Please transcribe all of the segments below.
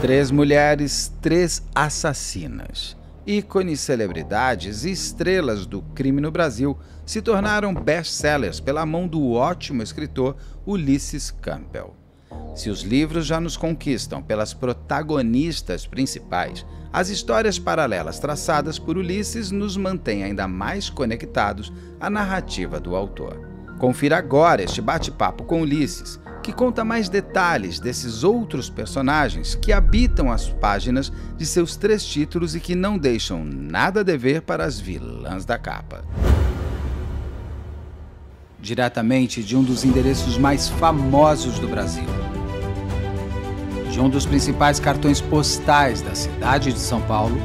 Três mulheres, três assassinas. Ícones, celebridades e estrelas do crime no Brasil se tornaram best-sellers pela mão do ótimo escritor Ulisses Campbell. Se os livros já nos conquistam pelas protagonistas principais, as histórias paralelas traçadas por Ulisses nos mantêm ainda mais conectados à narrativa do autor. Confira agora este bate-papo com Ulisses, que conta mais detalhes desses outros personagens que habitam as páginas de seus três títulos e que não deixam nada a dever para as vilãs da capa. Diretamente de um dos endereços mais famosos do Brasil, de um dos principais cartões postais da cidade de São Paulo,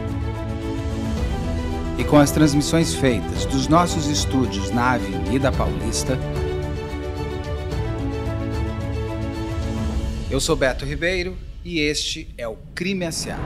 e com as transmissões feitas dos nossos estúdios na Avenida Paulista, Eu sou Beto Ribeiro e este é o Crime S.A.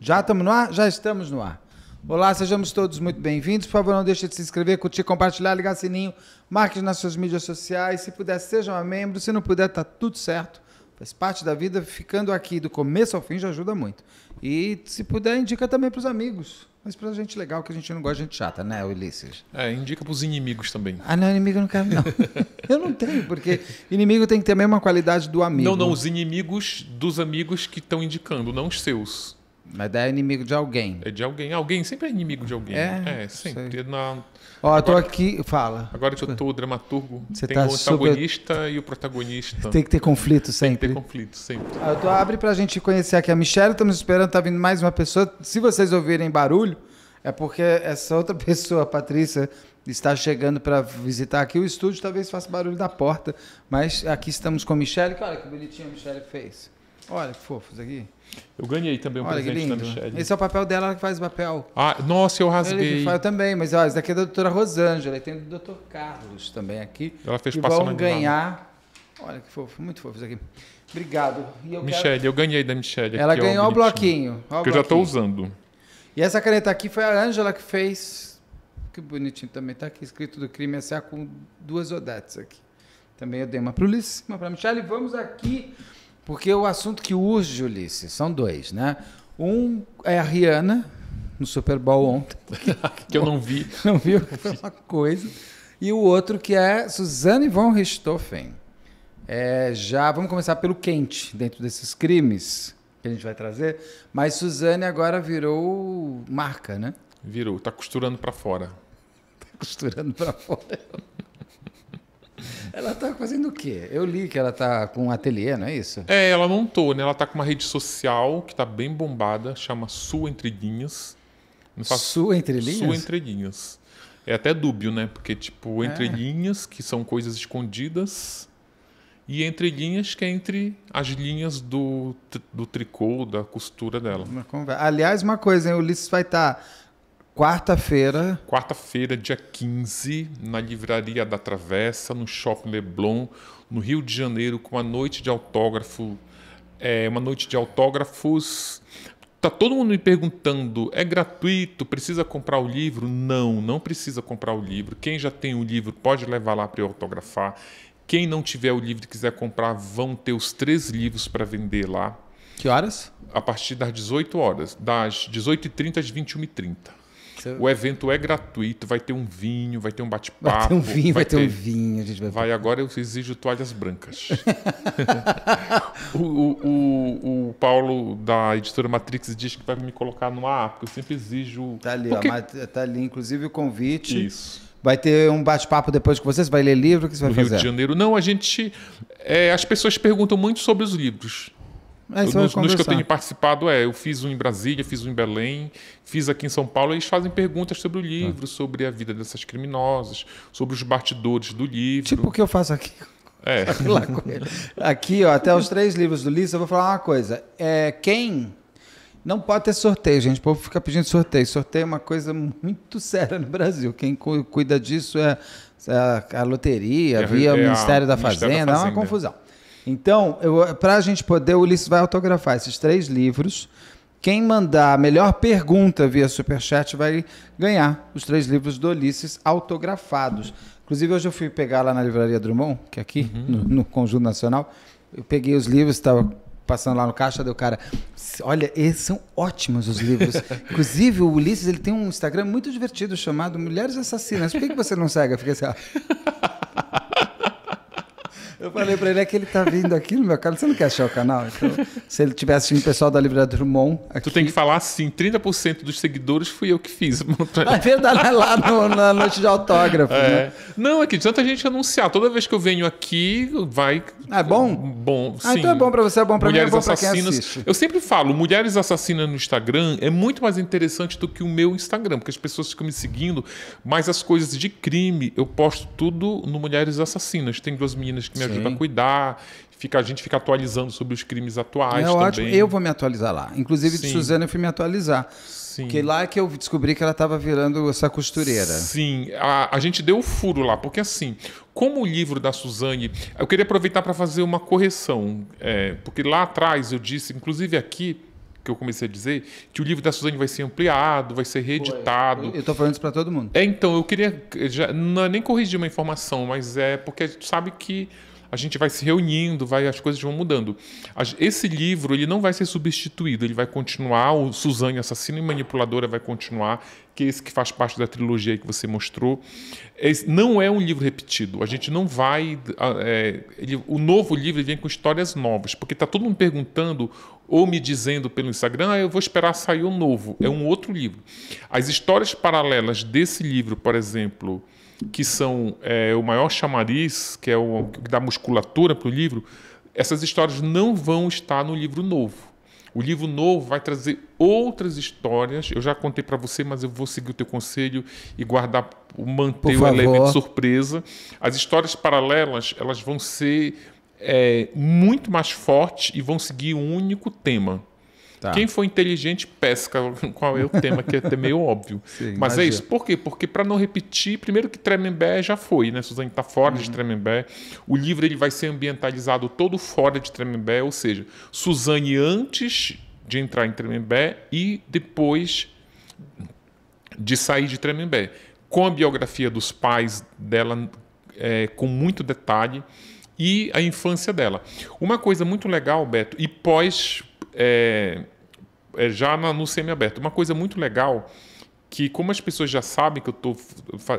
Já estamos no ar? Já estamos no ar. Olá, sejamos todos muito bem-vindos. Por favor, não deixe de se inscrever, curtir, compartilhar, ligar o sininho, marque nas suas mídias sociais. Se puder, seja um membro. Se não puder, tá tudo certo. Faz parte da vida. Ficando aqui do começo ao fim já ajuda muito. E se puder, indica também para os amigos. Mas a gente legal, que a gente não gosta de gente chata, né, Ulisses? É, indica pros inimigos também. Ah, não, inimigo eu não quero, não. eu não tenho, porque inimigo tem que ter a mesma qualidade do amigo. Não, não, os inimigos dos amigos que estão indicando, não os seus. Mas daí é inimigo de alguém. É de alguém. Alguém sempre é inimigo de alguém. É, é sempre. Na, Ó, agora, tô aqui. Fala. Agora que eu tô o dramaturgo, Você tem tá o antagonista e o protagonista. Tem que ter conflito sempre. Tem que ter conflito sempre. Ah, eu tô abre pra gente conhecer aqui a Michelle, estamos esperando, tá vindo mais uma pessoa. Se vocês ouvirem barulho, é porque essa outra pessoa, a Patrícia, está chegando para visitar aqui o estúdio, talvez faça barulho da porta, mas aqui estamos com a Michelle. Olha que bonitinho a Michelle fez. Olha que fofos aqui. Eu ganhei também um Olha, presente da Michelle. Esse é o papel dela que faz o papel. Ah, nossa, eu rasguei. Eu também, mas ó, esse daqui é da doutora Rosângela. E tem do doutor Carlos também aqui. Ela fez que vão ganhar. Olha que fofo, muito fofo isso aqui. Obrigado. E eu Michelle, quero... eu ganhei da Michelle. Ela aqui, ganhou ó, o bloquinho. Ó, que eu já estou usando. E essa caneta aqui foi a Ângela que fez. Que bonitinho também. Tá aqui escrito do crime S.A. com duas Odetes aqui. Também eu dei uma para o Ulisses, uma para a Michelle. Vamos aqui porque o assunto que urge, Ulisses, são dois, né? Um é a Rihanna, no Super Bowl ontem. que eu não vi. Não viu? Foi uma coisa. E o outro que é Suzanne von Richthofen. É, já vamos começar pelo quente dentro desses crimes que a gente vai trazer. Mas Suzane agora virou marca, né? Virou, tá costurando para fora. Tá costurando para fora. Ela está fazendo o quê? Eu li que ela está com um ateliê, não é isso? É, ela montou, né? Ela está com uma rede social que está bem bombada, chama Sua Entreguinhas. Faço... Sua Entrelinhas? Sua Entrelinhas. É até dúbio, né? Porque, tipo, entrelinhas, é. que são coisas escondidas, e entrelinhas, que é entre as linhas do, do tricô, da costura dela. Aliás, uma coisa, hein? O Ulisses vai estar. Tá Quarta-feira. Quarta-feira, dia 15, na Livraria da Travessa, no Shopping Leblon, no Rio de Janeiro, com uma noite de autógrafo. É, uma noite de autógrafos. Tá todo mundo me perguntando: é gratuito? Precisa comprar o livro? Não, não precisa comprar o livro. Quem já tem o livro pode levar lá para eu autografar. Quem não tiver o livro e quiser comprar, vão ter os três livros para vender lá. Que horas? A partir das 18 horas, das 18h30 às 21h30. É o evento é gratuito, vai ter um vinho, vai ter um bate-papo. Vai ter um vinho, vai, ter, um vinho. A gente vai... vai agora, eu exijo toalhas brancas. o, o, o, Paulo, da editora Matrix, diz que vai me colocar no ar, porque eu sempre exijo. Tá ali, porque... ó, eh, tá ali inclusive o convite. Isso. Vai ter um bate-papo depois com vocês? Vai ler livro? O que você vai no fazer? Rio de Janeiro. Não, a gente. É, as pessoas perguntam muito sobre os livros. É, eu, nos, nos que eu tenho participado é, eu fiz um em Brasília, fiz um em Belém, fiz aqui em São Paulo, eles fazem perguntas sobre o livro, é. sobre a vida dessas criminosas, sobre os bastidores do livro. Tipo o que eu faço aqui. É. aqui, ó, até os três livros do Lisa, eu vou falar uma coisa. É, quem não pode ter sorteio, gente. O povo fica pedindo sorteio. Sorteio é uma coisa muito séria no Brasil. Quem cuida disso é, é a, loteria, é, via o é Ministério da Fazenda. Ministério da Fazenda. É uma confusão. Então, para a gente poder, o Ulisses vai autografar esses três livros. Quem mandar a melhor pergunta via superchat vai ganhar os três livros do Ulisses autografados. Inclusive, hoje eu fui pegar lá na Livraria Drummond, que é aqui, uhum. no, no Conjunto Nacional. Eu peguei os livros, estava passando lá no caixa, deu cara. Olha, esses são ótimos os livros. Inclusive, o Ulisses ele tem um Instagram muito divertido chamado Mulheres Assassinas. Por que, que você não segue? Eu fiquei assim, ó. Eu falei pra ele, é que ele tá vindo aqui no meu canal. Você não quer achar o canal? Então, se ele tivesse o pessoal da Livraria Drummond. Aqui... Tu tem que falar assim: 30% dos seguidores fui eu que fiz. Ah, é verdade, é lá no, na noite de autógrafo. É. Né? Não, é que de tanta gente anunciar. Toda vez que eu venho aqui, vai. Ah, é bom? Bom. Sim. Ah, então é bom pra você, é bom pra mim, é bom assassinas. Eu sempre falo: mulheres assassinas no Instagram é muito mais interessante do que o meu Instagram, porque as pessoas ficam me seguindo, mas as coisas de crime eu posto tudo no Mulheres Assassinas. Tem duas meninas que me ajudam para cuidar. Fica, a gente fica atualizando sobre os crimes atuais. É também. ótimo, eu vou me atualizar lá. Inclusive, Sim. de Suzana, eu fui me atualizar. Sim. Porque lá é que eu descobri que ela estava virando essa costureira. Sim, a, a gente deu o furo lá, porque assim, como o livro da Suzane, eu queria aproveitar para fazer uma correção, é, porque lá atrás eu disse, inclusive aqui, que eu comecei a dizer, que o livro da Suzane vai ser ampliado, vai ser reeditado. Eu estou falando isso para todo mundo. É, então, eu queria já, não, é nem corrigir uma informação, mas é porque a gente sabe que a gente vai se reunindo, vai as coisas vão mudando. Esse livro ele não vai ser substituído, ele vai continuar. O Suzane, assassina e manipuladora, vai continuar, que é esse que faz parte da trilogia que você mostrou. Esse não é um livro repetido. A gente não vai. É, ele, o novo livro vem com histórias novas, porque está todo mundo perguntando ou me dizendo pelo Instagram, ah, eu vou esperar sair o um novo. É um outro livro. As histórias paralelas desse livro, por exemplo que são é, o maior chamariz, que é o que dá musculatura para o livro, essas histórias não vão estar no livro novo. O livro novo vai trazer outras histórias. Eu já contei para você, mas eu vou seguir o teu conselho e guardar, manter o elemento surpresa. As histórias paralelas, elas vão ser é, muito mais fortes e vão seguir um único tema. Tá. Quem for inteligente pesca, qual é o tema que é até meio óbvio. Sim, Mas imagina. é isso. Por quê? Porque para não repetir, primeiro que Tremembé já foi, né? Suzane está fora uhum. de Tremembé. O livro ele vai ser ambientalizado todo fora de Tremembé, ou seja, Suzane antes de entrar em Tremembé e depois de sair de Tremembé. Com a biografia dos pais dela é, com muito detalhe e a infância dela. Uma coisa muito legal, Beto, e pós é, é, já na, no semiaberto. Uma coisa muito legal que como as pessoas já sabem que eu estou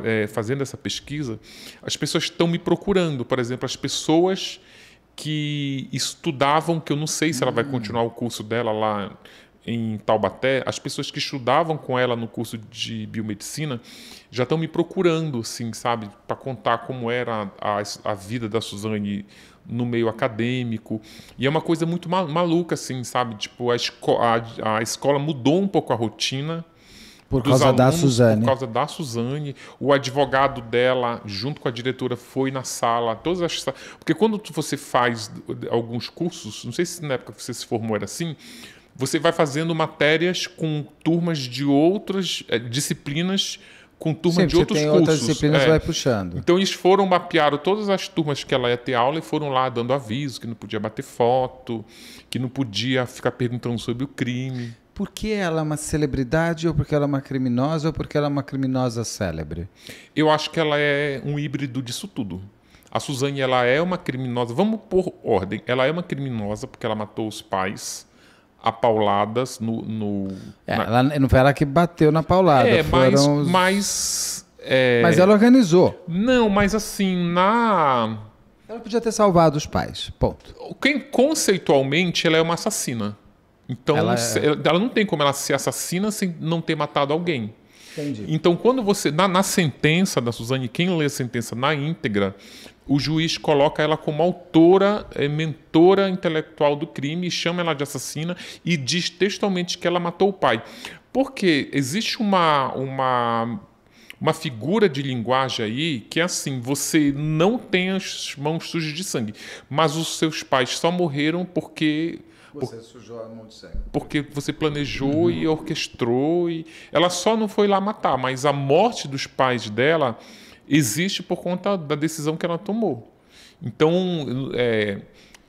é, fazendo essa pesquisa, as pessoas estão me procurando. Por exemplo, as pessoas que estudavam, que eu não sei se ela vai hum. continuar o curso dela lá em Taubaté, as pessoas que estudavam com ela no curso de biomedicina já estão me procurando, assim, sabe, para contar como era a, a vida da Suzane no meio acadêmico. E é uma coisa muito maluca, assim, sabe? Tipo, a, esco a, a escola mudou um pouco a rotina. Por causa alunos, da Suzane. Por causa da Suzane. O advogado dela, junto com a diretora, foi na sala. Todas as Porque quando você faz alguns cursos, não sei se na época que você se formou era assim, você vai fazendo matérias com turmas de outras eh, disciplinas com turma de outros cursos. Outras disciplinas é. vai puxando. Então eles foram mapearam todas as turmas que ela ia ter aula e foram lá dando aviso que não podia bater foto, que não podia ficar perguntando sobre o crime. Por que ela é uma celebridade ou porque ela é uma criminosa ou porque ela é uma criminosa célebre? Eu acho que ela é um híbrido disso tudo. A Suzane ela é uma criminosa. Vamos por ordem. Ela é uma criminosa porque ela matou os pais a pauladas no. no é, na... ela, não foi ela que bateu na paulada. É, foram... mas. Mas, é... mas ela organizou. Não, mas assim, na. Ela podia ter salvado os pais. Ponto. Quem conceitualmente ela é uma assassina. Então é. ela, ela não tem como ela ser assassina sem não ter matado alguém. Entendi. Então, quando você. Na, na sentença da Suzane, quem lê a sentença na íntegra, o juiz coloca ela como autora, é, mentora intelectual do crime, chama ela de assassina e diz textualmente que ela matou o pai. Porque existe uma, uma, uma figura de linguagem aí que é assim: você não tem as mãos sujas de sangue, mas os seus pais só morreram porque você sujou a mão de sangue. Porque você planejou uhum. e orquestrou. E... Ela só não foi lá matar, mas a morte dos pais dela existe por conta da decisão que ela tomou. Então, é,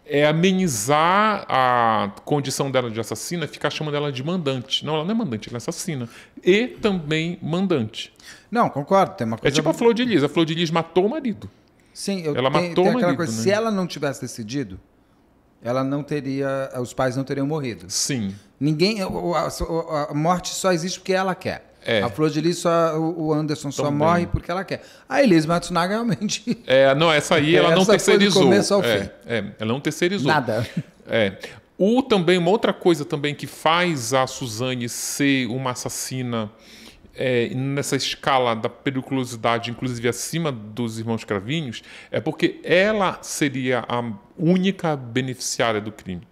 é amenizar a condição dela de assassina, ficar chamando ela de mandante. Não, ela não é mandante, ela é assassina. E também mandante. Não, concordo, tem uma é coisa. É tipo a Flor de Lis. A Flor de Lis matou o marido. Sim, eu ela tem, matou tem o marido. Coisa, né? Se ela não tivesse decidido, ela não teria. Os pais não teriam morrido. Sim. Ninguém. A, a, a morte só existe porque ela quer. É. A Flor de Lis, o Anderson só Também. morre porque ela quer. A Elis Matsunaga realmente. É, não, essa aí ela essa não terceirizou. é, É, ela não terceirizou. Nada. É. O também, uma outra coisa também que faz a Suzane ser uma assassina é, nessa escala da periculosidade, inclusive acima dos irmãos Cravinhos, é porque ela seria a única beneficiária do crime.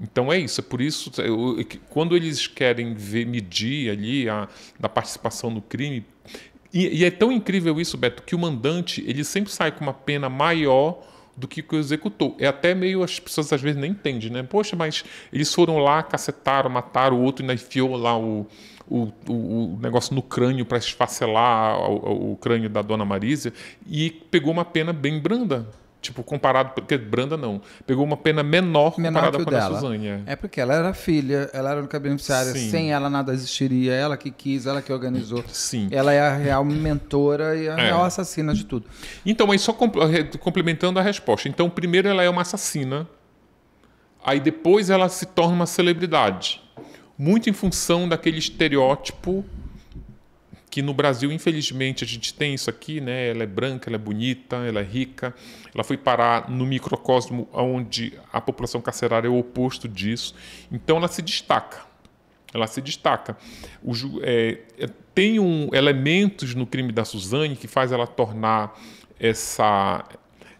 Então é isso, é por isso é, é eu, quando eles querem ver, medir ali a, participação no crime, e, e, é tão incrível isso, Beto, que o mandante ele sempre sai com uma pena maior do que o executou. É até meio as pessoas às vezes nem entendem, né? Poxa, mas eles foram lá, cacetaram, mataram o outro e ainda enfiou lá o, o, o, o negócio no crânio para esfacelar o, o crânio da dona Marisa e pegou uma pena bem branda. Tipo, comparado. Porque Branda não. Pegou uma pena menor, menor comparada com a Suzânia. É porque ela era filha, ela era única beneficiária. Sim. Sem ela nada existiria. Ela que quis, ela que organizou. Sim. Ela é a real mentora e a é. real assassina de tudo. Então, aí só eh, complementando a resposta. Então, primeiro ela é uma assassina. Aí depois ela se torna uma celebridade. Muito em função daquele estereótipo que no Brasil, infelizmente, a gente tem isso aqui, né? Ela é branca, ela é bonita, ela é rica. Ela foi parar no microcosmo onde a população carcerária é o oposto disso. Então ela se destaca. Ela se destaca. O, é, é, tem um, elementos no crime da Suzane que faz ela tornar essa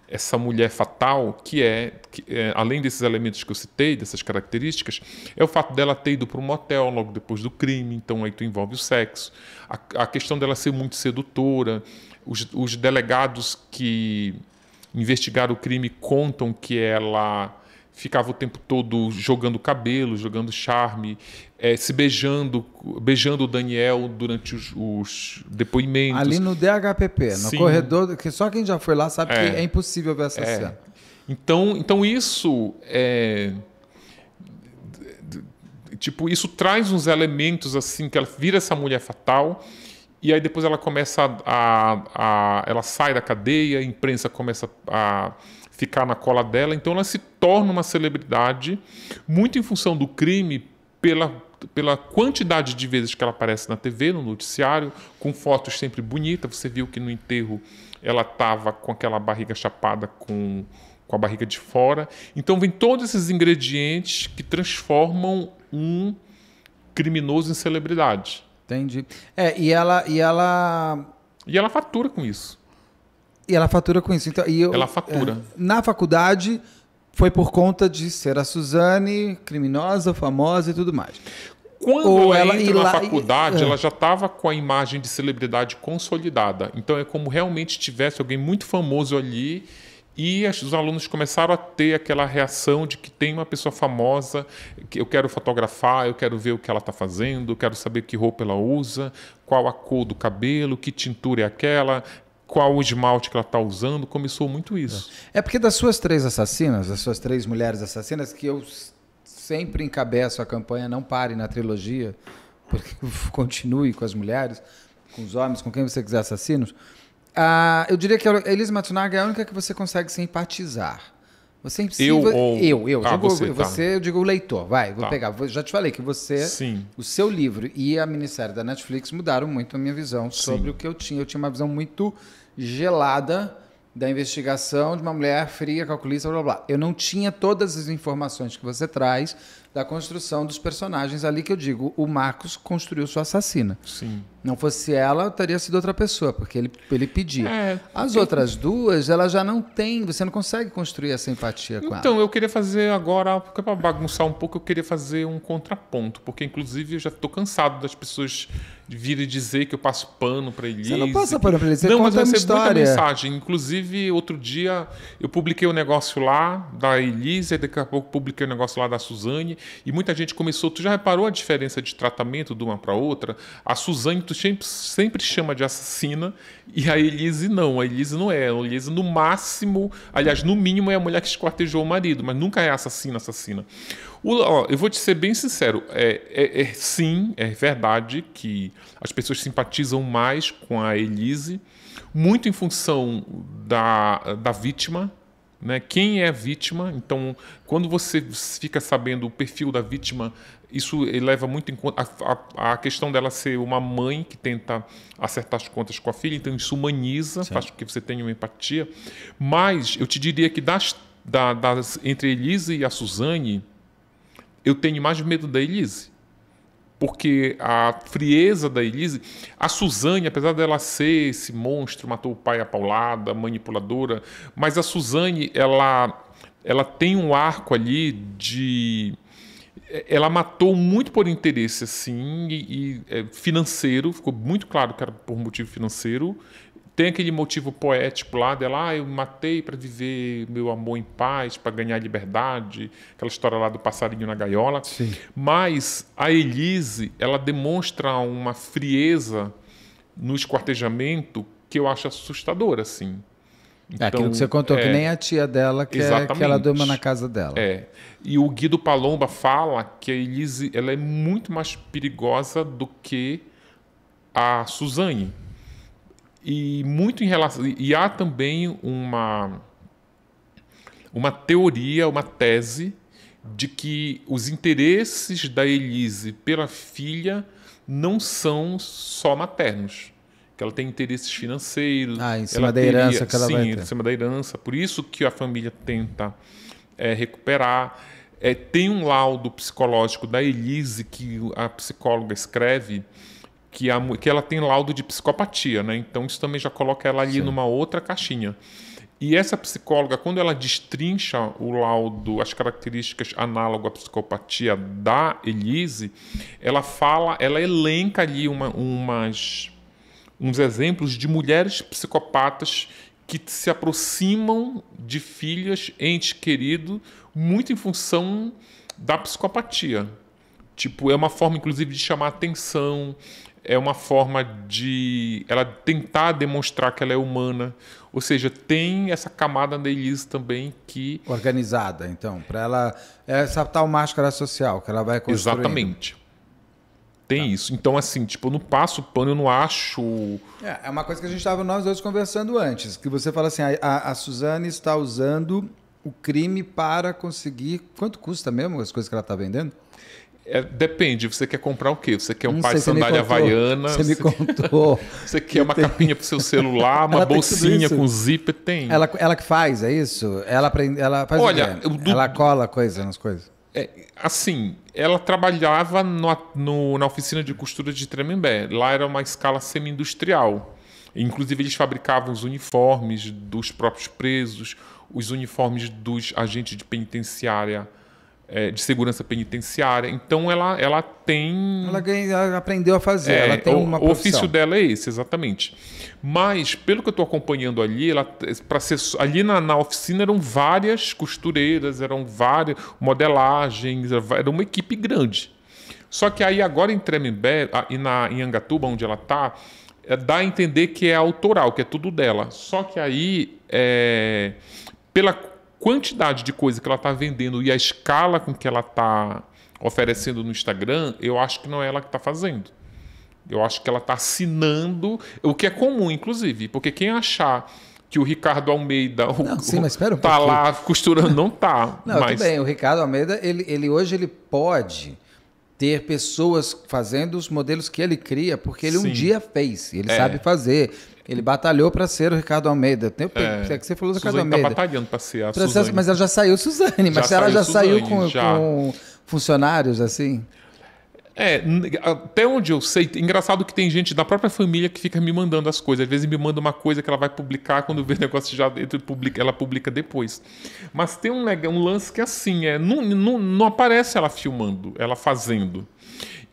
essa mulher fatal, que é, que é, além desses elementos que eu citei, dessas características, é o fato dela ter ido para um motel logo depois do crime, então aí tu envolve o sexo, a, a questão dela ser muito sedutora, os, os delegados que investigaram o crime contam que ela ficava o tempo todo jogando cabelo, jogando charme, é, se beijando, beijando o Daniel durante os, os depoimentos. Ali no DHPP, no Sim. corredor, que só quem já foi lá sabe é. que é impossível ver essa é. cena. Então, então isso é tipo isso traz uns elementos assim que ela vira essa mulher fatal e aí depois ela começa a, a, a ela sai da cadeia, a imprensa começa a ficar na cola dela. Então ela se torna uma celebridade muito em função do crime pela pela quantidade de vezes que ela aparece na TV, no noticiário, com fotos sempre bonitas. Você viu que no enterro ela estava com aquela barriga chapada com, com a barriga de fora. Então vem todos esses ingredientes que transformam um criminoso em celebridade. Entendi. É, e ela e ela e ela fatura com isso. E ela fatura com isso. Então, e eu, ela fatura. É, na faculdade foi por conta de ser a Suzane, criminosa, famosa e tudo mais. Quando Ou ela, ela entra na lá, faculdade, e... Ah. ela já estava com a imagem de celebridade consolidada. Então é como realmente tivesse alguém muito famoso ali e os alunos começaram a ter aquela reação de que tem uma pessoa famosa, que eu quero fotografar, eu quero ver o que ela está fazendo, eu quero saber que roupa ela usa, qual a cor do cabelo, que tintura é aquela, qual o esmalte que ela está usando, começou muito isso. É. é porque das suas três assassinas, das suas três mulheres assassinas, que eu sempre encabeço a campanha Não Pare na trilogia, porque continue com as mulheres, com os homens, com quem você quiser assassinos. Ah, eu diria que a Elise Matsunaga é a única que você consegue simpatizar. Você é eu ou... Eu, eu. Ah, digo, você, tá. você tá. eu digo o leitor, vai, vou tá. pegar. Já te falei que você, Sim. o seu livro e a minissérie da Netflix mudaram muito a minha visão sobre Sim. o que eu tinha. Eu tinha uma visão muito gelada da investigação de uma mulher fria, calculista, blá, blá. Eu não tinha todas as informações que você traz da construção dos personagens ali que eu digo, o Marcos construiu sua assassina. Sim. Não fosse ela, teria sido outra pessoa, porque ele, ele pediu É, As eu... outras duas, ela já não tem, você não consegue construir essa empatia com então, ela. Então, eu queria fazer agora, porque para bagunçar um pouco, eu queria fazer um contraponto, porque inclusive eu já estou cansado das pessoas virem dizer que eu passo pano para Elise. Você não passa pano para Elise, não, mas eu recebo muita mensagem. Inclusive, outro dia eu publiquei o um negócio lá da Elise, daqui a pouco publiquei o um negócio lá da Suzane, e muita gente começou, tu já reparou a diferença de tratamento de uma para outra? A Suzane, tu sempre, sempre chama de assassina e a Elise não. A Elise não é. A Elise, no máximo, aliás, no mínimo, é a mulher que esquartejou o marido, mas nunca é assassina, assassina. O, ó, eu vou te ser bem sincero: é, é, é, sim, é verdade que as pessoas simpatizam mais com a Elise, muito em função da, da vítima né? Quem é a vítima? Então, quando você fica sabendo o perfil da vítima, isso leva muito em conta a, a, a, questão dela ser uma mãe que tenta acertar as contas com a filha, então isso humaniza, faz com que você tenha uma empatia. Mas eu te diria que das, da, das, entre Elise e a Suzane, eu tenho mais medo da Elise porque a frieza da Elise, a Suzane, apesar dela ser esse monstro, matou o pai apaulada, manipuladora, mas a Suzane, ela, ela tem um arco ali de ela matou muito por interesse assim e, e é, financeiro ficou muito claro que era por motivo financeiro tem aquele motivo poético lá dela, ah, eu matei para viver meu amor em paz, para ganhar liberdade, aquela história lá do passarinho na gaiola. Sim. Mas a Elise, ela demonstra uma frieza no esquartejamento que eu acho assustadora, assim. É então, Aquilo que você contou, é, que nem a tia dela que, é, que ela durma na casa dela. É. E o Guido Palomba fala que a Elise ela é muito mais perigosa do que a Suzane e muito em relação e há também uma uma teoria, uma tese de que os interesses da Elise pela filha não são só maternos, que ela tem interesses financeiros, ah, em cima da teria, herança que ela sim, vai ter. em cima da herança, por isso que a família tenta é, recuperar. É, tem um laudo psicológico da Elise que a psicóloga escreve que, a, que ela tem laudo de psicopatia, né? Então isso também já coloca ela ali Sim. numa outra caixinha. E essa psicóloga, quando ela destrincha o laudo, as características análogo à psicopatia da Elise, ela fala, ela elenca ali uma, umas, uns exemplos de mulheres psicopatas que se aproximam de filhas, ente querido, muito em função da psicopatia. Tipo, é uma forma, inclusive, de chamar atenção, é uma forma de ela tentar demonstrar que ela é humana. Ou seja, tem essa camada da Elise também que. Organizada, então, para ela. Essa tal máscara social que ela vai construir. Exatamente. Tem tá. isso. Então, assim, tipo, eu não passo pano, eu não acho. É, é uma coisa que a gente estava nós dois conversando antes, que você fala assim: a, a, a Suzane está usando o crime para conseguir. Quanto custa mesmo as coisas que ela está vendendo? É, depende, você quer comprar o quê? Você quer um par de sandália havaiana? Você me contou. Quer, você quer uma capinha para o seu celular, uma bolsinha com zíper? Tem. Ela, ela que faz, é isso? Ela, aprende, ela faz Olha, o quê? Ela cola coisa nas coisas? É, assim, ela trabalhava no, no, na oficina de costura de Tremembé. Lá era uma escala semi-industrial. Inclusive, eles fabricavam os uniformes dos próprios presos, os uniformes dos agentes de penitenciária é, de segurança penitenciária. Então ela, ela tem. Ela, ganha, ela aprendeu a fazer, é, ela tem o, uma profissão. O ofício dela é esse, exatamente. Mas, pelo que eu estou acompanhando ali, ela, ser, ali na, na, oficina eram várias costureiras, eram várias modelagens, era uma equipe grande. Só que aí agora em Tremembé e na, em Angatuba, onde ela está, é, dá a entender que é autoral, que é tudo dela. Só que aí, é, pela quantidade de coisa que ela está vendendo e a escala com que ela está oferecendo no Instagram, eu acho que não é ela que está fazendo. Eu acho que ela está assinando, o que é comum, inclusive, porque quem achar que o Ricardo Almeida está um tá lá costurando não tá. não, mas... bem. O Ricardo Almeida, ele, ele hoje ele pode ter pessoas fazendo os modelos que ele cria, porque ele sim. um dia fez, ele é. sabe fazer. Ele batalhou para ser o Ricardo Almeida. Tem, é, é que você falou do Ricardo tá Almeida. Tá batalhando para ser a pra Suzane. Ser, mas ela já saiu Suzane, mas já se ela já Suzane, saiu com, já. com funcionários assim? É, até onde eu sei, engraçado que tem gente da própria família que fica me mandando as coisas. Às vezes me manda uma coisa que ela vai publicar, quando vê o negócio já dentro, publica, ela publica depois. Mas tem um, um lance que é assim, é, não, não, não aparece ela filmando, ela fazendo.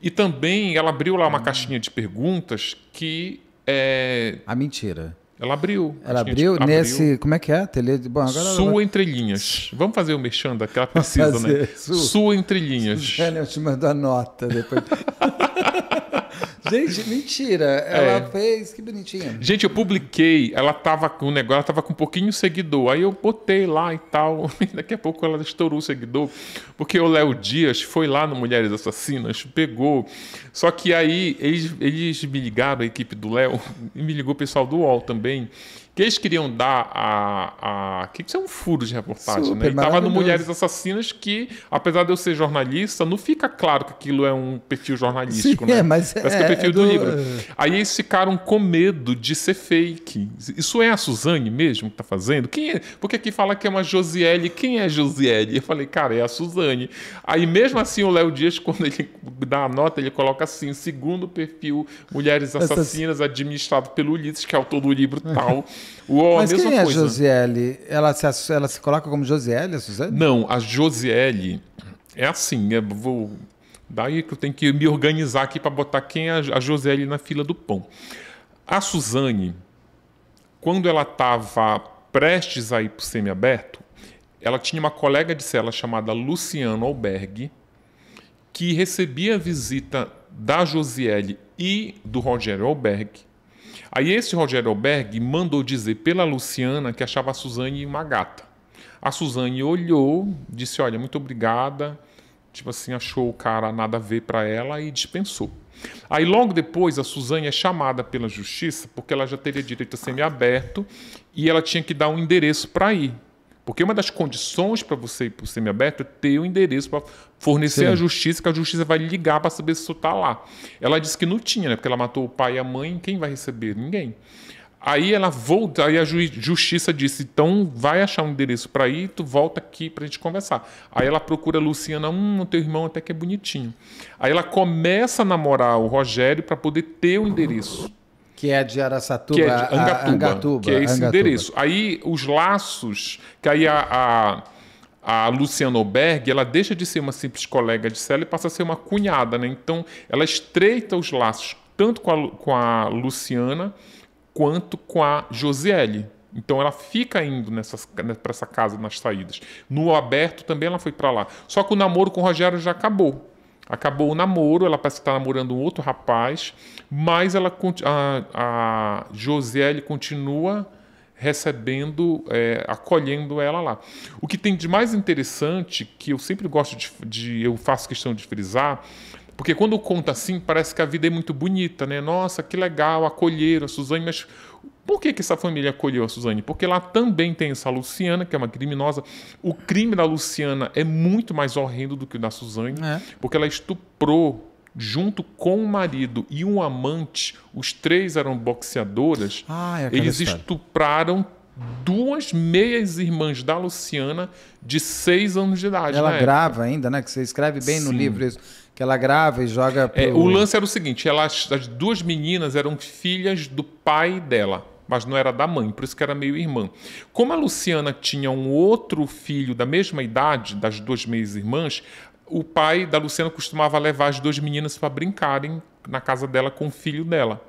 E também ela abriu lá uma hum. caixinha de perguntas que é... A ah, mentira. Ela abriu. Ela abriu, abriu nesse. Como é que é? Tele... Bom, agora Sua ela... Entre Linhas. Vamos fazer o mexendo que ela precisa, né? Sua Entre Linhas. eu te mando a nota depois. Gente, mentira. Ela é. fez, que bonitinha. Gente, eu publiquei, ela tava com um negócio, ela tava com um pouquinho de seguidor. Aí eu botei lá e tal. E daqui a pouco ela estourou o seguidor, porque o Léo Dias foi lá no Mulheres Assassinas, pegou. Só que aí eles, eles me ligaram, a equipe do Léo, e me ligou o pessoal do UOL também que eles queriam dar a. a que isso é um furo de reportagem, Super, né? Ele tava no Mulheres Assassinas, que, apesar de eu ser jornalista, não fica claro que aquilo é um perfil jornalístico, Sim, é, né? É, mas Parece é, que é perfil é do... do... livro. Aí eles ficaram com medo de ser fake. Isso é a Suzane mesmo que tá fazendo? Quem é? Porque aqui fala que é uma Josiele. Quem é Josiele? Eu falei, cara, é a Suzane. Aí mesmo assim o Léo Dias, quando ele dá a nota, ele coloca assim: segundo perfil Mulheres Assassinas, administrado pelo Ulisses, que é autor do livro tal. O, Mas quem é a Josiele? Ela se, ela se coloca como Josiele, a Suzane? Não, a Josiele é assim, é, vou, daí que eu tenho que me organizar aqui para botar quem é a Josiele na fila do pão. A Suzane, quando ela estava prestes a ir para o semiaberto, ela tinha uma colega de cela chamada Luciano Alberg, que recebia a visita da Josiele e do Rogério Alberg, Aí esse Rogério Alberg mandou dizer pela Luciana que achava a Suzane uma gata. A Suzane olhou, disse: Olha, muito obrigada. Tipo assim, achou o cara nada a ver para ela e dispensou. Aí logo depois a Suzane é chamada pela justiça porque ela já teria direito a semiaberto e ela tinha que dar um endereço para ir. Porque uma das condições para você ir para o semiaberto é ter o endereço para fornecer à justiça, que a justiça vai ligar para saber se você está lá. Ela disse que não tinha, né? Porque ela matou o pai e a mãe, quem vai receber? Ninguém. Aí ela volta, aí a justiça disse: então vai achar um endereço para ir, tu volta aqui para a gente conversar. Aí ela procura a Luciana, um, teu irmão até que é bonitinho. Aí ela começa a namorar o Rogério para poder ter o endereço que é de Araçatuba, que é de Angatuba, Angatuba, que é esse Angatuba. endereço. Aí os laços, que aí a, a, a Luciana Oberg, ela deixa de ser uma simples colega de cela e passa a ser uma cunhada, né? Então ela estreita os laços tanto com a, com a Luciana quanto com a Josiele. Então ela fica indo né, para essa casa nas saídas. No aberto também ela foi para lá. Só que o namoro com o Rogério já acabou. Acabou o namoro, ela parece que está namorando um outro rapaz, mas ela a, a Josiele continua recebendo, é, acolhendo ela lá. O que tem de mais interessante, que eu sempre gosto de, de, eu faço questão de frisar, porque quando conta assim, parece que a vida é muito bonita, né? Nossa, que legal, acolheram a Suzane, mas por que, que essa família acolheu a Suzane? Porque lá também tem essa Luciana, que é uma criminosa. O crime da Luciana é muito mais horrendo do que o da Suzane, é. porque ela estuprou junto com o marido e um amante, os três eram boxeadoras, ah, é eles história. estupraram duas meias irmãs da Luciana de seis anos de idade. Ela né? grava ainda, né? Que você escreve bem Sim. no livro isso. Que ela grava e joga. É, pro... É, o lance era o seguinte: elas, as duas meninas eram filhas do pai dela mas não era da mãe, por isso que era meio irmã. Como a Luciana tinha um outro filho da mesma idade, das duas meias irmãs, o pai da Luciana costumava levar as duas meninas para brincarem na casa dela com o filho dela.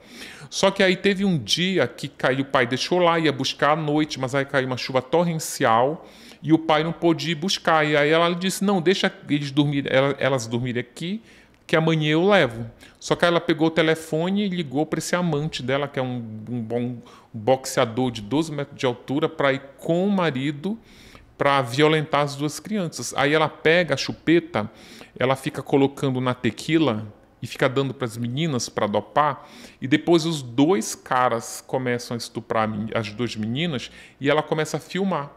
Só que aí teve um dia que caiu, o pai deixou lá, ia buscar à noite, mas aí caiu uma chuva torrencial e o pai não pôde ir buscar. E aí ela disse: Não, deixa eles dormir, elas dormirem aqui, que amanhã eu levo. Só que ela pegou o telefone e ligou para esse amante dela, que é um, um, boxeador de 12 metros de altura, para ir com o marido para violentar as duas crianças. Aí ela pega a chupeta, ela fica colocando na tequila e fica dando para as meninas para dopar. E depois os dois caras começam a estuprar as duas meninas e ela começa a filmar.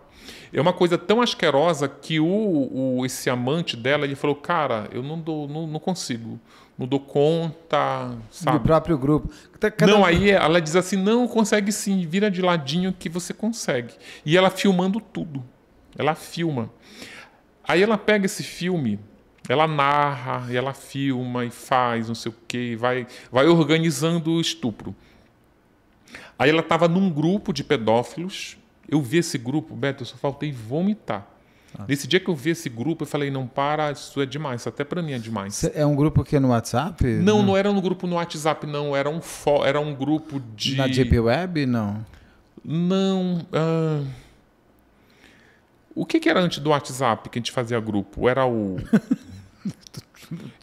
É uma coisa tão asquerosa que o, o esse amante dela ele falou: Cara, eu não, dou, não, não consigo mudou conta, sabe? Do próprio grupo. Tá cada não, aí ela diz assim, não, consegue sim, vira de ladinho que você consegue. E ela filmando tudo. Ela filma. Aí ela pega esse filme, ela narra, ela filma e faz não sei o quê, vai, vai organizando o estupro. Aí ela estava num grupo de pedófilos. Eu vi esse grupo, Beto, eu só faltei vomitar. Ah. Nesse dia que eu vi esse grupo, eu falei, não para, isso é demais, isso até para mim é demais. É um grupo que é no WhatsApp? Não, não, não, era um grupo no WhatsApp, não. Era um, fo... era um grupo de... Na Deep Web, não? Não... Uh... O que, que era antes do WhatsApp que a gente fazia grupo? Era o...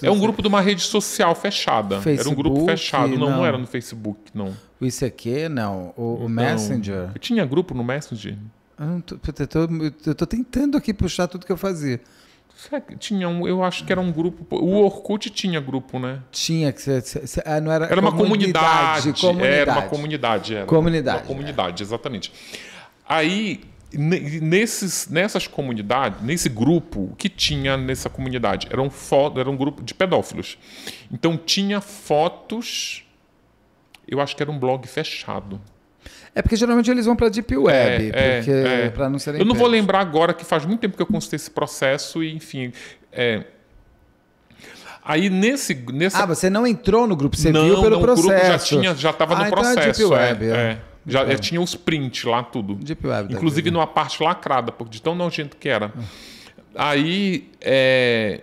É um grupo de uma rede social fechada. Facebook, era um grupo fechado. Não, não, não era no Facebook, não. O ICQ, não. O, o Messenger. Não. Eu tinha grupo no Messenger? Ah, eu estou tentando aqui puxar tudo que eu fazia. Tinha um, eu acho que era um grupo. O Orkut tinha grupo, né? Tinha, que ah, não era. Era uma comunidade. comunidade, Era uma comunidade. Era comunidade. Uma comunidade, é. exatamente. Aí, nesses, nessas comunidades, nesse grupo que tinha nessa comunidade, era um, foto, era um grupo de pedófilos. Então tinha fotos. Eu acho que era um blog fechado. É porque geralmente eles vão para Deep é, Web, é, porque é, para não serem. Eu não vou lembrar agora que faz muito tempo que eu consultei esse processo e, enfim. É. Aí nesse, nessa Ah, você não entrou no grupo, você não, viu pelo não, processo. O grupo já tinha, já estava ah, no então processo. Então é Deep é, Web, é. Já, tinha os prints lá, tudo. Deep Web. Inclusive né? numa parte lacrada, porque de tão nojento que era. Hum. Aí. É,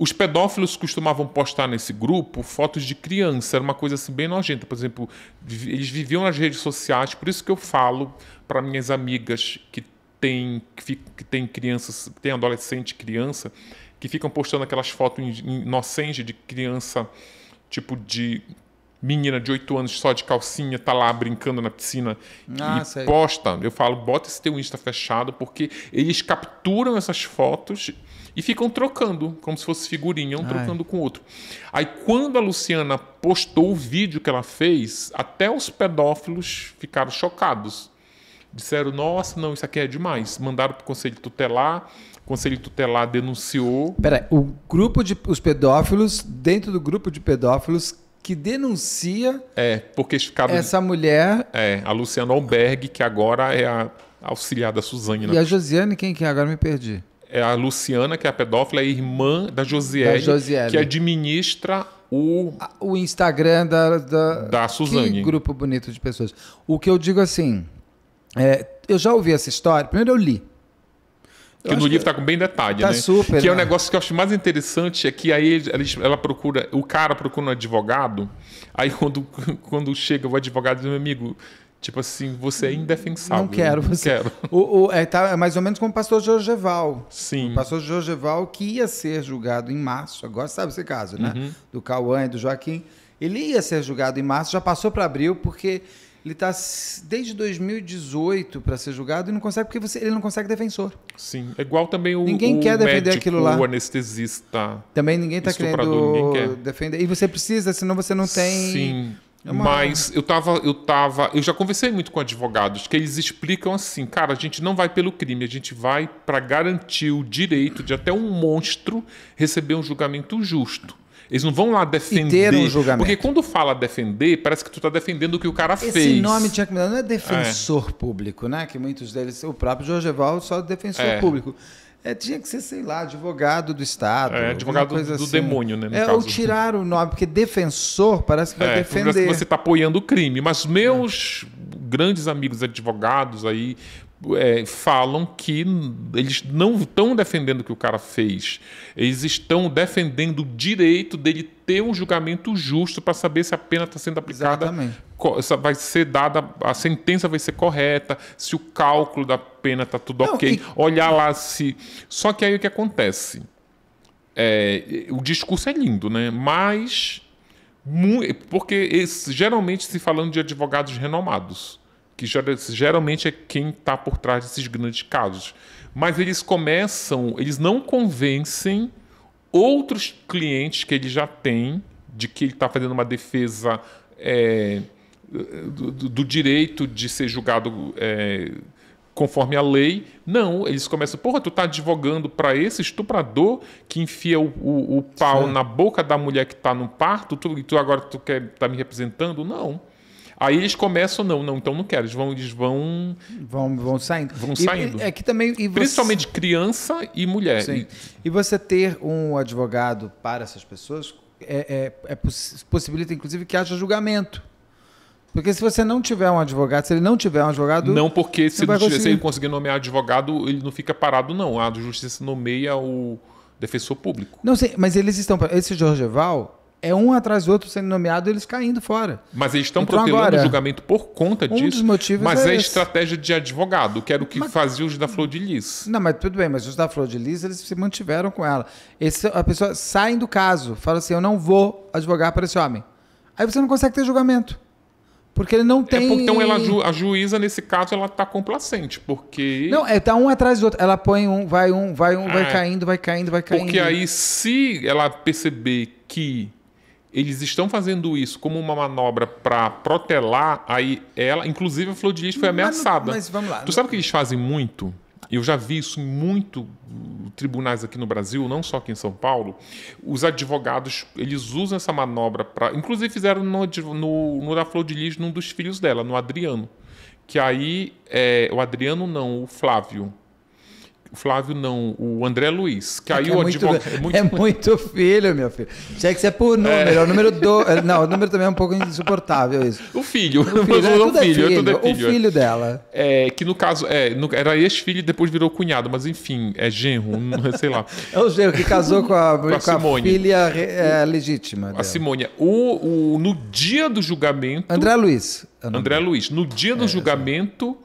os pedófilos costumavam postar nesse grupo fotos de criança, era uma coisa assim bem nojenta. Por exemplo, eles viviam nas redes sociais, por isso que eu falo para minhas amigas que têm que, tem crianças, têm adolescente, criança, que ficam postando aquelas fotos inocentes de criança, tipo de menina de 8 anos só de calcinha, tá lá brincando na piscina ah, e sei. posta. Eu falo, bota esse teu Insta fechado, porque eles capturam essas fotos e ficam trocando, como se fosse figurinha, um Ai. trocando com o outro. Aí quando a Luciana postou o vídeo que ela fez, até os pedófilos ficaram chocados. Disseram: "Nossa, não, isso aqui é demais". Mandaram para o conselho tutelar. O conselho tutelar denunciou. Peraí, o grupo de os pedófilos, dentro do grupo de pedófilos que denuncia É, porque ficaram essa mulher É, a Luciana Alberg, que agora é a auxiliar da Suzane, né? e a Josiane, quem que é? Agora me perdi é a Luciana, que é a pedófila, é a irmã da Josiele, da Josiele. que administra o... O Instagram da... Da, da Suzane. Que grupo bonito de pessoas. O que eu digo assim, é, eu já ouvi essa história, primeiro eu li. Eu que no livro está com bem detalhe, tá né? Super, que é o um né? negócio que eu acho mais interessante é que aí ela procura, o cara procura um advogado, aí quando, quando chega o advogado diz, meu amigo, Tipo assim, você é indefensável. Não quero você. Quero. O, o, é, tá, é mais ou menos como o pastor Jorgeval. Sim. O pastor Jorgeval, que ia ser julgado em março, agora sabe esse caso, né? Uhum. Do Cauã e do Joaquim. Ele ia ser julgado em março, já passou para abril, porque ele está desde 2018 para ser julgado e não consegue, porque você, ele não consegue defensor. Sim. É igual também o. Ninguém o quer defender médico, aquilo lá. O anestesista. Também ninguém tá está querendo ninguém defender. E você precisa, senão você não tem. Sim é uma... Mas eu tava, eu tava. Eu já conversei muito com advogados que eles explicam assim, cara, a gente não vai pelo crime, a gente vai para garantir o direito de até um monstro receber um julgamento justo. Eles não vão lá defender. E ter um julgamento. Porque quando fala defender, parece que tu está defendendo o que o cara Esse fez. Esse nome tinha que mudar. Não é defensor é. público, né? Que muitos deles. O próprio Jorge Evaldo só é defensor é. público. É, tinha que ser, sei lá, advogado do Estado. É, advogado do assim. demônio, né? é, caso. ou tirar o nome, porque defensor parece que vai é, defender. Você está apoiando o crime, mas meus é. grandes amigos advogados aí, é, falam que eles não estão defendendo o que o cara fez, eles estão defendendo o direito dele ter um julgamento justo para saber se a pena está sendo aplicada, Exatamente. vai ser dada, a sentença vai ser correta, se o cálculo da pena está tudo não, ok. E... Olhar lá se. Só que aí o que acontece? É, o discurso é lindo, né? Mas. Porque esse, geralmente se falando de advogados renomados que geralmente é quem está por trás desses grandes casos. Mas eles começam, eles não convencem outros clientes que ele já tem de que ele está fazendo uma defesa é, do, do, direito de ser julgado é, conforme a lei. Não, eles começam, porra, tu está advogando para esse estuprador que enfia o, o, o pau Sim. na boca da mulher que está no parto, tu, tu agora tu quer tá me representando? Não. Aí eles começam, não, não, então não quero. Eles vão, eles vão. Vão, vão saindo. Vão saindo. E, é que também. Principalmente criança e mulher. Sim. E... e você ter um advogado para essas pessoas é, é, é poss possibilita, inclusive, que haja julgamento. Porque se você não tiver um advogado, se ele não tiver um advogado. Não, porque se, não ele, conseguir... se ele conseguir nomear advogado, ele não fica parado, não. A justiça nomeia o defensor público. Não sei, mas eles estão. Esse Val é um atrás do outro sendo nomeado, eles caindo fora. Mas eles estão então, protelando agora, o julgamento por conta um disso. Dos motivos mas é, é estratégia de advogado, que era o que mas, fazia os da Flor de Lis. Não, mas tudo bem, mas os da Flor de Lis, eles se mantiveram com ela. Esse, a pessoa sai do caso, fala assim: eu não vou advogar para esse homem. Aí você não consegue ter julgamento. Porque ele não tem. É porque, então ela, a juíza, nesse caso, ela está complacente, porque. Não, é, tá um atrás do outro. Ela põe um, vai um, vai um, é, vai caindo, vai caindo, vai caindo. Porque aí, se ela perceber que eles estão fazendo isso como uma manobra para protelar aí ela, inclusive a Flor de Lis foi ameaçada. Mas, mas vamos lá. Tu sabe o que eles fazem muito? Eu já vi isso em muito uh, tribunais aqui no Brasil, não só aqui em São Paulo. Os advogados, eles usam essa manobra para, inclusive fizeram no, no, no da Flor de Lis, num dos filhos dela, no Adriano. Que aí é, o Adriano não, o Flávio o Flávio não, o André Luiz. Que é aí que é o muito, advogado. É muito... é muito filho, meu filho. Tinha que ser por é. número. É. O número do. É, não, o número também é um pouco insuportável isso. O filho. O filho, é O filho dela. É, que no caso, é, era ex-filho e depois virou cunhado, mas enfim, é genro, sei lá. É o genro que casou com a, com a, com a filha legítima. Dela. A Simone. O, o, no dia do julgamento. André Luiz. André Luiz. No dia do julgamento,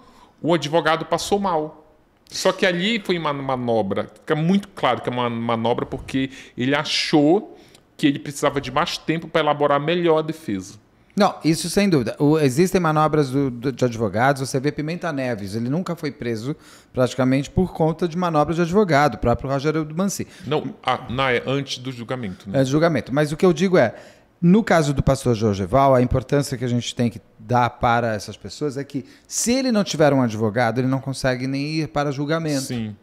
o advogado passou mal só que ali foi uma manobra, fica muito claro que é uma manobra porque ele achou que ele precisava de mais tempo para elaborar melhor a defesa. Não, isso sem dúvida. O, existem manobras do, do, de advogados. Você vê Pimenta Neves, ele nunca foi preso praticamente por conta de manobras de advogado, o próprio Rogério Mansi. Não, a, ah, na, antes do julgamento. Né? Antes do julgamento. Mas o que eu digo é, no caso do pastor Jorgeval, a importância que a gente tem que dar para essas pessoas é que, se ele não tiver um advogado, ele não consegue nem ir para julgamento. Sim.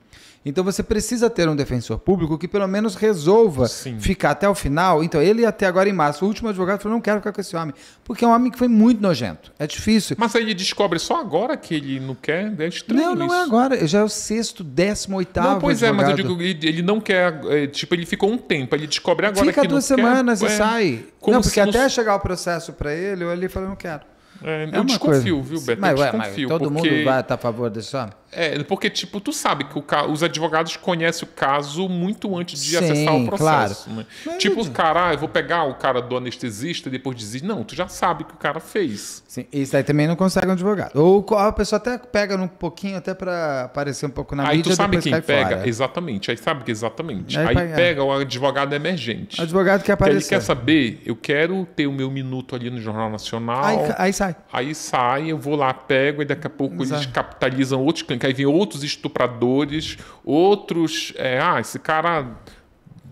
Então você precisa ter um defensor público que pelo menos resolva Sim. ficar até o final. Então ele até agora em março, o último advogado falou: não quero ficar com esse homem, porque é um homem que foi muito nojento. É difícil. Mas aí ele descobre só agora que ele não quer. É estranho Não, não é isso. é agora. Já é o sexto, décimo, oitavo. Não, pois advogado. é, mas eu digo ele, ele não quer. É, tipo ele ficou um tempo. Ele descobre agora Fica que duas não semanas quer, e é, sai. Não, porque até não... chegar o processo para ele, ele falou: não quero. É, é eu desconfio, coisa. viu, Beto? Mas, eu desconfio. mas todo porque... mundo vai estar tá a favor desse homem? É, porque, tipo, tu sabe que ca... os advogados conhecem o caso muito antes de Sim, acessar o processo. Claro. Né? tipo, os cara, ah, eu vou pegar o cara do anestesista e depois dizer, não, tu já sabe que o cara fez. Sim, isso aí também não consegue um advogado. Ou a pessoa até pega um pouquinho, até para aparecer um pouco na aí mídia. Aí tu sabe quem pega, fora. exatamente, aí sabe que exatamente. Aí, aí pega, pega o advogado emergente. O advogado que aparece. ele quer saber, eu quero ter o meu minuto ali no Jornal Nacional. Aí, aí sai. Aí sai, eu vou lá, pego, e daqui a pouco Exato. eles capitalizam outros clientes que aí vem outros estupradores, outros. É, ah, esse cara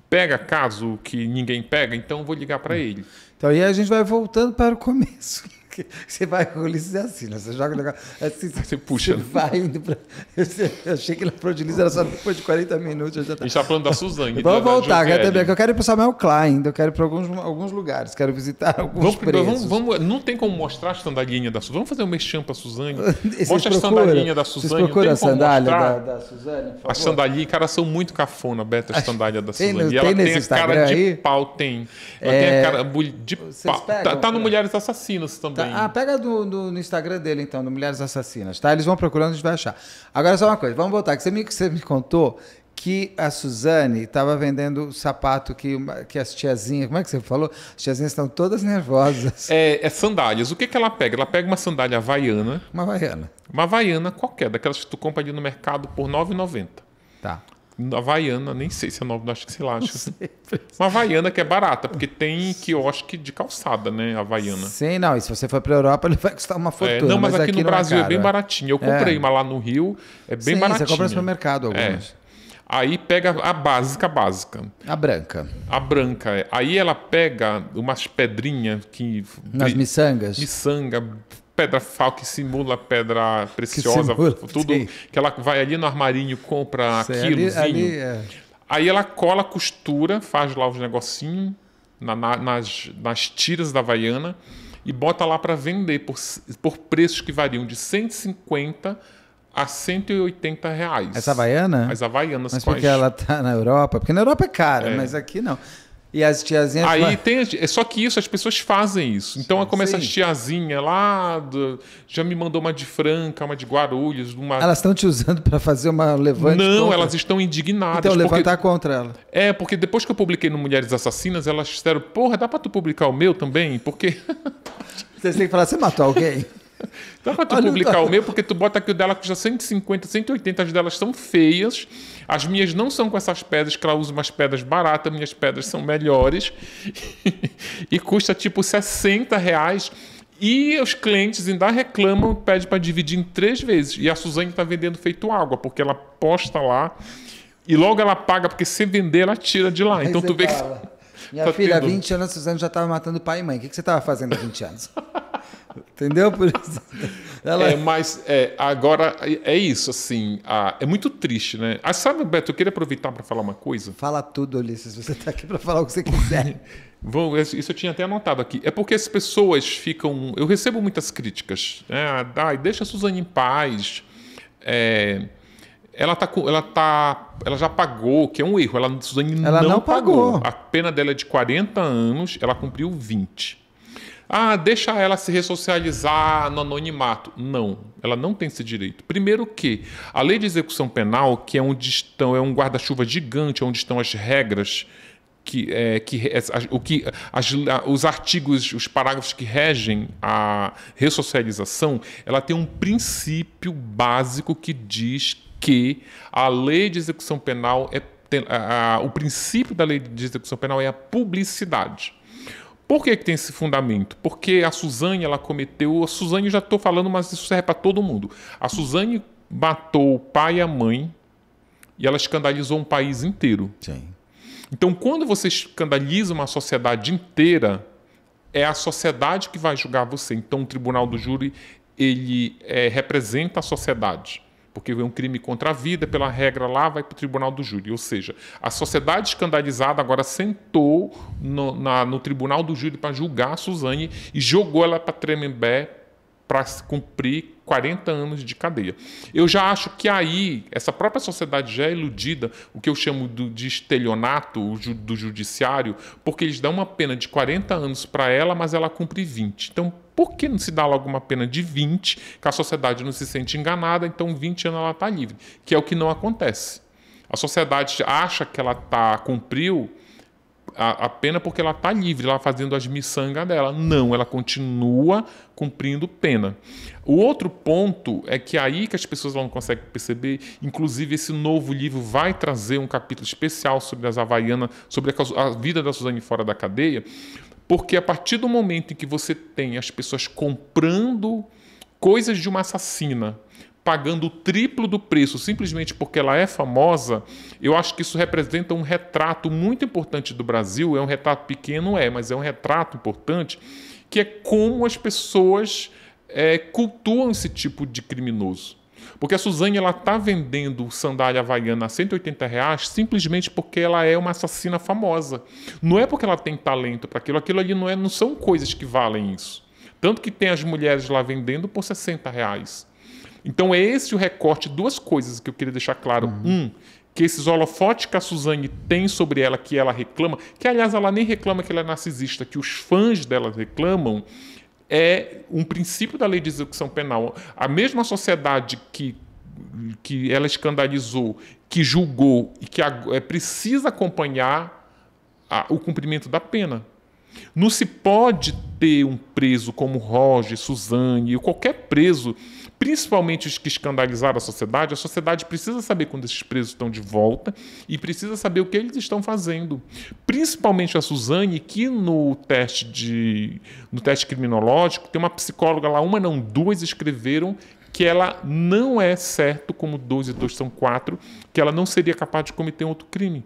pega caso que ninguém pega, então vou ligar para hum. ele. Então, e a gente vai voltando para o começo. Você vai com o Ulisses assim, né? Você joga o negócio. Assim, você puxa. Você né? vai indo pra. Eu achei que na Pro de era só depois de 40 minutos. já tá... A gente tá falando da Suzane. Vamos né, voltar, que eu, quero ir pro Samuel Klein, eu quero ir pra alguns, alguns lugares, quero visitar alguns vamos, presos. Vamos, vamos, não tem como mostrar a sandalinha da Suzane. Vamos fazer um mexão pra Suzane. Mostra a sandalinha da Suzane. Vocês procuram a sandália da, da Suzane? As cara, são muito cafona, Beto, a sandália da Suzane. Tem, e ela tem, tem a cara de pau, tem. Ela é... tem a é, cara de pau. Tá, tá no Mulheres Assassinas também. Tá. Ah, pega do, do, no Instagram dele, então, do Mulheres Assassinas, tá? Eles vão procurando, a gente vai achar. Agora, só uma coisa, vamos voltar, que você me, você me contou que a Suzane estava vendendo sapato que, que as tiazinhas, como é que você falou? As tiazinhas estão todas nervosas. É, é sandálias. O que, que ela pega? Ela pega uma sandália havaiana. Uma havaiana. Uma havaiana qualquer, daquelas que tu compra ali no mercado por R$ 9,90. Tá. Havaiana, nem sei se é nova, acho que sei lá. Acho. Sei. É. Uma Havaiana que é barata, porque tem quiosque de calçada, né? Havaiana. Sim, não. E se você for para Europa, ele vai custar uma é, fortuna. É, não, mas, mas aqui, aqui, no é Brasil é, caro, é, bem baratinho. Eu comprei mas uma lá no Rio, é bem Sim, baratinho. Você compra no supermercado algumas. Aí pega a básica, a básica. A branca. A branca, é. Aí ela pega umas pedrinhas que. Nas miçangas? Miçanga, pedra fal que simula pedra preciosa, que simula, tudo sim. que ela vai ali no armarinho compra Sei, é... Aí ela cola, costura, faz lá os negocinhos na, na, nas, nas tiras da vaiana e bota lá para vender por, por preços que variam de 150 a 180 reais. Essa havaiana? As havaianas. Mas porque ela tá na Europa? Porque na Europa é cara, é. mas aqui não. E as tiazinhas. Aí tem. É só que isso, as pessoas fazem isso. Então começa as tiazinhas lá. Do, já me mandou uma de Franca, uma de Guarulhos. Uma... Elas estão te usando para fazer uma levante. Não, contra... elas estão indignadas. Então, levantar porque... contra ela. É, porque depois que eu publiquei no Mulheres Assassinas, elas disseram, porra, dá para tu publicar o meu também? Porque. Vocês têm que falar, você matou alguém? Dá pra tu Olha publicar tá... o meu, porque tu bota aqui o dela custa 150, 180, as delas são feias. As minhas não são com essas pedras, que ela usa umas pedras baratas, minhas pedras são melhores. e custa tipo 60 reais. E os clientes ainda reclamam, pede para dividir em três vezes. E a Suzane tá vendendo feito água, porque ela posta lá e logo ela paga, porque se vender, ela tira de lá. então tu vê que. Minha tá filha, tendo... há 20 anos, Suzane já estava matando pai e mãe. O que, que você estava fazendo há 20 anos? Entendeu? Por isso. Ela... É, mas é, agora é, isso, assim. A, é muito triste, né? Ah, sabe, Beto, eu queria aproveitar para falar uma coisa. Fala tudo, Ulisses. Você está aqui para falar o que você quiser. Bom, isso eu tinha até anotado aqui. É porque as pessoas ficam. Eu recebo muitas críticas. Né? Ah, deixa a Suzane em paz. É, ela tá ela tá ela já pagou que é um erro ela Suzane ela não, não pagou. pagou. a pena dela é de 40 anos ela cumpriu 20 ah, deixa ela se ressocializar no anonimato. Não, ela não tem esse direito. Primeiro que a lei de execução penal, que é onde estão, é um guarda-chuva gigante, onde estão as regras que, é, que, o que as, os artigos, os parágrafos que regem a ressocialização, ela tem um princípio básico que diz que a lei de execução penal é tem, a, a, o princípio da lei de execução penal é a publicidade. Por que, que tem esse fundamento? Porque a Suzane, ela cometeu. A Suzane, já estou falando, mas isso serve para todo mundo. A Suzane matou o pai e a mãe e ela escandalizou um país inteiro. Sim. Então, quando você escandaliza uma sociedade inteira, é a sociedade que vai julgar você. Então, o tribunal do júri ele é, representa a sociedade porque é um crime contra a vida, pela regra lá, vai para o tribunal do júri. Ou seja, a sociedade escandalizada agora sentou no, na, no tribunal do júri para julgar a Suzane e jogou ela para Tremembé para cumprir 40 anos de cadeia. Eu já acho que aí essa própria sociedade já é iludida, o que eu chamo de estelionato do judiciário, porque eles dão uma pena de 40 anos para ela, mas ela cumpre 20. Então, por que não se dá logo uma pena de 20, que a sociedade não se sente enganada, então 20 anos ela está livre? Que é o que não acontece. A sociedade acha que ela tá, cumpriu a, a pena porque ela está livre, ela fazendo as miçangas dela. Não, ela continua cumprindo pena. O outro ponto é que é aí que as pessoas não conseguem perceber, inclusive esse novo livro vai trazer um capítulo especial sobre as Havaianas, sobre a, a vida da Suzane fora da cadeia, porque a partir do momento em que você tem as pessoas comprando coisas de uma assassina, pagando o triplo do preço simplesmente porque ela é famosa, eu acho que isso representa um retrato muito importante do Brasil. É um retrato pequeno, é, mas é um retrato importante, que é como as pessoas é, cultuam esse tipo de criminoso. Porque a Suzane ela tá vendendo sandália havaiana a 180 reais simplesmente porque ela é uma assassina famosa. Não é porque ela tem talento para aquilo, aquilo ali não, é, não são coisas que valem isso. Tanto que tem as mulheres lá vendendo por 60 reais. Então é esse o recorte, duas coisas que eu queria deixar claro. Uhum. Um, que esses holofotes que a Suzane tem sobre ela, que ela reclama, que aliás ela nem reclama que ela é narcisista, que os fãs dela reclamam, é um princípio da lei de execução penal. A mesma sociedade que, que ela escandalizou, que julgou e que é, precisa acompanhar a, o cumprimento da pena. Não se pode ter um preso como Roger, Suzane, ou qualquer preso principalmente os que escandalizaram a sociedade, a sociedade precisa saber quando esses presos estão de volta e precisa saber o que eles estão fazendo. Principalmente a Suzane, que no teste de no teste criminológico tem uma psicóloga lá, uma não, duas escreveram que ela não é certo como dois e dois são quatro, que ela não seria capaz de cometer outro crime.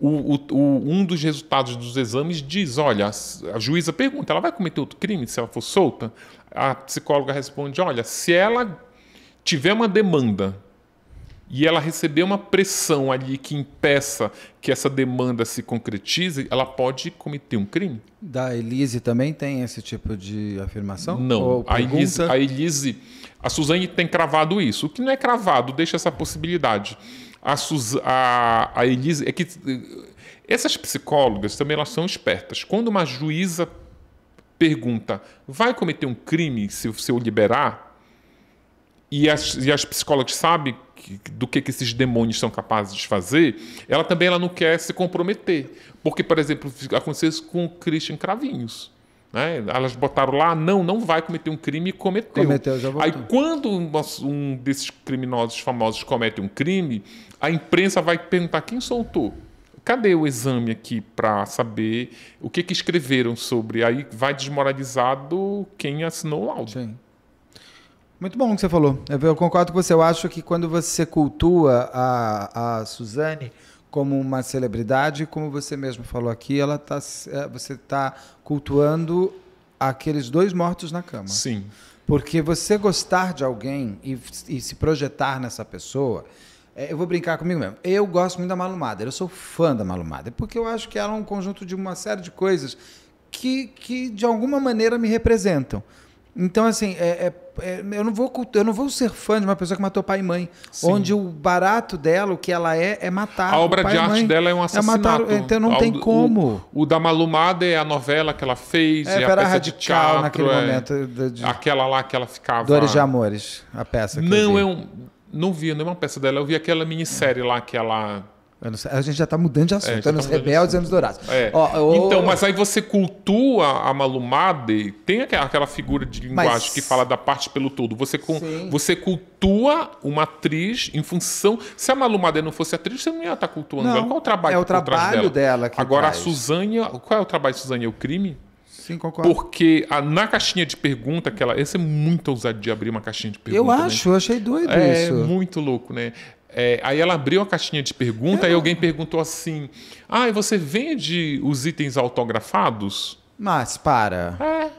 O, o, o, um dos resultados dos exames diz: olha, a juíza pergunta, ela vai cometer outro crime se ela for solta? A psicóloga responde: olha, se ela tiver uma demanda e ela receber uma pressão ali que impeça que essa demanda se concretize, ela pode cometer um crime. Da Elise também tem esse tipo de afirmação? Não. A Elise, a Elise, a Suzane tem cravado isso. O que não é cravado deixa essa possibilidade a, Suz, a, a Elisa. É que eh, essas psicólogas também elas são espertas. Quando uma juíza pergunta, vai cometer um crime se, se eu liberar? E as, e as psicólogas sabem que, do que, que esses demônios são capazes de fazer, ela também ela não quer se comprometer. Porque, por exemplo, aconteceu isso com o Christian Cravinhos. Né? Elas botaram lá, não, não vai cometer um crime e cometeu. cometeu já Aí quando um desses criminosos famosos comete um crime, a imprensa vai perguntar quem soltou. Cadê o exame aqui para saber o que, que escreveram sobre? Aí vai desmoralizado quem assinou o laudo. Sim. Muito bom o que você falou. Eu concordo com você. Eu acho que quando você cultua a, a Suzane, como uma celebridade, como você mesmo falou aqui, ela tá, é, você está cultuando aqueles dois mortos na cama. Sim. Porque você gostar de alguém e, e se projetar nessa pessoa, é, eu vou brincar comigo mesmo. Eu gosto muito da Malumada, eu sou fã da Malumada, porque eu acho que ela é um conjunto de uma série de coisas que, que de alguma maneira me representam. Então, assim, é, é, é, eu, não vou, eu não vou ser fã de uma pessoa que matou pai e mãe. Sim. Onde o barato dela, o que ela é, é matar. A obra de arte dela é um assassinato. É matar, então não a, tem como. O, o, da Malumada é a novela que ela fez, é, é a peça radical de teatro. Naquele é momento, de, de, aquela lá que ela ficava. Dores de Amores, a peça. não, eu, eu, não vi nenhuma peça dela. Eu vi aquela minissérie lá que ela Anos, a gente já está mudando de é, assunto. É, anos tá rebeldes, anos dourados. É. Ó, ó, então, mas aí você cultua a Malumade, tem aquela figura de linguagem mas... que fala da parte pelo todo. Você, você cultua uma atriz em função. Se a Malumade não fosse atriz, você não ia estar tá cultuando não, ela. Qual é o trabalho É o trabalho dela. dela Agora, traz. a Suzane. Qual é o trabalho de Suzane? É o crime? Sim, concordo. Porque a, na caixinha de pergunta, que ela. Esse é muito ousado de abrir uma caixinha de pergunta. Eu né? acho, né? eu achei doido é, isso. É muito louco, né? É, aí ela abriu a caixinha de pergunta Aí e é. alguém perguntou assim: Ah, você vende os itens autografados? Mas para. É.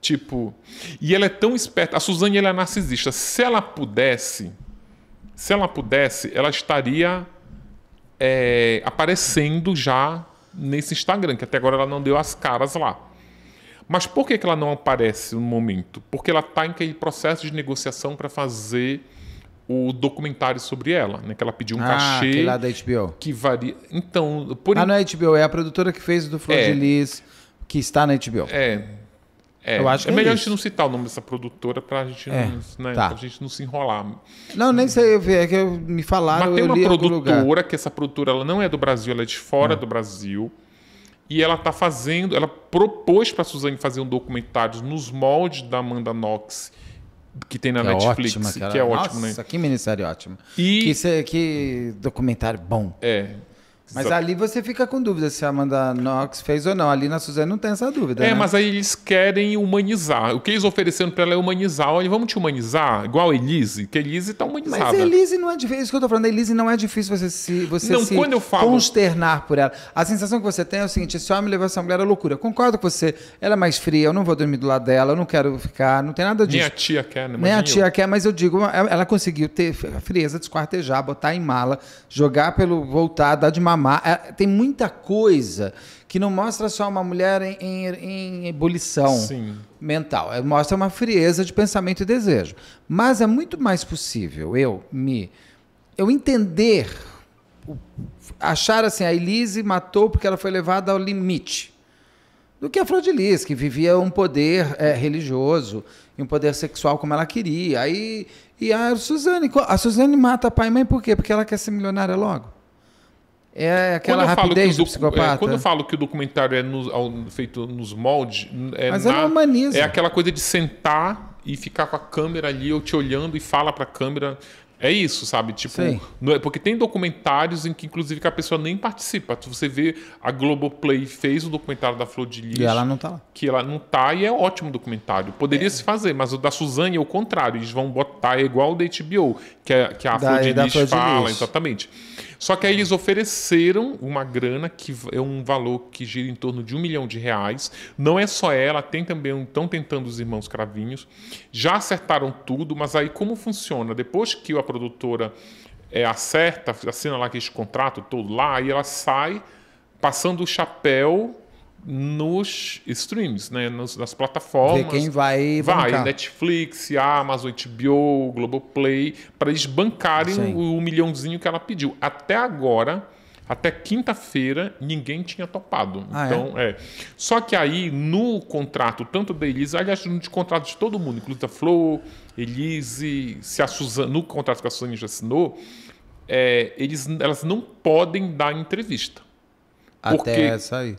Tipo. E ela é tão esperta. A Suzane ela é narcisista. Se ela pudesse, se ela pudesse, ela estaria é, aparecendo já nesse Instagram, que até agora ela não deu as caras lá. Mas por que, que ela não aparece no momento? Porque ela está em processo de negociação para fazer o documentário sobre ela, né? Que ela pediu um ah, cachê. lá da HBO. Que varia. Então, por Ah, in... não é HBO, é a produtora que fez do Flor é. de Lis, que está na HBO. É. É, eu acho é, é melhor a gente não citar o nome dessa produtora para a gente, é, não, né, tá. gente não se enrolar. Não, nem sei, eu ver, é que me falaram. Mas tem uma produtora, que essa produtora ela não é do Brasil, ela é de fora hum. do Brasil. E ela está fazendo, ela propôs para a Suzane fazer um documentário nos moldes da Amanda Knox que tem na que é Netflix, é ótima, que é ótimo, né? que minissérie ótima. E... Que, que documentário bom. É, mas Só... ali você fica com dúvida se a Amanda Knox fez ou não. Ali na Suzane não tem essa dúvida. É, né? mas aí eles querem humanizar. O que eles oferecendo para ela é humanizar. Olha, vamos te humanizar, igual a Elise, que a Elise tá humanizada. Mas a Elise não é difícil. Isso que eu tô falando, a Elise não é difícil você se, você não, se quando eu falo... consternar por ela. A sensação que você tem é o seguinte: esse homem levou essa mulher à loucura. Concordo com você, ela é mais fria, eu não vou dormir do lado dela, eu não quero ficar, não tem nada disso. Nem a tia quer, né? Nem a tia quer, mas eu digo, ela conseguiu ter a frieza, desquartejar, botar em mala, jogar pelo. voltar, dar de mal é, tem muita coisa que não mostra só uma mulher em, em, em ebulição Sim. mental. É, mostra uma frieza de pensamento e desejo. Mas é muito mais possível eu me eu entender achar assim a Elise matou porque ela foi levada ao limite do que a Flor de Lis, que vivia um poder é, religioso e um poder sexual como ela queria. Aí, e a Suzane, a Suzane mata pai e mãe por quê? Porque ela quer ser milionária logo. É aquela quando rapidez do é, psicopata. É, quando eu falo que o documentário é feito nos moldes, é, Mas na, humanismo. é aquela coisa de sentar e ficar com a câmera ali, eu te olhando e fala a câmera. É isso, sabe? Tipo, é, porque tem documentários em que, inclusive, que a pessoa nem participa. Você vê, a Globoplay fez o documentário da Flor de Lis. E ela não tá lá. Que ela não tá, e é ótimo documentário. Poderia é. se fazer, mas o da Suzane é o contrário. Eles vão botar, é igual o da HBO, que, é, que é a da, Flor de Lis fala, exatamente. Só que aí eles ofereceram uma grana que é um valor que gira em torno de um milhão de reais. Não é só ela, tem também, estão tentando os irmãos Cravinhos. Já acertaram tudo, mas aí como funciona? Depois que a produtora é, acerta, assina lá aquele contrato todo lá, aí ela sai passando o chapéu nos streams, né? nas plataformas. Ver quem vai Vai, bancar. Netflix, Amazon, HBO, Globoplay, para eles bancarem o, o milhãozinho que ela pediu. Até agora, até quinta-feira, ninguém tinha topado. Ah, é? então, é? é? Só que aí, no contrato, tanto da Elise, aliás, no contrato de todo mundo, inclusive da Flor, Elise, se a Suzana, no contrato que a Suzane já assinou, é, eles, elas não podem dar entrevista. Até porque, sair.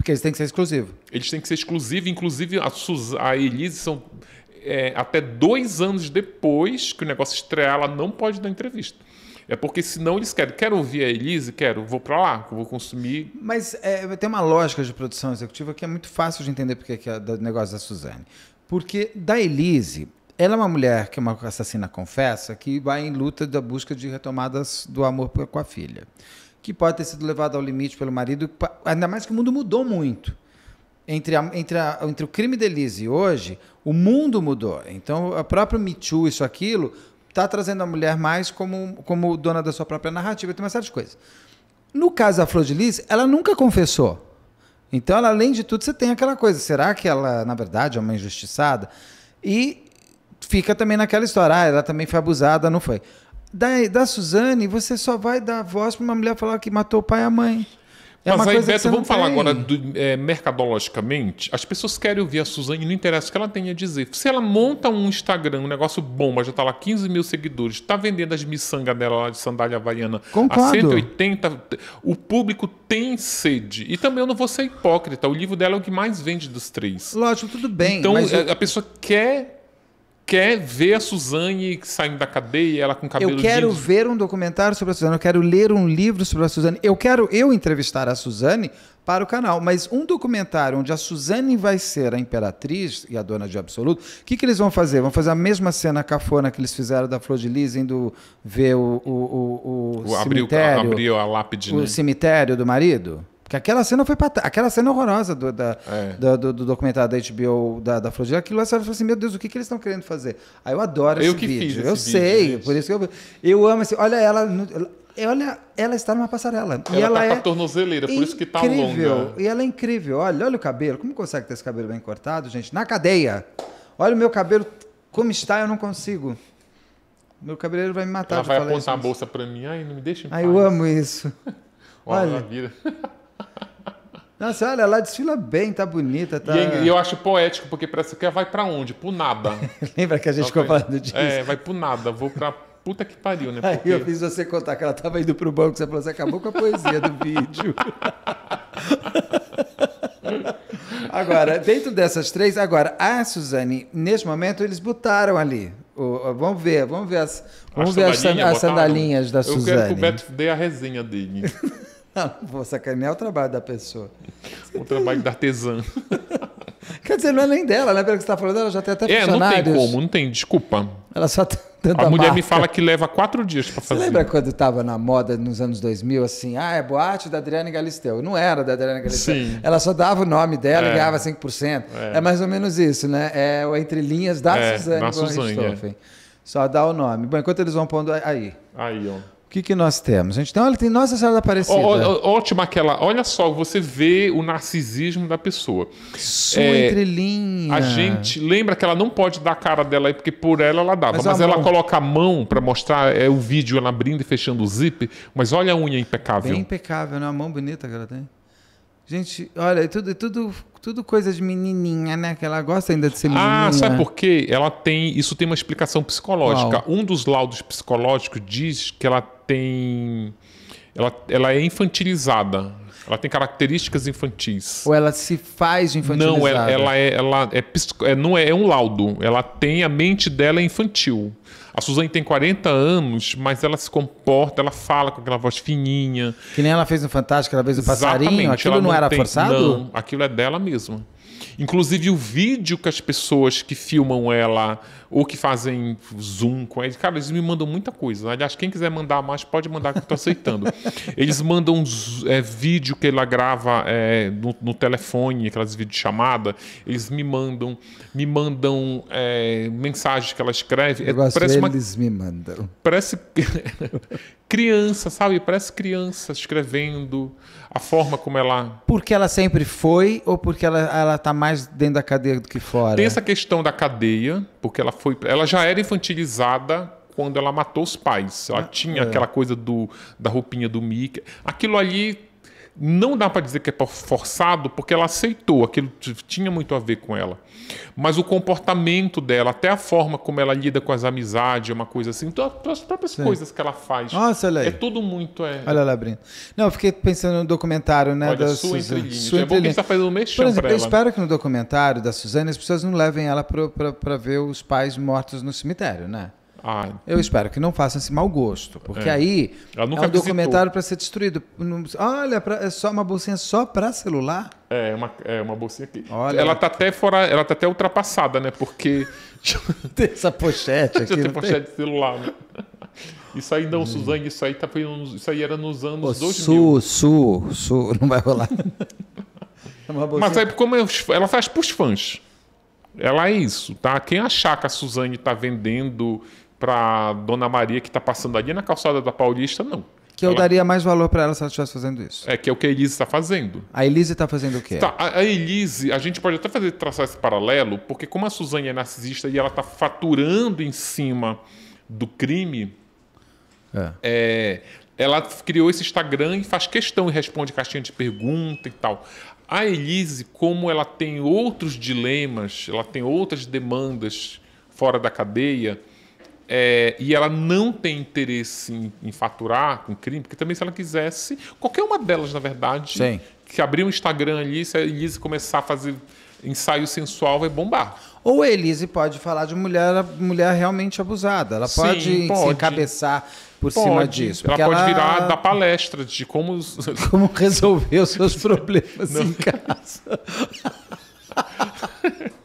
Porque eles têm que ser exclusivos. Eles têm que ser exclusivos. Inclusive, a, Suz a Elise são. É, até dois anos depois que o negócio estrear, ela não pode dar entrevista. É porque senão eles querem. Quero ouvir a Elise? Quero. Vou para lá, vou consumir. Mas é, tem uma lógica de produção executiva que é muito fácil de entender porque é, é o negócio da Suzane. Porque da Elise, ela é uma mulher que é uma assassina confessa que vai em luta da busca de retomadas do amor com a filha que pode ter sido levado ao limite pelo marido, ainda mais que o mundo mudou muito. Entre, a, entre, a, entre o crime de Elise e hoje, o mundo mudou. Então, o próprio Me Too, isso, aquilo, está trazendo a mulher mais como, como dona da sua própria narrativa, tem uma série de coisas. No caso da Flor de Lis, ela nunca confessou. Então, ela, além de tudo, você tem aquela coisa. Será que ela, na verdade, é uma injustiçada? E fica também naquela história. Ah, ela também foi abusada, não foi da, da Suzane, você só vai dar voz para uma mulher falar que matou o pai e a mãe. É Mas aí, Beto, vamos falar tem. agora do, é, mercadologicamente. As pessoas querem ouvir a Suzane, não interessa o que ela tem a dizer. Se ela monta um Instagram, um negócio bom, já tá lá 15 mil seguidores, está vendendo as miçangas dela lá de sandália havaiana Concordo. a 180, o público tem sede. E também eu não vou ser hipócrita, o livro dela é o que mais vende dos três. Lógico, tudo bem. Então a, eu... É, a pessoa quer quer ver a Suzane saindo da cadeia, ela com cabelo Eu quero ver um documentário sobre a Suzane, eu quero ler um livro sobre a Suzane. Eu quero eu entrevistar a Suzane para o canal, mas um documentário onde a Suzane vai ser a imperatriz e a dona de absoluto, o que, que eles vão fazer? Vão fazer a mesma cena cafona que eles fizeram da Flor de Lis indo ver o, o, o, o, o cemitério, abriu, abriu a lápide, o né? cemitério do marido? Porque aquela cena foi pra... Aquela cena horrorosa do, da, é. do, do, do, documentário da HBO da, da Florida, aquilo lá você falou assim, meu Deus, o que, que eles estão querendo fazer? Aí eu adoro eu esse que vídeo. Fiz esse eu vídeo, sei, gente. por isso que eu. Eu amo esse. Olha ela. É, olha, ela está numa passarela. e ela está com a é tornozeleira, por isso que tá longa. E ela é incrível. Olha, olha o cabelo. Como consegue ter esse cabelo bem cortado, gente? Na cadeia. Olha o meu cabelo, como está, eu não consigo. Meu cabeleireiro vai me matar. Ela vai apontar isso, a bolsa para mim. Ai, não me deixa em paz. Ai, eu amo isso. Olha, Olha. Nossa, olha, ela desfila bem, tá bonita. Tá... E, é, eu acho poético, porque parece que ela vai para onde? Pro nada. Lembra que a gente ficou falando disso? É, vai pro nada, vou pra puta que pariu, né? Porque... Aí eu fiz você contar que ela tava indo pro banco, você falou, você acabou com a poesia do vídeo. agora, dentro dessas três, agora, a Suzane, neste momento, eles botaram ali. O, vamos ver, vamos ver as, vamos as ver sandalinha, as, sandalinhas da Suzane. Eu quero que o Beto dê a resenha dele. Não, vou sacanear o trabalho da pessoa. O trabalho da artesã. Quer dizer, não é nem dela, né? Pelo que você está falando, ela já tem até É, não tem como, não tem, desculpa. Ela só tá a, a mulher marca. me fala que leva quatro dias para fazer. Você lembra quando estava na moda nos anos 2000, assim, ah, é boate da Adriana Galisteu. Não era da Adriana Galisteu. Sim. Ela só dava o nome dela é. e ganhava 5%. É. é mais ou menos isso, né? É o Entre Linhas da é, Suzane, da Suzane é. Só dá o nome. Bom, enquanto eles vão pondo aí. Aí, ó. O que, que nós temos? A gente tem, olha, tem Nossa Senhora da Aparecida. Ó, ó, ótima aquela. Olha só, você vê o narcisismo da pessoa. Sua é, entrelinha. A gente lembra que ela não pode dar a cara dela aí, porque por ela ela dava. Mas, mas ela mão... coloca a mão para mostrar é, o vídeo, ela abrindo e fechando o zip. Mas olha a unha impecável. É impecável, né? A mão bonita que ela tem. Gente, olha, é tudo, tudo, tudo coisa de menininha, né? Que ela gosta ainda de ser ah, menininha. Ah, sabe por quê? Ela tem. Isso tem uma explicação psicológica. Um dos laudos psicológicos diz que ela tem. Ela, ela é infantilizada. Ela tem características infantis. Ou ela se faz infantilizada? Não, ela, ela é, ela é, é, não é, é um laudo. Ela tem a mente dela é infantil. A Suzane tem 40 anos, mas ela se comporta, ela fala com aquela voz fininha. Que nem ela fez no Fantástico, ela fez o passarinho. Exatamente, aquilo não, não, era tem, forçado? Não, aquilo é dela mesma. Inclusive o vídeo que as pessoas que filmam ela ou que fazem zoom com ela, cara, eles me mandam muita coisa. Aliás, quem quiser mandar mais, pode mandar que eu tô aceitando. Eles mandam é, vídeo que ela grava é, no, no, telefone, aquelas videochamada, eles me mandam, me mandam é, mensagens que ela escreve. é, parece uma... eles me mandam. Parece criança, sabe? Parece criança escrevendo a forma como ela. Porque ela sempre foi ou porque ela, ela tá mais dentro da cadeia do que fora? Tem essa questão da cadeia, porque ela foi. Ela já era infantilizada quando ela matou os pais. Ela ah, tinha é. aquela coisa do, da roupinha do Mickey. Aquilo ali não dá para dizer que é forçado, porque ela aceitou, aquilo tinha muito a ver com ela. Mas o comportamento dela, até a forma como ela lida com as amizades, é uma coisa assim, então as próprias Sim. coisas que ela faz. Nossa, olha aí. É tudo muito. É... Olha lá, Brinda. Não, eu fiquei pensando no documentário, né? Olha, da sua entrelinha. Sua é bom que está fazendo um mexão Por exemplo, eu espero que no documentário da Suzane as pessoas não levem ela para ver os pais mortos no cemitério, né? Eu espero que não façam esse mau gosto, porque é. aí é um visitou. documentário para ser destruído. Olha, pra, é só uma bolsinha só para celular? É, é, uma, é uma bolsinha aqui. Olha. Ela tá até fora, ela tá até ultrapassada, né? Porque. tem essa pochete aqui. tem pochete tem? de celular, né? Isso aí não, hum. Suzane, isso aí, tá, isso aí era nos anos Pô, 2000. Su, su, su, não vai rolar. é Mas aí, é como eu, ela faz para os fãs. Ela é isso, tá? Quem achar que a Suzane está vendendo para Dona Maria que está passando ali na calçada da Paulista, não. Que eu ela... daria mais valor para ela se ela estivesse fazendo isso. É, que é o que a Elise está fazendo. A Elise está fazendo o quê? Tá, a, a Elise, a gente pode até fazer, traçar esse paralelo, porque como a Suzane é narcisista e ela está faturando em cima do crime, é. É, ela criou esse Instagram e faz questão e responde caixinha de pergunta e tal. A Elise, como ela tem outros dilemas, ela tem outras demandas fora da cadeia, é, e ela não tem interesse em, em, faturar com crime, porque também se ela quisesse, qualquer uma delas, na verdade, Sim. que abrir um Instagram ali, se a Elise começar a fazer ensaio sensual, vai bombar. Ou a Elise pode falar de mulher, mulher realmente abusada. Ela Sim, pode, se encabeçar por pode. cima disso. Ela pode ela... virar da palestra de como... como resolver os seus problemas em casa.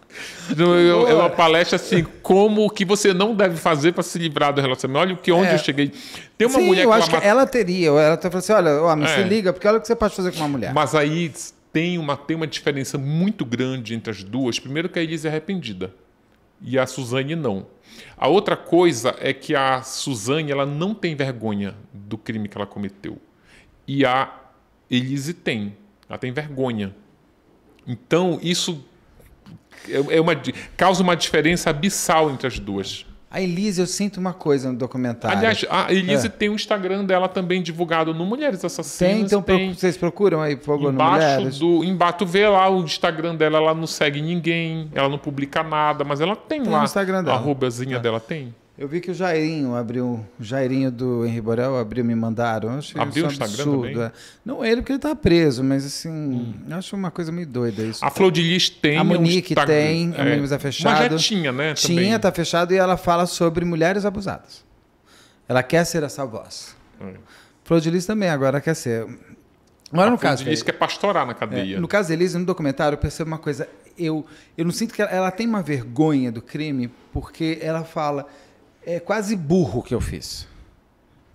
É uma palestra assim, como o que você não deve fazer para se livrar do relacionamento. Olha o que onde é. eu cheguei. Tem uma Sim, mulher que eu acho que ela teria. Ela até tá falou assim, olha, homem, é. se liga, porque olha o que você pode fazer com uma mulher. Mas aí tem uma, tem uma diferença muito grande entre as duas. Primeiro que a Elise é arrependida e a Suzane não. A outra coisa é que a Suzane ela não tem vergonha do crime que ela cometeu. E a Elise tem. Ela tem vergonha. Então, isso é, é uma, causa uma diferença abissal entre as duas. A Elise, eu sinto uma coisa no documentário. Aliás, a Elise é. tem o um Instagram dela também divulgado no Mulheres Assassinas. Tem, então tem... vocês procuram aí Fogo embaixo no Mulheres? Do, embaixo, tu vê lá o Instagram dela, ela não segue ninguém, ela não publica nada, mas ela tem, tem lá. O Instagram dela. A arrobazinha é. dela tem. Eu vi que o Jairinho abriu, o Jairinho do Henri Borel abriu, me mandaram. Acho abriu o Instagram também? É. Não ele, porque ele tá preso, mas assim, hum. acho uma coisa meio doida isso. A Flor de Lis tem. A Monique um... tem, é, a Monique está fechada. Mas já tinha, né? Tinha, também. tá fechado, e ela fala sobre mulheres abusadas. Ela quer ser essa voz. É. Flor de Lis também agora quer ser. Agora, a no Flor caso. Flor de Lis quer pastorar na é, cadeia. É, no caso Elise, no documentário, eu percebo uma coisa. Eu, eu não sinto que ela, ela tem uma vergonha do crime, porque ela fala é, quase burro que eu fiz.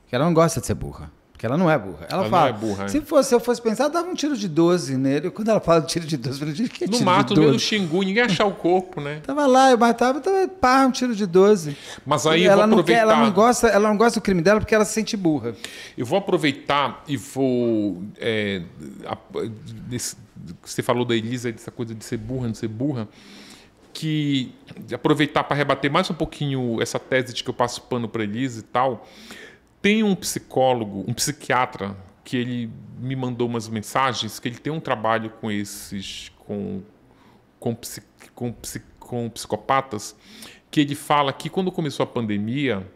Porque ela não gosta de ser burra. Porque ela não é burra. Ela, ela fala. É burra, se, né? fosse, se eu fosse pensar, eu dava um tiro de 12 nele. Quando ela fala tiro de 12, eu falei, que é tiro No mato no Xingu, ninguém achar o corpo, né? tava lá, eu matava, tava, pá, um tiro de 12. Mas aí eu ela aproveitar. Não quer, ela, não gosta, ela não gosta do crime dela porque ela se sente burra. Eu vou aproveitar e vou. É, a, desse, você falou da Elisa, dessa coisa de ser burra, não ser burra que aproveitar para rebater mais um pouquinho essa tese de que eu passo pano para Elise e tal. Tem um psicólogo, um psiquiatra, que ele me mandou umas mensagens que ele tem um trabalho com esses, com, com, psiqui, com, psiqui, com psicopatas, que ele fala que quando começou a pandemia,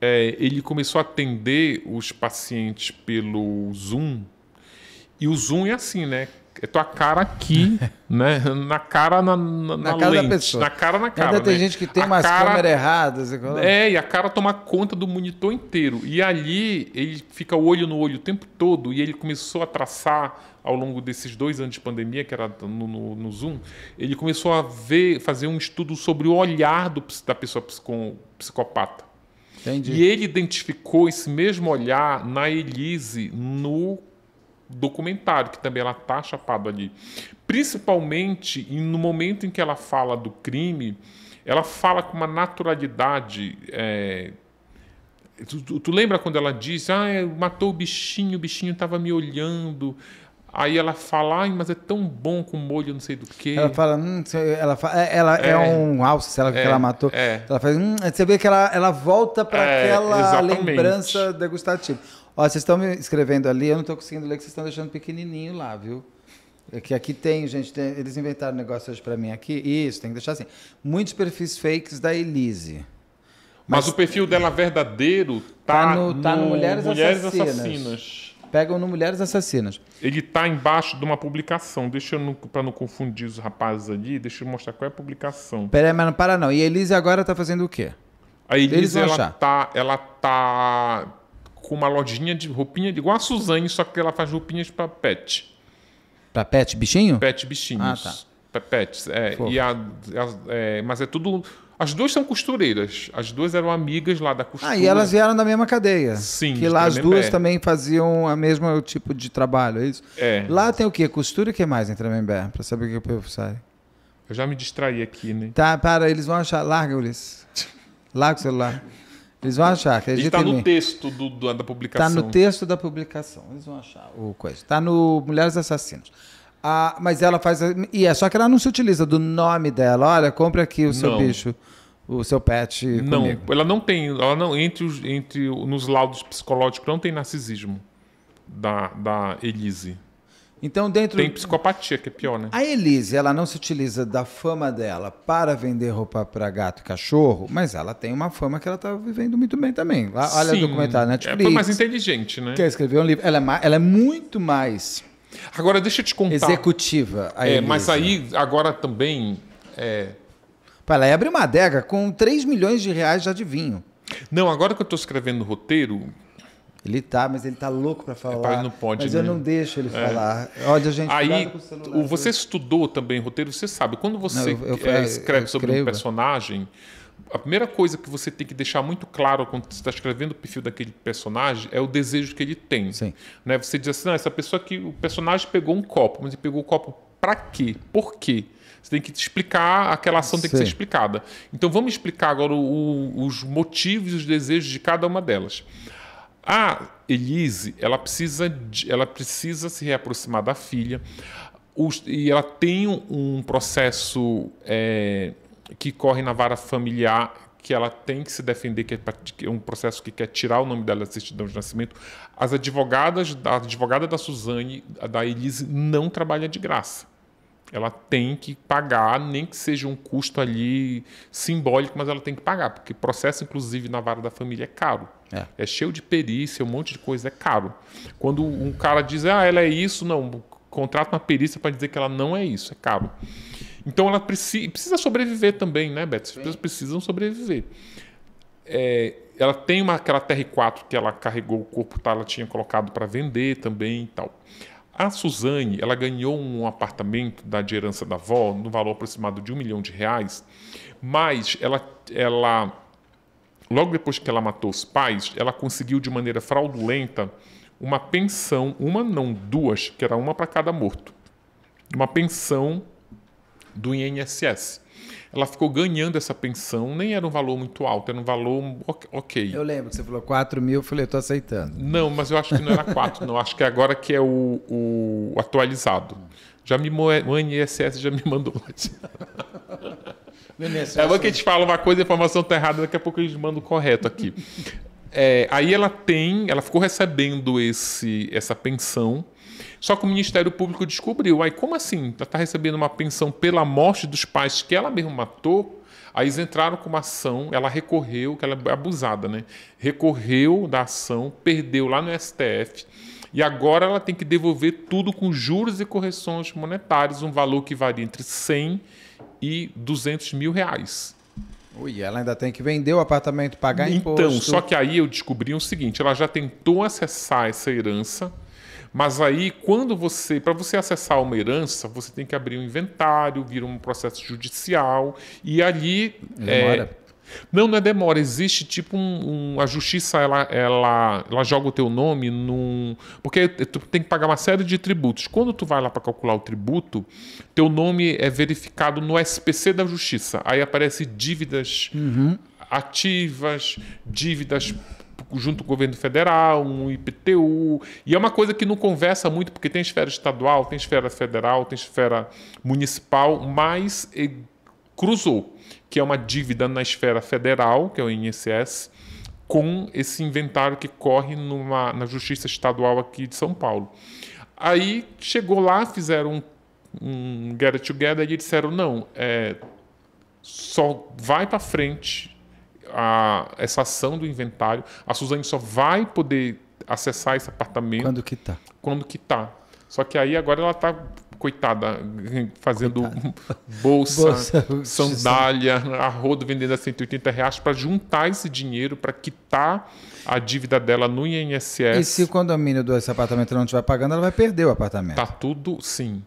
é, ele começou a atender os pacientes pelo Zoom. E o Zoom é assim, né? é tua cara aqui, né? Na cara, na, na, na, na cara lente. Da pessoa. Na cara, na cara. Ainda né? tem gente que tem a umas cara... câmeras erradas. É, e a cara toma conta do monitor inteiro. E ali ele fica olho no olho o tempo todo e ele começou a traçar ao longo desses dois anos de pandemia, que era no, no, no Zoom, ele começou a ver, fazer um estudo sobre o olhar do, da pessoa psico, psicopata. Entendi. E ele identificou esse mesmo olhar na Elise no documentário, que também ela tá chapada ali. Principalmente no momento em que ela fala do crime, ela fala com uma naturalidade. É... Tu, tu, tu, lembra quando ela diz, ah, é, matou o bichinho, o bichinho estava me olhando. Aí ela fala, ai, mas é tão bom com molho, não sei do que. Ela fala, hum, ela, fala, é, ela é, é um alce, sei lá, é, que ela matou. É. Ela faz, hum, você vê que ela, ela volta para aquela exatamente. lembrança degustativa. Ó, vocês estão me escrevendo ali, eu não estou conseguindo ler, que vocês estão deixando pequenininho lá, viu? É que aqui tem, gente, tem, eles inventaram um negócio hoje para mim aqui. Isso, tem que deixar assim. Muitos perfis fakes da Elise. Mas, Mas o perfil dela verdadeiro tá, tá no, tá no, no Mulheres, Mulheres Assassinas. Assassinas. Pegam no Mulheres Assassinas. Ele tá embaixo de uma publicação. Deixa eu, para não confundir os rapazes ali, deixa eu mostrar qual é a publicação. Peraí, mas não para não. E a Elise agora tá fazendo o quê? A Elise, ela achar. tá, ela tá com uma lojinha de roupinha, igual a Suzane, só que ela faz roupinhas para pet. Para pet bichinho? Pet bichinhos. Ah, tá. Pra pets, é. E a, a é, mas é tudo. As duas são costureiras. As duas eram amigas lá da costura. Ah, e elas vieram da mesma cadeia. Sim. Que lá as duas também faziam o mesmo tipo de trabalho, é isso? É. Lá tem o quê? Costura e o que mais em Tremembé? Para saber o que o povo sai Eu já me distraí aqui, né? Tá, para, eles vão achar. Larga, Ulisses. Larga o celular. Eles vão achar. Acredita está no texto do, do, da publicação. Está no texto da publicação. Eles vão achar o coisa. Está no Mulheres Assassinas. Ah, mas ela faz. E é só que ela não se utiliza do nome dela. Olha, compra aqui o seu não. bicho, o seu pet. Não, comigo. ela não tem. Ela não entre entre nos laudos psicológicos não tem narcisismo da da Elise. Então, dentro Tem psicopatia, que é pior, né? A Elise, ela não se utiliza da fama dela para vender roupa para gato e cachorro, mas ela tem uma fama que ela está vivendo muito bem também. olha o documentário na Netflix. Ela é mais inteligente, né? Quer escrever um livro. Ela é, ela é muito mais. Agora, deixa eu te contar. Executiva. é, mas aí, agora também. É... ela abre uma adega com 3 milhões de reais já de vinho. Não, agora que eu estou escrevendo o roteiro, ele tá, mas ele tá louco para falar. É, não pode, mas né? eu não deixo ele é. falar. Olha, a gente Aí, o, você estudou também roteiro, você sabe. Quando você não, eu, eu, é, escreve eu sobre um personagem, a primeira coisa que você tem que deixar muito claro quando você está escrevendo o perfil daquele personagem é o desejo que ele tem. Sim. Né? Você diz assim, ah, essa pessoa que o personagem pegou um copo, mas ele pegou o copo para quê? Por quê? Você tem que explicar, aquela ação tem Sim. que ser explicada. Então vamos explicar agora o, o, os motivos e os desejos de cada uma delas. A Elise, ela precisa, de, ela precisa se reaproximar da filha os, e ela tem um processo é, que corre na vara familiar que ela tem que se defender, é que é um processo que quer tirar o nome dela da certidão de nascimento. As advogadas, a advogada da Suzane, a da Elise, não trabalha de graça. Ela tem que pagar, nem que seja um custo ali simbólico, mas ela tem que pagar, porque processo, inclusive, na vara da família é caro. É. é. cheio de perícia, um monte de coisa, é caro. Quando um cara diz, ah, ela é isso, não, contrata uma perícia para dizer que ela não é isso, é caro. Então ela precisa, precisa sobreviver também, né, Beto? As pessoas precisam sobreviver. É, ela tem uma, aquela TR4 que ela carregou o corpo, tá, ela tinha colocado para vender também e tal. A Suzane, ela ganhou um apartamento da de herança da avó no valor aproximado de um milhão de reais, mas ela, ela Logo depois que ela matou os pais, ela conseguiu de maneira fraudulenta uma pensão, uma não, duas, que era uma para cada morto. Uma pensão do INSS. Ela ficou ganhando essa pensão, nem era um valor muito alto, era um valor ok. Eu lembro que você falou 4 mil, eu falei, eu aceitando. Não, mas eu acho que não era 4, não. Acho que agora que é o, o atualizado. Já me, o INSS já me mandou. é bom que a gente fala uma coisa e a informação tá errada, daqui a pouco eles mandam correto aqui. É, aí ela tem, ela ficou recebendo esse, essa pensão, só que o Ministério Público descobriu. Aí, como assim? Ela está tá recebendo uma pensão pela morte dos pais que ela mesma matou? Aí eles entraram com uma ação, ela recorreu, que ela é abusada, né? Recorreu da ação, perdeu lá no STF. E agora ela tem que devolver tudo com juros e correções monetárias, um valor que varia entre 100 e 200 mil reais. Ui, ela ainda tem que vender o apartamento, pagar então, imposto. Então, só que aí eu descobri o seguinte: ela já tentou acessar essa herança, mas aí quando você, para você acessar uma herança, você tem que abrir um inventário, vir um processo judicial e ali Demora. É, não, não é demora. Existe tipo um, um. a justiça ela, ela, ela joga o teu nome num. Porque tu tem que pagar uma série de tributos. Quando tu vai lá para calcular o tributo, teu nome é verificado no SPC da justiça. Aí aparece dívidas uhum. ativas, dívidas junto com o governo federal, um IPTU. E é uma coisa que não conversa muito, porque tem esfera estadual, tem esfera federal, tem esfera municipal, mas eh, cruzou que é uma dívida na esfera federal, que é o INSS, com esse inventário que corre numa, na Justiça Estadual aqui de São Paulo. Aí chegou lá, fizeram um, um get it together e disseram: não, é, só vai para frente a, essa ação do inventário, a Suzane só vai poder acessar esse apartamento. Quando que tá? Quando que tá. Só que aí agora ela está coitada, fazendo coitada. Bolsa, bolsa, sandália, arrodo vendendo a 180 reais para juntar esse dinheiro para quitar a dívida dela no INSS. E se o condomínio do esse apartamento não estiver pagando, ela vai perder o apartamento. Tá tudo, sim.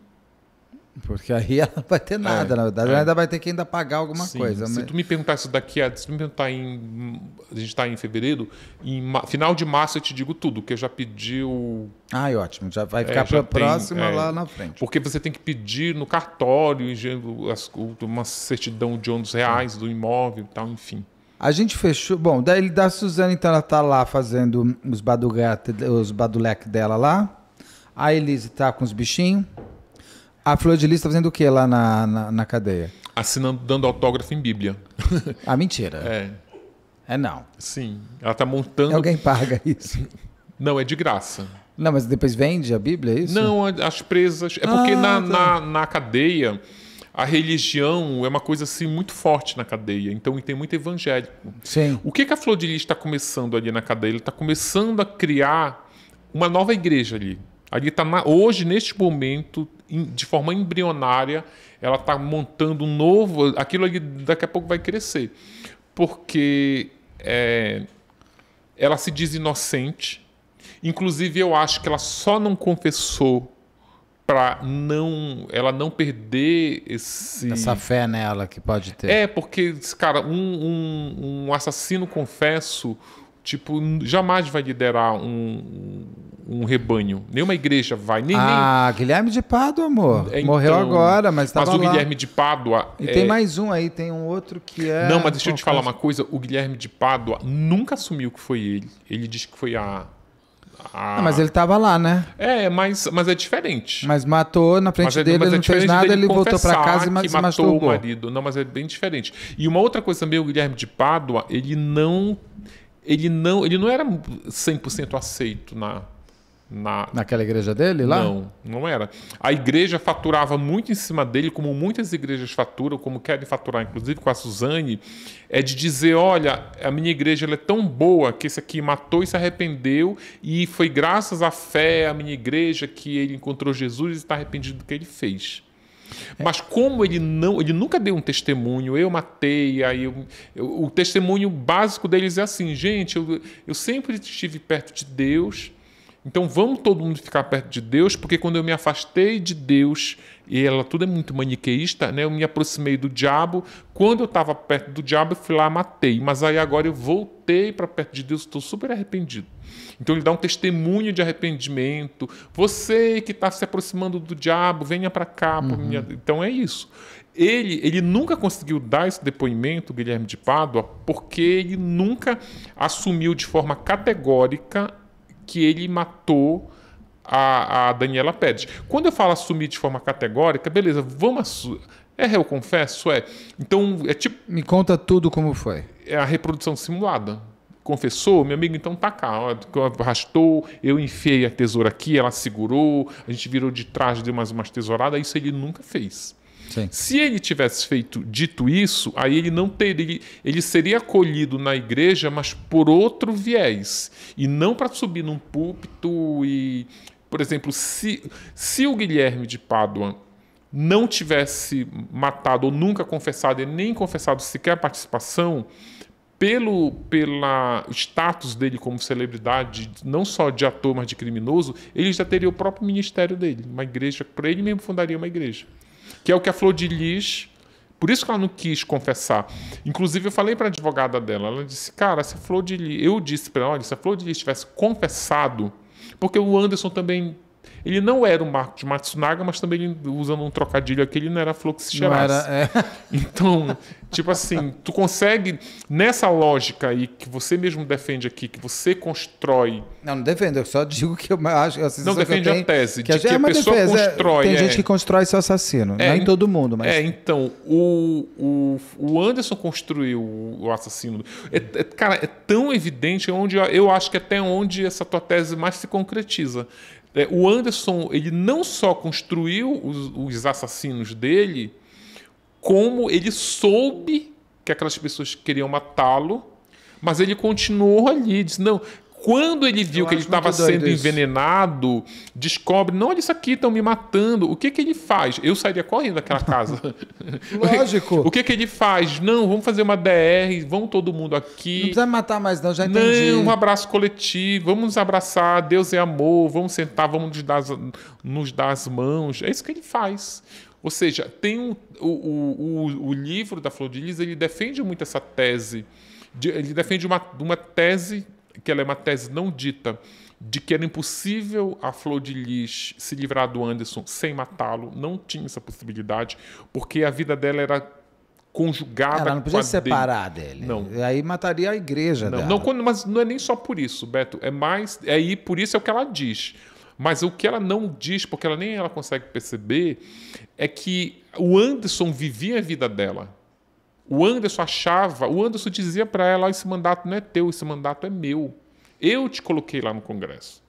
Porque aí ela não vai ter nada, é, na verdade. É. Ela ainda vai ter que ainda pagar alguma Sim, coisa. Se mas... tu me perguntar isso daqui a. Se tu me perguntar em. A gente está em fevereiro, em final de março eu te digo tudo, que eu já pedi o. Ah, é ótimo. Já vai é, ficar é, para a próxima lá na frente. Porque você tem que pedir no cartório uma certidão de ônus reais do imóvel e tal, enfim. A gente fechou. Bom, daí da Suzana, então, ela está lá fazendo os, badugate, os badulec dela lá. A Elise está com os bichinhos. A Flor de Lis está fazendo o que lá na, na, na, cadeia? Assinando, dando autógrafo em Bíblia. Ah, mentira. É. É não. Sim. Ela está montando. Alguém paga isso. Não, é de graça. Não, mas depois vende a Bíblia, é isso? Não, as presas. É porque ah, na, tá. na, na cadeia a religião é uma coisa assim muito forte na cadeia, então tem muito evangélico. Sim. O que, que a Flor de Lis está começando ali na cadeia? Ele está começando a criar uma nova igreja ali. Ali está hoje neste momento de forma embrionária, ela está montando um novo. Aquilo ali daqui a pouco vai crescer. Porque é, ela se diz inocente. Inclusive, eu acho que ela só não confessou para não ela não perder esse essa fé nela que pode ter é porque cara um, um, um assassino confesso tipo, jamais vai liderar um, um rebanho. Nenhuma igreja vai. Nem, ah, nem... Guilherme de Pádua, amor. É, então, Morreu agora, mas estava Mas o lá. Guilherme de Pádua... E é... tem mais um aí, tem um outro que é... Não, mas deixa eu te falar uma coisa. O Guilherme de Pádua nunca assumiu que foi ele. Ele disse que foi a... Ah, mas ele estava lá, né? É, mas, mas é diferente. Mas matou na frente é, dele, ele é não fez nada, ele voltou para casa e matou masturbou. o marido. Não, mas é bem diferente. E uma outra coisa também, o Guilherme de Pádua, ele não ele não, ele não era 100% aceito na, na naquela igreja dele lá? Não, não era. A igreja faturava muito em cima dele, como muitas igrejas faturam, como querem faturar, inclusive com a Suzane, é de dizer, olha, a minha igreja é tão boa que esse aqui matou e se arrependeu e foi graças à fé à minha igreja que ele encontrou Jesus e está arrependido do que ele fez. É. Mas como ele não, ele nunca deu um testemunho, eu matei, aí eu, eu, o testemunho básico deles é assim, gente, eu, eu sempre estive perto de Deus, então vamos todo mundo ficar perto de Deus, porque quando eu me afastei de Deus, e ela tudo é muito maniqueísta, né? Eu me aproximei do diabo. Quando eu estava perto do diabo, eu fui lá matei. Mas aí agora eu voltei para perto de Deus, estou super arrependido. Então ele dá um testemunho de arrependimento. Você que está se aproximando do diabo, venha para cá. Uhum. Minha... Então é isso. Ele, ele nunca conseguiu dar esse depoimento, Guilherme de Pádua, porque ele nunca assumiu de forma categórica que ele matou a, a Daniela pede. Quando eu falo assumir de forma categórica, beleza, vamos. É, eu confesso, é. Então, é tipo. Me conta tudo como foi. É a reprodução simulada confessou, meu amigo, então tá cá, arrastou, eu enfiei a tesoura aqui, ela segurou, a gente virou de trás, deu mais umas tesouradas, isso ele nunca fez. Sim. Se ele tivesse feito dito isso, aí ele não teria, ele seria acolhido na igreja, mas por outro viés e não para subir num púlpito e por exemplo, se, se o Guilherme de Pádua não tivesse matado ou nunca confessado e nem confessado sequer a participação, pelo pela status dele como celebridade, não só de ator, mas de criminoso, ele já teria o próprio ministério dele, uma igreja, para ele mesmo fundaria uma igreja. Que é o que a Flor de Lis, por isso que ela não quis confessar. Inclusive eu falei para a advogada dela, ela disse: "Cara, se a Flor de Lis, eu disse para ela, olha, se a Flor de Lis tivesse confessado, porque o Anderson também ele não era o Marco de Matsunaga, mas também usando um trocadilho aqui, ele não era era, É. Então, tipo assim, tu consegue, nessa lógica aí que você mesmo defende aqui, que você constrói. Não, não defendo, eu só digo que eu acho. A não defende tenho, a tese, que a, de que é a pessoa defesa, constrói. Tem é, gente que constrói seu assassino. É, não é em todo mundo, mas. É, então, o, o, o Anderson construiu o assassino. É, é, cara, é tão evidente onde eu acho que é até onde essa tua tese mais se concretiza. É, o Anderson, ele não só construiu os, os assassinos dele, como ele soube que aquelas pessoas queriam matá-lo, mas ele continuou ali, disse: Não, quando ele viu Eu que ele estava sendo isso. envenenado, descobre, não, isso aqui estão me matando. O que que ele faz? Eu sairia correndo daquela casa. Lógico. o que que ele faz? Não, vamos fazer uma DR, vamos todo mundo aqui. Não precisa matar mais não, já entendi. Não, um abraço coletivo, vamos nos abraçar, Deus é amor, vamos sentar, vamos nos dar, nos dar as mãos. É isso que ele faz. Ou seja, tem um, o, o, o livro da Flor de Lis, ele defende muito essa tese. De, ele defende uma, uma tese que ela é uma tese não dita de que era impossível a Flor de Lis se livrar do Anderson sem matá-lo, não tinha essa possibilidade, porque a vida dela era conjugada ela não podia separar dele. dele. Não. E aí mataria a igreja não, dela. Não, quando, mas não é nem só por isso, Beto, é mais, é aí por isso é o que ela diz. Mas o que ela não diz, porque ela nem ela consegue perceber, é que o Anderson vivia a vida dela. O Anderson achava, o Anderson dizia para ela: ah, esse mandato não é teu, esse mandato é meu. Eu te coloquei lá no Congresso.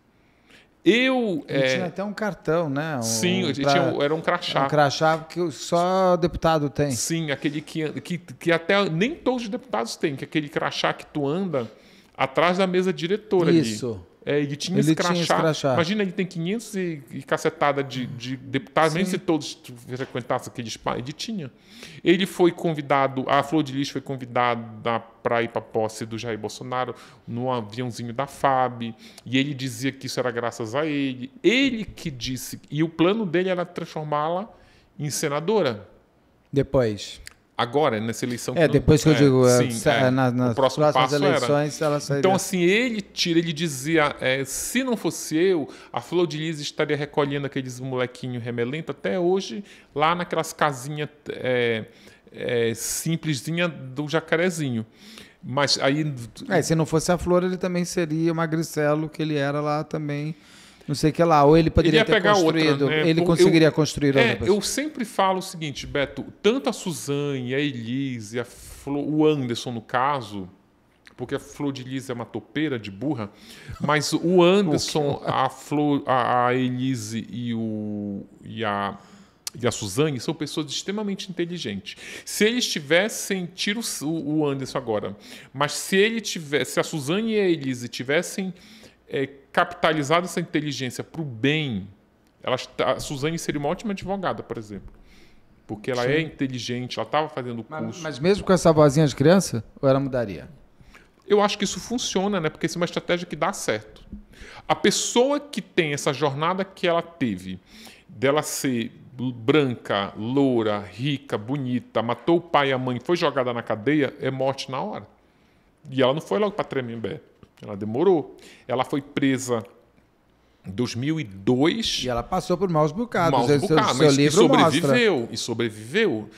Eu. É... tinha até um cartão, né? Um, Sim, pra... tinha, era um crachá. Um crachá que só deputado tem. Sim, aquele que, que, que até nem todos os deputados têm, que é aquele crachá que tu anda atrás da mesa diretora Isso. Ali. É, ele tinha ele escrachar. Tinha escrachar. Imagina, ele tem 500 e, e cacetada de, de deputados, nem se todos frequentassem aquele espaço. Ele tinha. Ele foi convidado, a Flor de Lis foi convidada para ir para a posse do Jair Bolsonaro no aviãozinho da FAB, e ele dizia que isso era graças a ele. Ele que disse, e o plano dele era transformá-la em senadora. Depois agora, nessa eleição. É, depois que eu é, digo, é, sim, é, é, na, nas próximas eleições era... ela sairia. Então, assim, ele tira, ele dizia: é, se não fosse eu, a Flor de Lis estaria recolhendo aqueles molequinhos remelento até hoje, lá naquelas casinhas simplesinha do jacarezinho. Mas aí. se não fosse a Flor, ele também seria o magricelo que ele era lá também não sei o que lá, ou ele poderia ele ter construído, outra, né? ele conseguiria eu, construir é, Eu sempre falo o seguinte, Beto, tanto a Suzane, a Elise, a Flo, o Anderson no caso, porque a Flor de Elise é uma topeira de burra, mas o Anderson, a Flor, a, a Elise e, o, e a e a Suzane são pessoas extremamente inteligentes. Se eles tivessem, tiro o Anderson agora, mas se ele tivesse, se a Suzane e a Elise tivessem é, capitalizado essa inteligência para o bem, ela, a Suzane seria uma ótima advogada, por exemplo. Porque ela é Sim. é inteligente, ela estava fazendo o curso. Mas, mas, mesmo com essa vozinha de criança, ou ela mudaria? Eu acho que isso funciona, né? Porque isso é uma estratégia que dá certo. A pessoa que tem essa jornada que ela teve, dela ser branca, loura, rica, bonita, matou o pai e a mãe, foi jogada na cadeia, é morte na hora. E ela não foi logo para Tremembé. Ela demorou. Ela foi presa em 2002. E ela passou por maus bocados. Maus bocados, seu, seu livro e sobreviveu. Mostra. E sobreviveu.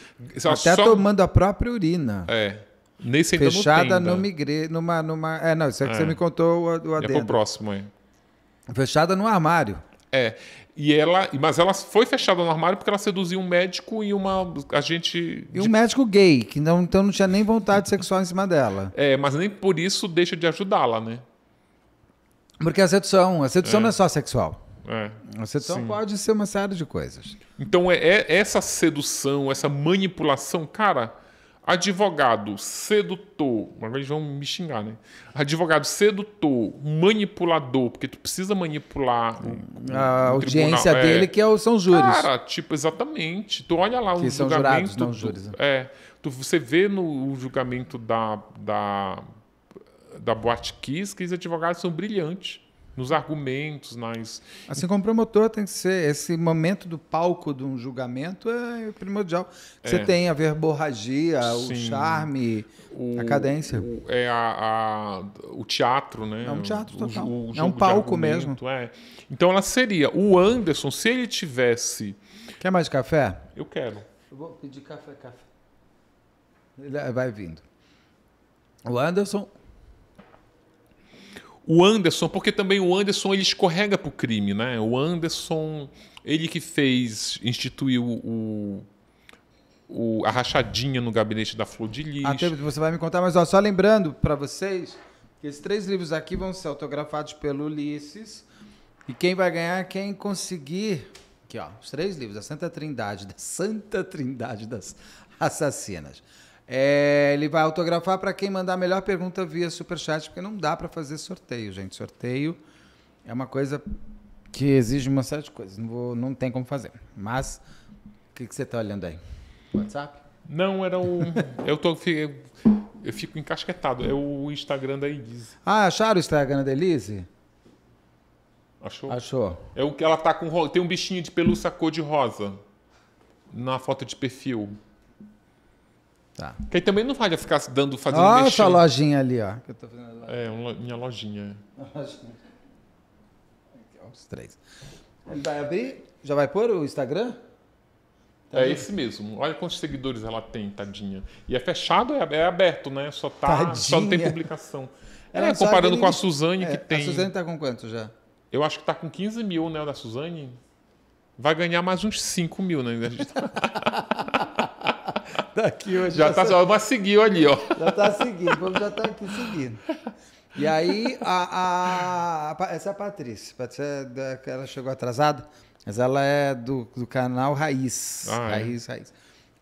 Ela Até só... tomando a própria urina. É. Nesse ainda Fechada não numa né? igreja, numa, numa... É, não, isso é que é. você me contou o, o adendo. É pro próximo, é. Fechada num armário. É. E ela, mas ela foi fechada no armário porque ela seduziu um médico e uma agente. E um de... médico gay, que não, então não tinha nem vontade sexual em cima dela. É, mas nem por isso deixa de ajudá-la, né? Porque a sedução, a sedução é. não é só sexual. É. A sedução Sim. pode ser uma série de coisas. Então é, é essa sedução, essa manipulação, cara Advogado sedutor, mas eles vão me xingar, né? Advogado sedutor, manipulador, porque tu precisa manipular a audiência tribunal. É. dele, é. que são os júris. Cara, tipo, exatamente. Tu olha lá que o são julgamento. Jurados, não tu, júris. Né? É. Tu, você vê no julgamento da, da, da Boate Kiss que os advogados são brilhantes nos argumentos, nas. Assim como promotor tem que ser esse momento do palco de um julgamento é primordial. Você é. tem a verborragia, Sim. o charme, o, a cadência. O, é a, a, o teatro, né? É um teatro total. O, é um palco mesmo. É. Então ela seria o Anderson se ele tivesse. Quer mais café? Eu quero. Eu vou pedir café, café. Ele vai vindo. O Anderson o Anderson, porque também o Anderson ele escorrega para o crime, né? O Anderson, ele que fez, instituiu o, o a rachadinha no gabinete da Flor de Lis. Até você vai me contar, mas ó, só lembrando para vocês que esses três livros aqui vão ser autografados pelo Ulisses e quem vai ganhar quem conseguir aqui ó, os três livros, a Santa Trindade, da Santa Trindade das Assassinas. É, ele vai autografar para quem mandar a melhor pergunta via superchat, porque não dá para fazer sorteio, gente. Sorteio é uma coisa que exige uma série de coisas. Não, vou, não tem como fazer. Mas o que, que você está olhando aí? WhatsApp? Não, era um. eu, tô, eu fico encasquetado. É o Instagram da Elise. Ah, acharam o Instagram da Elise? Achou? Achou. É o que ela tá com. Tem um bichinho de pelúcia cor-de-rosa na foto de perfil. Tá. Que aí também não vale ficar dando, fazendo Olha mexer. essa lojinha ali, ó. Que eu tô fazendo lojinha. É, uma, minha lojinha. lojinha. os três. Ele vai abrir. Já vai pôr o Instagram? Tá é esse mesmo. Olha quantos seguidores ela tem, tadinha. E é fechado, é, é aberto, né? Só, tá, tadinha. só não tem publicação. Ela é, comparando com a Suzane é, que tem. A Suzane tá com quanto já? Eu acho que tá com 15 mil, né, da Suzane? Vai ganhar mais uns 5 mil, né? Tá- tá aqui hoje. Já, já tá, só... mas seguiu ali, ó. Já tá seguindo, vamos já tá aqui seguindo. E aí, a, a, a, essa é a Patrícia. Patrícia, é ela chegou atrasada, mas ela é do, do canal Raiz. Ah, é? Raiz, é. Raiz.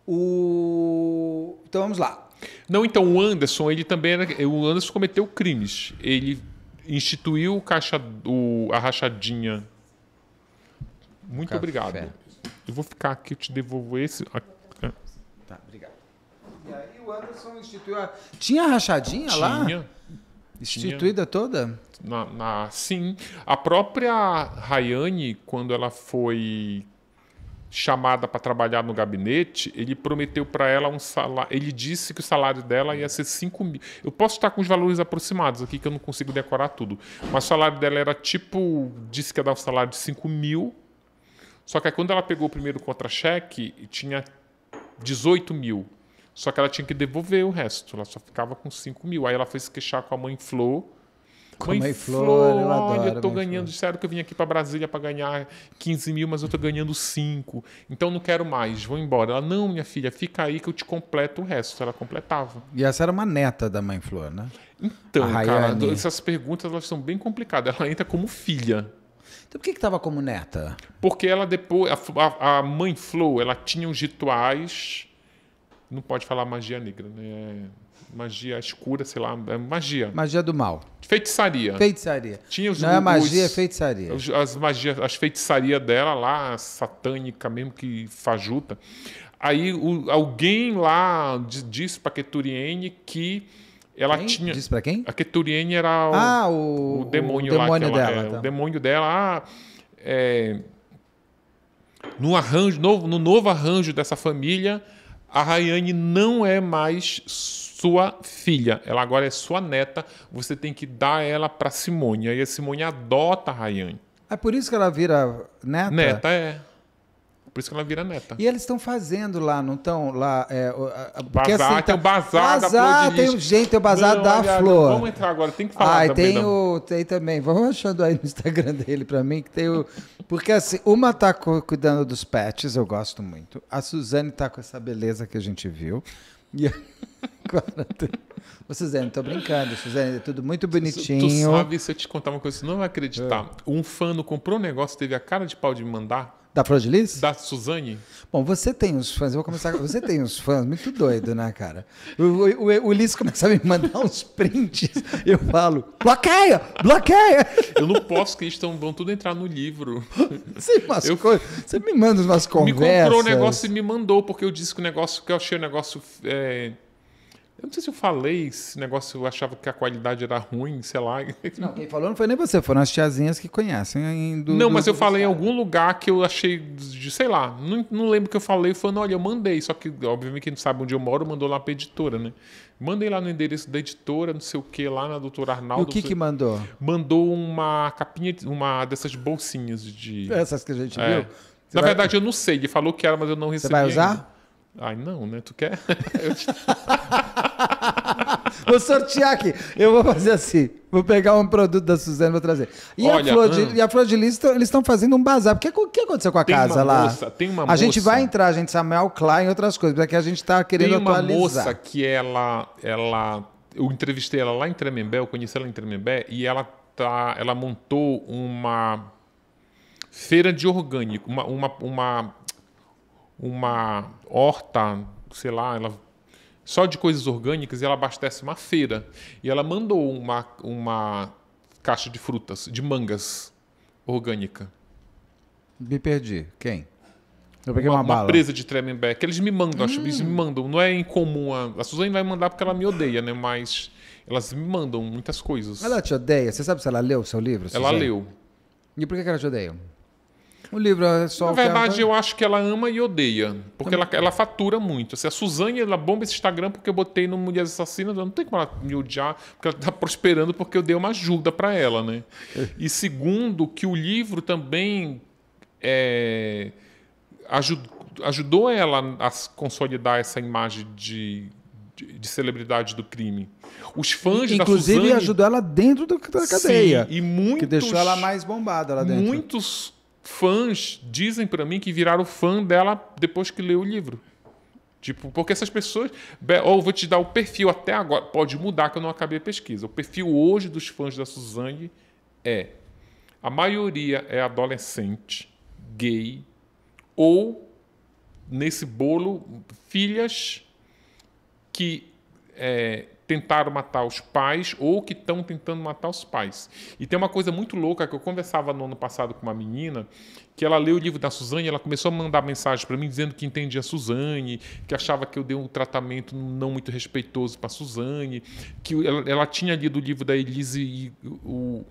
O... Então vamos lá. Não, então o Anderson, ele também era, O Anderson cometeu crimes. Ele instituiu o caixa, o, a rachadinha. Muito Café. obrigado. Eu vou ficar aqui, eu te devolvo esse. Aqui. Tá, obrigado. E aí o Anderson instituiu a... Tinha rachadinha Tinha. lá? Tinha. Instituída toda? Na, na, sim. A própria Rayane, quando ela foi chamada para trabalhar no gabinete, ele prometeu para ela um salário. Ele disse que o salário dela ia ser 5 mil. Eu posso estar com os valores aproximados aqui, que eu não consigo decorar tudo. Mas o salário dela era tipo. Disse que ia dar um salário de 5 mil. Só que aí, quando ela pegou o primeiro contra-cheque, tinha 18 mil. Só que ela tinha que devolver o resto. Ela só ficava com 5 mil. Aí ela foi se queixar com a mãe Flor. Com mãe, mãe Flor, eu adoro, olha, eu tô ganhando. Flor. Sério que eu vim aqui para Brasília para ganhar 15 mil, mas eu tô ganhando 5. Então não quero mais, vou embora. Ela, não, minha filha, fica aí que eu te completo o resto. Ela completava. E essa era uma neta da mãe Flor, né? Então, cara, essas perguntas elas são bem complicadas. Ela entra como filha. Então por que estava como neta? Porque ela depois. A, a, mãe Flo, ela tinha uns rituais. Não pode falar magia negra, né? Magia escura, sei lá, é magia. Magia do mal. Feitiçaria. Feitiçaria. Tinha os, Não é magia, os, é feitiçaria. as magias, as feitiçarias dela lá, satânica mesmo, que fajuta. Aí o, alguém lá disse para a Keturiene que ela quem? tinha. disse para quem? A Keturiene era o, ah, o, o demônio, o demônio lá. dela, é, então. O tá. demônio dela. Ah, é, no arranjo, no, no novo arranjo dessa família, a Rayane não é mais sua filha, ela agora é sua neta. Você tem que dar ela para Simone. Aí a Simone adota a Rayane. É por isso que ela vira neta? Neta, é. Por isso que ela vira neta. E eles estão fazendo lá, não estão lá. É, bazar, assim, tem o bazar, tá bazar da flor tem, o, Gente, tem é o bazar não, da olha, flor. Vamos entrar agora, tem que falar. Ah, tem, o, tem também. Vamos achando aí no Instagram dele para mim que tem o. Porque assim, uma tá cuidando dos pets, eu gosto muito. A Suzane tá com essa beleza que a gente viu. E agora tem... Ô, Suzane, tô brincando. Suzane, é tudo muito bonitinho. Tu, tu sabe, se eu te contar uma coisa, você não vai acreditar. É. Um fã não comprou um negócio, teve a cara de pau de me mandar. Da Flor de Lis, Da Suzane? Bom, você tem uns fãs, eu vou começar. Você tem uns fãs muito doido, né, cara? O, o, o, o começa a me mandar uns prints. Eu falo, bloqueia! Bloqueia! Eu não posso, que eles tão, vão tudo entrar no livro. Sim, mas eu, Você me manda umas conversas. Me comprou o um negócio e me mandou, porque eu disse que o negócio que eu achei o negócio. É eu não sei se eu falei esse negócio, eu achava que a qualidade era ruim, sei lá. Não, quem falou não foi nem você, foram as tiazinhas que conhecem. Do, não, do, mas eu falei em algum lugar que eu achei, de, sei lá, não, não lembro que eu falei, falando, olha, eu mandei, só que obviamente quem não sabe onde eu moro mandou lá pra editora, né? Mandei lá no endereço da editora, não sei o que, lá na doutora Arnaldo. E o que que mandou? Mandou uma capinha, uma dessas bolsinhas de... Essas que a gente é. viu? Você na vai... verdade eu não sei, ele falou que era, mas eu não recebi. Você vai usar? Ainda. Ai, não, né? Tu quer? Te... vou sortear aqui. Eu vou fazer assim. Vou pegar um produto da Suzana e vou trazer. E, Olha, a, flor de, hum. e a Flor de Lis, eles estão fazendo um bazar. o que aconteceu com a tem casa lá? Moça, tem uma a moça. A gente vai entrar, a gente, Samuel Klein e outras coisas, porque a gente está querendo tem uma atualizar. moça que ela, ela. Eu entrevistei ela lá em Tremembé, eu conheci ela em Tremembé, e ela, tá, ela montou uma feira de orgânico, uma, uma, uma uma horta, sei lá, ela só de coisas orgânicas e ela abastece uma feira. E ela mandou uma, uma caixa de frutas, de mangas orgânica. Me perdi. Quem? Eu peguei uma, uma, uma presa de Tremembé, que eles me mandam, que eles me hum. mandam. Não é incomum. A, a Suzane vai mandar porque ela me odeia, né? Mas elas me mandam muitas coisas. Ela te odeia? Você sabe se ela leu o seu livro? Ela leu. E por que ela te odeia? O livro é só. Na verdade, ela... eu acho que ela ama e odeia. Porque ela, ela fatura muito. Assim, a Suzane, ela bomba esse Instagram porque eu botei no Mulheres Assassinas. Não tem como ela me odiar, porque ela está prosperando porque eu dei uma ajuda para ela, né? e segundo, que o livro também é, ajudou ela a consolidar essa imagem de de celebridade do crime. Os fãs Inclusive, da Suzane... ajudou ela dentro da cadeia. Sim, e muitos... Que deixou ela mais bombada lá dentro. Muitos fãs dizem para mim que viraram fã dela depois que leu o livro. Tipo, porque essas pessoas. Ou vou te dar o perfil até agora. Pode mudar que eu não acabei a pesquisa. O perfil hoje dos fãs da Suzanne é. A maioria é adolescente, gay, ou, nesse bolo, filhas que é, tentaram matar os pais ou que estão tentando matar os pais. E tem uma coisa muito louca que eu conversava no ano passado com uma menina que ela leu o livro da Suzane, ela começou a mandar mensagem para mim dizendo que entendia a Suzane, que achava que eu dei um tratamento não muito respeitoso para Suzane, que ela, ela, tinha lido o livro da Elise e o,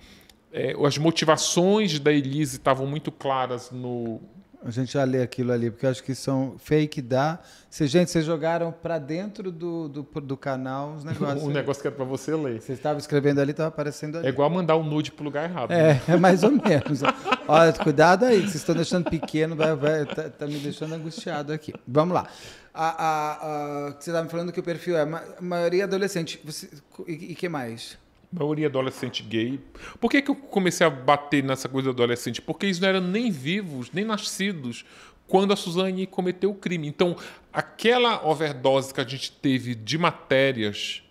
é, as motivações da Elise estavam muito claras no a gente já lê aquilo ali, porque acho que são fake da. Se, gente, vocês jogaram para dentro do, do, do, canal os negócios. Um negócio que era para você ler. você estava escrevendo ali, estava aparecendo ali. É igual mandar um nude para o lugar errado. É, né? é mais ou menos. Olha, cuidado aí, que vocês estão deixando pequeno, vai, vai, tá, tá me deixando angustiado aqui. Vamos lá. A, a, a, você estava me falando que o perfil é ma maioria adolescente. Você, e, e que mais? maioria adolescente gay. Por que, que eu comecei a bater nessa coisa do adolescente? Porque eles não eram nem vivos, nem nascidos quando a Suzane cometeu o crime. Então, aquela overdose que a gente teve de matérias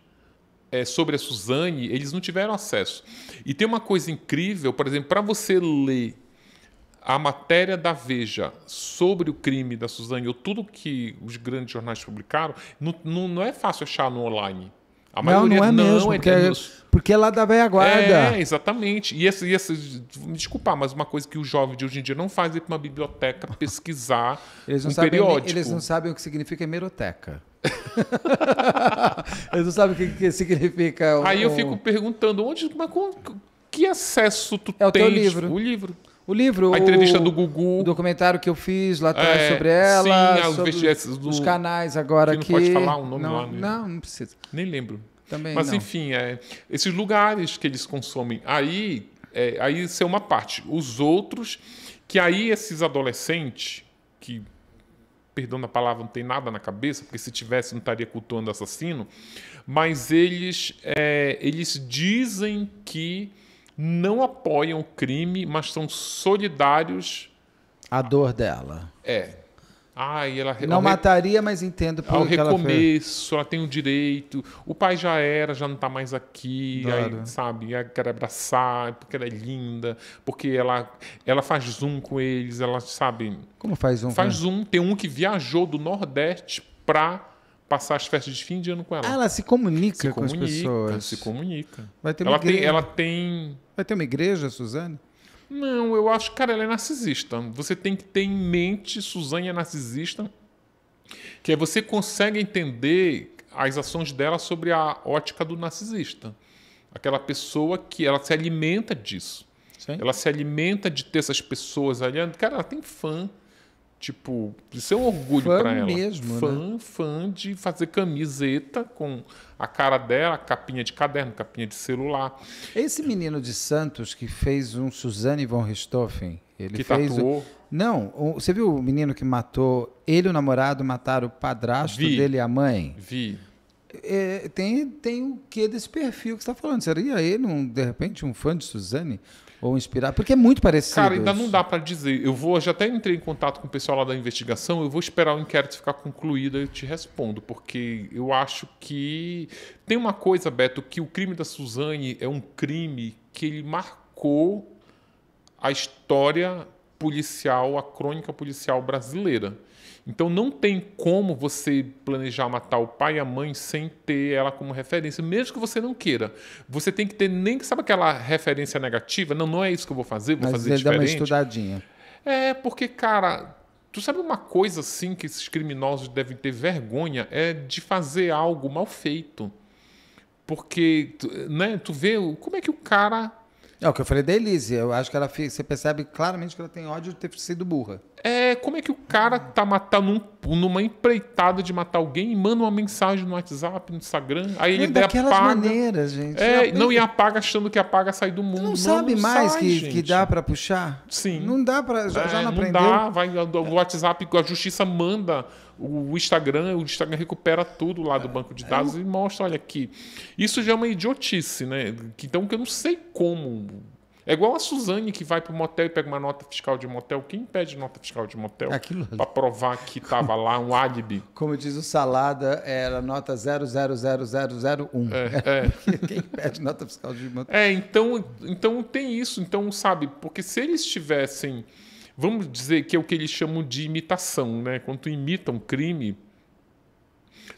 é, sobre a Suzane, eles não tiveram acesso. E tem uma coisa incrível, por exemplo, para você ler a matéria da Veja sobre o crime da Suzane ou tudo que os grandes jornais publicaram, não, não, não é fácil achar no online. A maioria não, não é, é porque, nos... É- porque é lá da velha guarda. É, exatamente. E esse, esse, me desculpar, mas uma coisa que o jovem de hoje em dia não faz é ir para uma biblioteca pesquisar eles não um sabem, periódico. Eles não sabem o que significa hemeroteca. eles não sabem o que, que significa. Um, Aí eu fico perguntando, onde, mas com, que acesso tu é tem? O teu livro. o livro. O livro. A entrevista o, do Gugu. O documentário que eu fiz lá atrás é, sobre ela. Sim, é sobre os, do, os canais agora que. Não pode falar o um nome não, lá. Né? Não, não precisa. Nem lembro. Também Mas não. enfim, é, esses lugares que eles consomem. Aí, é, aí isso é uma parte. Os outros, que aí esses adolescentes que. Perdão a palavra, não tem nada na cabeça, porque se tivesse não estaria cultuando assassino, mas eles, é, eles dizem que não apoiam o crime, mas são solidários. A dor dela. É. Ai, ela não re... mataria, mas entendo por ao que recomeço, ela, ela tem o um direito. O pai já era, já não está mais aqui, aí, sabe? Eu quero abraçar porque ela é linda, porque ela ela faz zoom com eles, ela sabe. Como faz zoom? Faz zoom, tem um que viajou do Nordeste para passar as festas de fim de ano com ela. ela se comunica, se comunica com as pessoas. Se comunica. Vai ter uma ela igreja. Tem, ela tem. Vai ter uma igreja, Suzane? Não, eu acho, cara, ela é narcisista. Você tem que ter em mente, Suzane é narcisista, que é você consegue entender as ações dela sobre a ótica do narcisista. Aquela pessoa que ela se alimenta disso. Sim. Ela se alimenta de ter essas pessoas ali. Cara, ela tem fã. Tipo, isso é um orgulho para ela. Mesmo, fã, né? fã de fazer camiseta com a cara dela, capinha de caderno, capinha de celular. Esse menino de Santos que fez um Suzanne von Richthofen, ele que fez tatuou. O... Não, o... você viu o menino que matou ele e o namorado mataram o padrasto Vi. dele e a mãe? Vi. É, tem, tem o que desse perfil que você está falando? Seria ele, um, de repente, um fã de Suzane? Ou inspirar, porque é muito parecido. Cara, ainda não dá para dizer. Eu vou, eu já até entrei em contato com o pessoal lá da investigação, eu vou esperar o inquérito ficar concluído e eu te respondo, porque eu acho que tem uma coisa, Beto, que o crime da Suzane é um crime que ele marcou a história policial, a crônica policial brasileira. Então não tem como você planejar matar o pai e a mãe sem ter ela como referência, mesmo que você não queira. Você tem que ter nem que sabe aquela referência negativa, não, não é isso que eu vou fazer, vou Mas fazer diferente. Dá uma estudadinha. É, porque cara, Tu sabe uma coisa assim que esses criminosos devem ter vergonha é de fazer algo mal feito. Porque, né, tu vê como é que o cara. É o que eu falei da Elise. Eu acho que ela. Você percebe claramente que ela tem ódio de ter sido burra é, como é que o cara tá matando um, numa empreitada de matar alguém e manda uma mensagem no WhatsApp, no Instagram, aí ele é daquelas apaga. maneiras, gente. É, é, não, e apaga achando que apaga sair do mundo. não, sabe não mais sai, que, que, dá para puxar? Sim. Não dá para já, é, já não aprendeu. Não dá, vai o WhatsApp, a justiça manda o Instagram, o Instagram recupera tudo lá do banco de é, é dados e mostra, olha aqui. Isso já é uma idiotice, né? Então que eu não sei como é igual a Suzane que vai para o motel e pega uma nota fiscal de motel. Quem pede nota fiscal de motel? É para provar que estava lá um álibi. Como diz o Salada, era nota 000001. É, é. Quem pede nota fiscal de motel? É, então, então tem isso. Então, sabe, porque se eles tivessem, vamos dizer que é o que eles chamam de imitação, né? Quando tu imita um crime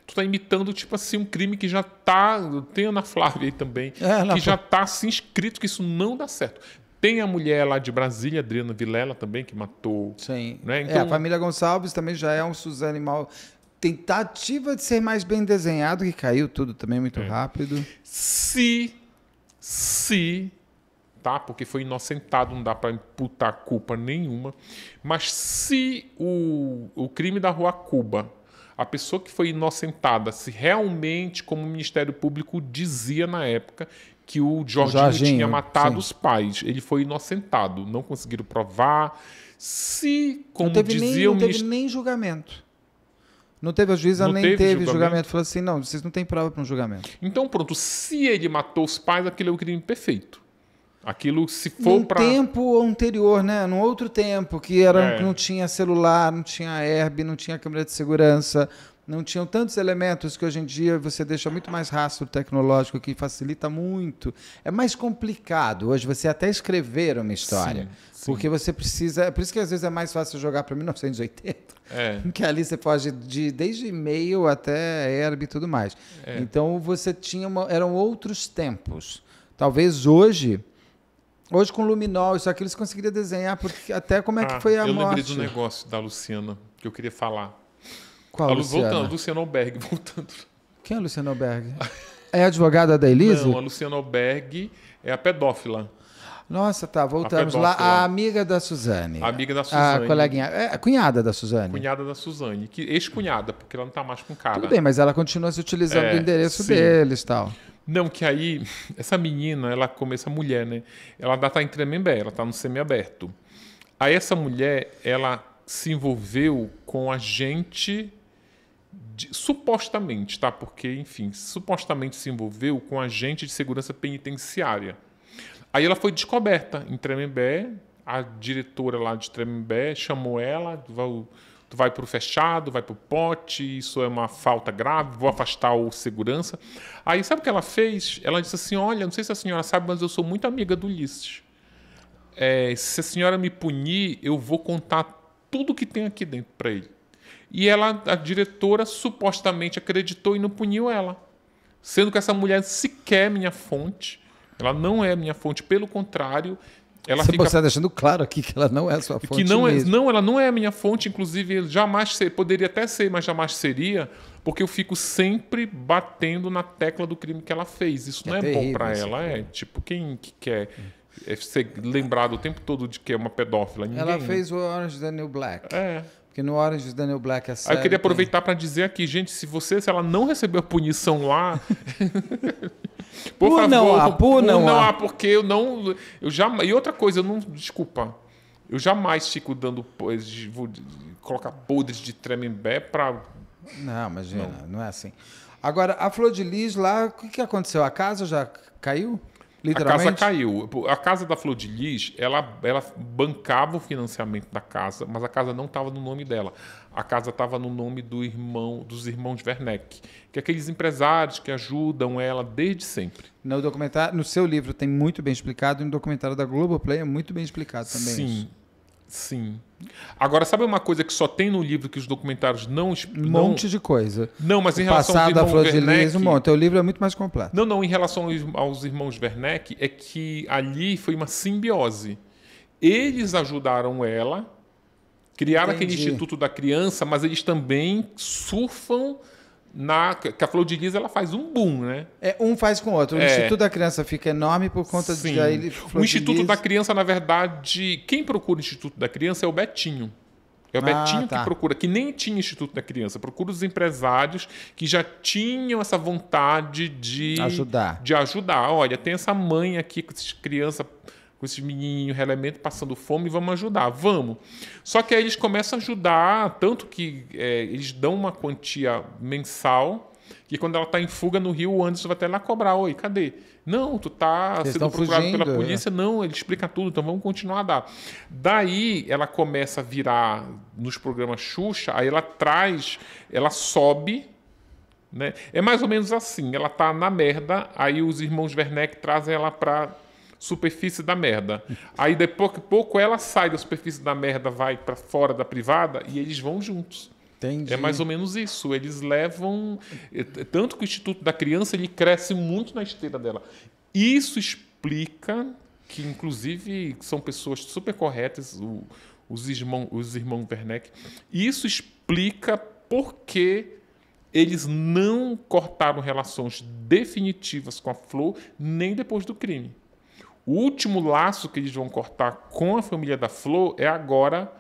tu tá imitando, tipo assim, um crime que já tá. Tem Ana Flávia aí também, é, que já tá assim escrito que isso não dá certo. Tem a mulher lá de Brasília, Adriana Vilela, também, que matou. Sim. Né? Então, é, a então família Gonçalves também já é um Suzane mal. Tentativa de ser mais bem desenhado, que caiu tudo também muito é. rápido. Se. Se. Tá? Porque foi inocentado, não dá para imputar culpa nenhuma. Mas se o, o crime da Rua Cuba a pessoa que foi inocentada, se realmente, como o Ministério Público dizia na época, que o Jorginho, Jorginho tinha matado sim. os pais. Ele foi inocentado, não conseguiram provar. Se, como não teve dizia nem, Não teve nem julgamento. Não teve, a juíza não nem teve, teve julgamento. julgamento. Falou assim: não, vocês não têm prova para um julgamento. Então, pronto, se ele matou os pais, aquele é o crime perfeito. Aquilo, se for para. tempo anterior, né? Num outro tempo, que era, é. não tinha celular, não tinha herb, não tinha câmera de segurança, não tinham tantos elementos que hoje em dia você deixa muito mais rastro tecnológico que facilita muito. É mais complicado hoje você até escrever uma história. Sim, sim. Porque você precisa. É por isso que às vezes é mais fácil jogar para 1980. É. Que ali você pode de desde e-mail até herb e tudo mais. É. Então você tinha uma, eram outros tempos. Talvez hoje Hoje com luminol, isso aqui eles conseguiriam desenhar, porque até como é ah, que foi a eu morte. Eu lembrei do negócio da Luciana, que eu queria falar. Qual a, Luciana? Voltando, Luciana Alberg, voltando. Quem é a Luciana Alberg? é a advogada da Elisa? Não, a Luciana Alberg é a pedófila. Nossa, tá, voltamos a lá. A amiga da Suzane. A amiga da Suzane. A coleguinha. É, a cunhada da Suzane. Cunhada da Suzane. Que, Ex-cunhada, porque ela não tá mais com cara. Tudo bem, mas ela continua se utilizando é, do endereço sim. deles e tal. Não, que aí essa menina, ela essa mulher, né? Ela tá em Tremembé, ela tá no semiaberto. Aí essa mulher, ela se envolveu com a gente de, supostamente, tá? Porque, enfim, supostamente se envolveu com agente de segurança penitenciária. Aí ela foi descoberta em Tremembé, a diretora lá de Tremembé chamou ela, tu vai para o fechado, vai para o pote, isso é uma falta grave, vou afastar o segurança. Aí sabe o que ela fez? Ela disse assim: Olha, não sei se a senhora sabe, mas eu sou muito amiga do Ulisses. É, se a senhora me punir, eu vou contar tudo que tem aqui dentro para ele. E ela, a diretora, supostamente acreditou e não puniu ela. Sendo que essa mulher sequer é minha fonte, ela não é minha fonte, pelo contrário, ela você fica... está deixando claro aqui que ela não é a sua fonte. Que não, é, mesmo. É, não, ela não é a minha fonte, inclusive jamais ser, poderia até ser, mas jamais seria, porque eu fico sempre batendo na tecla do crime que ela fez. Isso é não é, é terrível, bom para ela, é. é tipo quem que quer é ser lembrado o tempo todo de que é uma pedófila. Ninguém... Ela né? fez o Orange Daniel Black. É. Porque no Orange o Daniel Black é assim. eu queria aproveitar tem... para dizer aqui, gente, se você, se ela não recebeu a punição lá. por, por favor, não há, por não, não há. há. porque eu não. Eu já, e outra coisa, eu não. Desculpa. Eu jamais fico dando. Vou colocar podres de tremembé para. Não, imagina, não. não é assim. Agora, a Flor de Lis lá, o que aconteceu? A casa já caiu? Literalmente? A casa caiu. A casa da Flor de Lis, ela, ela bancava o financiamento da casa, mas a casa não estava no nome dela. A casa estava no nome do irmão, dos irmãos Werneck, que é aqueles empresários que ajudam ela desde sempre. No documentário, no seu livro tem muito bem explicado, e no documentário da Globoplay é muito bem explicado também. Sim. Isso. Sim. Agora, sabe uma coisa que só tem no livro que os documentários não. Um monte não, de coisa. Não, mas em o relação passado, aos irmãos a Flor Werneck. De Lis, um monte. O livro é muito mais completo. Não, não, em relação aos irmãos Werneck, é que ali foi uma simbiose. Eles ajudaram ela, criaram Entendi. aquele Instituto da Criança, mas eles também surfam na que a flor de lis ela faz um boom, né? É, um faz com o outro. O é. Instituto da Criança fica enorme por conta Sim. de aí, O Instituto da Criança, na verdade, quem procura o Instituto da Criança é o Betinho. É o ah, Betinho tá. que procura, que nem tinha Instituto da Criança, procura os empresários que já tinham essa vontade de ajudar. De ajudar. Olha, tem essa mãe aqui com essas crianças com esses menininhos relevante passando fome, vamos ajudar, vamos. Só que aí eles começam a ajudar, tanto que é, eles dão uma quantia mensal, que quando ela está em fuga no Rio, o Anderson vai até lá cobrar, oi, cadê? Não, tu tá sendo procurado fugindo, pela é. polícia. Não, ele explica tudo, então vamos continuar a dar. Daí ela começa a virar nos programas Xuxa, aí ela traz, ela sobe né? É mais ou menos assim. Ela tá na merda, aí os irmãos Werneck trazem ela para superfície da merda. Aí depois que pouco ela sai da superfície da merda, vai para fora da privada e eles vão juntos. Entendi. É mais ou menos isso. Eles levam é, tanto que o Instituto da Criança ele cresce muito na esteira dela. Isso explica que inclusive são pessoas super corretas, o, os irmãos os irmão Werneck. Isso explica por que eles não cortaram relações definitivas com a Flor nem depois do crime. O último laço que eles vão cortar com a família da Flor é agora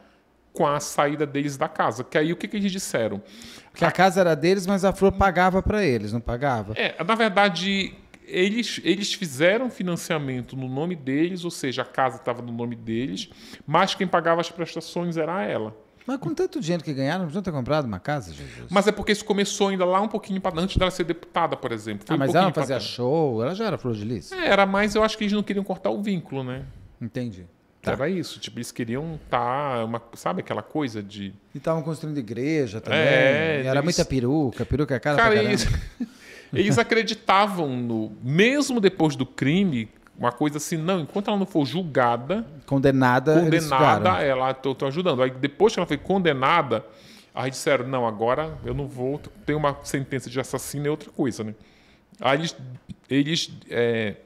com a saída deles da casa. Que aí o que, que eles disseram? Que a casa era deles, mas a Flor pagava para eles, não pagava? É, na verdade, eles, eles fizeram financiamento no nome deles, ou seja, a casa estava no nome deles, mas quem pagava as prestações era ela. Mas com tanto dinheiro que ganharam, não podiam ter comprado uma casa, Jesus. Mas é porque isso começou ainda lá um pouquinho para antes dela ser deputada, por exemplo. Foi ah, mas um ela não fazia show, ela já era flor de lis. É, era mais, eu acho que eles não queriam cortar o vínculo, né? Entendi. Então tá. Era isso, tipo, eles queriam tá uma, sabe aquela coisa de E estavam construindo igreja também. É, era eles... muita peruca, peruca é cara. Cara, eles... eles acreditavam no mesmo depois do crime, uma coisa assim, não, enquanto ela não for julgada, condenada, condenada, ela tô, tô ajudando. Aí depois que ela foi condenada, aí disseram, não, agora eu não vou, tem uma sentença de assassino é outra coisa, né? Aí eles, eles é,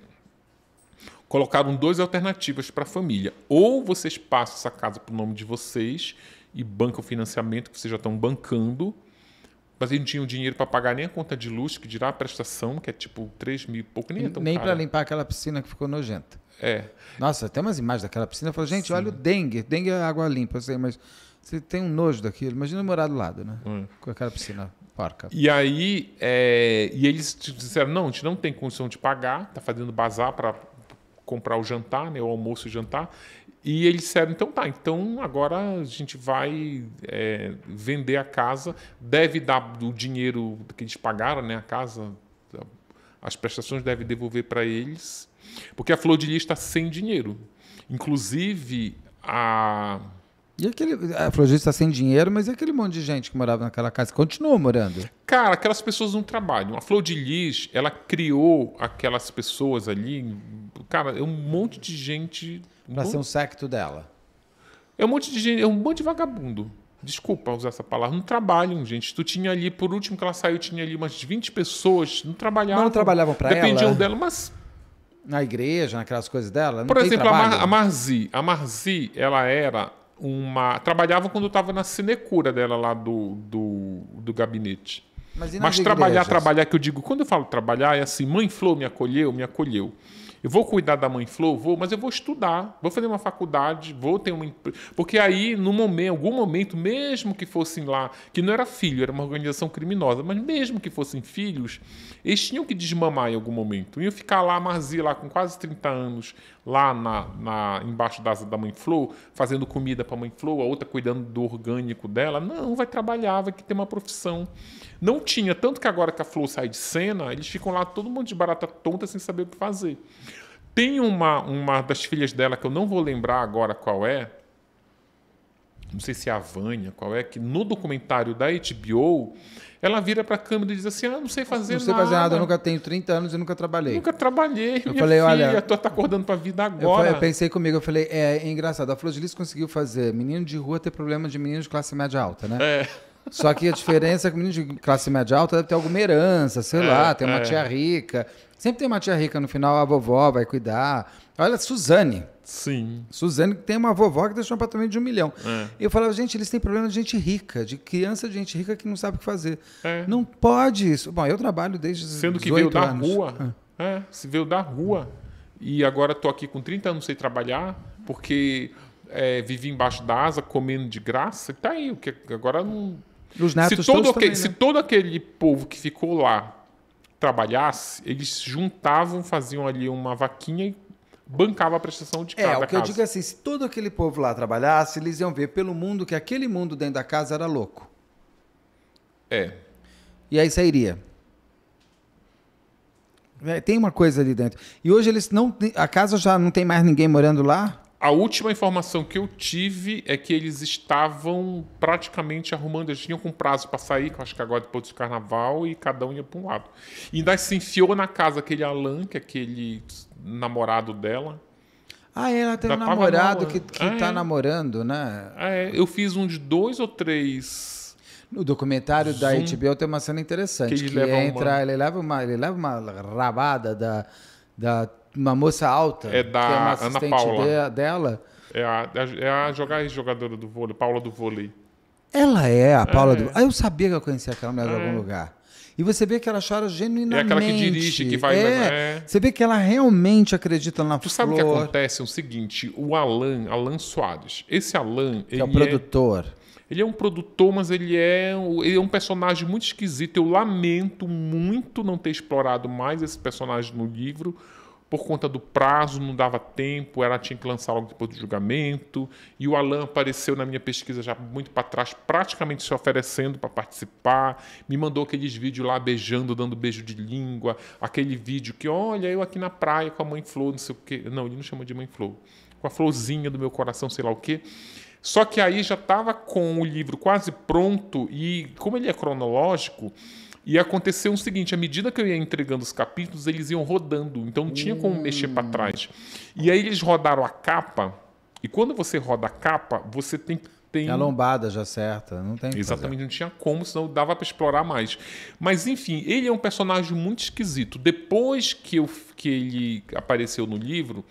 colocaram duas alternativas para a família. Ou vocês passam essa casa para o nome de vocês e bancam o financiamento que vocês já estão bancando, mas eles não tinham dinheiro para pagar nem a conta de luz, que dirá a prestação, que é tipo 3 mil e pouco, nem é tão Nem para limpar aquela piscina que ficou nojenta. É. Nossa, tem umas imagens daquela piscina. Eu falo, gente, Sim. olha o dengue. Dengue é água limpa, sei, mas você tem um nojo daquilo. Imagina morar do lado, né? Hum. Com aquela piscina porca. E aí, é... e eles disseram: não, a gente não tem condição de pagar, tá fazendo bazar para comprar o jantar, né, o almoço e o jantar. E eles disseram, então tá, então agora a gente vai é, vender a casa, deve dar o dinheiro que eles pagaram, né? A casa, as prestações devem devolver para eles, porque a Flor de Lis está sem dinheiro. Inclusive, a... E aquele. A Flor de Lis está sem dinheiro, mas e aquele monte de gente que morava naquela casa? Continua morando? Cara, aquelas pessoas não trabalham. A Flor de Lis, ela criou aquelas pessoas ali. Cara, é um monte de gente Pra ser hum? um secto dela. É um monte de gente, é um monte de vagabundo. Desculpa usar essa palavra. Não trabalham, gente. Tu tinha ali, por último que ela saiu, tinha ali umas 20 pessoas. Não trabalhavam. Não trabalhavam pra Dependiam ela. Dependiam dela, mas na igreja, naquelas coisas dela? Não Por exemplo, trabalho. a, Marzi. A Marzi, ela era uma. Trabalhava quando estava na sinecura dela lá do, do, do gabinete. Mas, Mas trabalhar, trabalhar, que eu digo, quando eu falo trabalhar, é assim: mãe Flor me acolheu, me acolheu. Eu vou cuidar da mãe Flor, vou, mas eu vou estudar, vou fazer uma faculdade, vou ter uma porque aí no momento, algum momento, mesmo que fossem lá, que não era filho, era uma organização criminosa, mas mesmo que fossem filhos, eles tinham que desmamar em algum momento. Iam ficar lá, Marzia, lá com quase 30 anos, lá na, na embaixo da asa da mãe Flor, fazendo comida para a mãe Flor, a outra cuidando do orgânico dela. Não, vai trabalhar, vai ter uma profissão. Não tinha, tanto que agora que a Flor sai de cena, eles ficam lá todo mundo de barata tonta sem saber o que fazer. Tem uma, uma das filhas dela que eu não vou lembrar agora qual é, não sei se é a Vânia, qual é, que no documentário da HBO, ela vira para a câmera e diz assim: Ah, não sei fazer nada. Não sei nada. fazer nada, eu nunca tenho 30 anos e nunca trabalhei. Nunca trabalhei. Eu falei: filha, Olha. Tu tá acordando para a vida agora. Eu, eu, pensei comigo, eu falei: É, é engraçado, a Flor de Lis conseguiu fazer menino de rua ter problema de menino de classe média alta, né? É. Só que a diferença é que o menino de classe média alta deve ter alguma herança, sei é, lá, tem uma é. tia rica. Sempre tem uma tia rica no final, a vovó vai cuidar. Olha, Suzane. Sim. Suzane tem uma vovó que deixou um apartamento de um milhão. É. Eu falava, gente, eles têm problema de gente rica, de criança de gente rica que não sabe o que fazer. É. Não pode isso. Bom, eu trabalho desde Sendo que veio da rua. Ah. É, se veio da rua. E agora estou aqui com 30 anos sem trabalhar, porque é, vivi embaixo da asa, comendo de graça. E tá aí, o que agora não os netos se todo, aquele, também, né? se todo aquele povo que ficou lá trabalhasse, eles juntavam, faziam ali uma vaquinha e bancava a prestação de é, cada casa. É, o que casa. eu digo é assim, se todo aquele povo lá trabalhasse, eles iam ver pelo mundo que aquele mundo dentro da casa era louco. É. E aí sairia. É, tem uma coisa ali dentro. E hoje eles não. A casa já não tem mais ninguém morando lá? A última informação que eu tive é que eles estavam praticamente arrumando, eles tinham com prazo para sair, que eu acho que agora é depois do carnaval, e cada um ia para um lado. E ainda se enfiou na casa aquele Alan, que é aquele namorado dela. Ah, é, ela tem um namorado que, que tá é. namorando, né? É, eu fiz um de dois ou três. No documentário Zoom. da HBO tem uma cena interessante. Que, que entra, uma... ele, leva uma, ele leva uma rabada da, da uma moça alta, é da que é uma Ana Paula. De, dela. É, é a, é a jogar jogadora do vôlei, Paula do vôlei. Ela é a Paula é. do. Ah, eu sabia que eu conhecia aquela mulher é. de algum lugar. E você vê que ela chora genuinamente. É aquela que dirige, que vai. É. é. Você vê que ela realmente acredita na tu flor. Tu sabe o que acontece? É o seguinte: o Alan, Alan Soares. Esse Alan. Que é ele é o produtor. Ele é um produtor, mas ele é, ele é um personagem muito esquisito. Eu lamento muito não ter explorado mais esse personagem no livro, por conta do prazo, não dava tempo, ela tinha que lançar logo depois do julgamento. E o Alan apareceu na minha pesquisa já muito para trás, praticamente se oferecendo para participar. Me mandou aqueles vídeos lá beijando, dando beijo de língua, aquele vídeo que, olha, eu aqui na praia com a mãe Flor, não sei o quê. Não, ele não chamou de mãe Flor. Com a florzinha do meu coração, sei lá o quê. Só que aí já estava com o livro quase pronto e, como ele é cronológico, e aconteceu o seguinte: à medida que eu ia entregando os capítulos, eles iam rodando, então não tinha como mexer para trás. E aí eles rodaram a capa, e quando você roda a capa, você tem que tem... a lombada já certa, não tem. Exatamente, não tinha como, senão dava para explorar mais. Mas enfim, ele é um personagem muito esquisito. Depois que, eu, que ele apareceu no livro,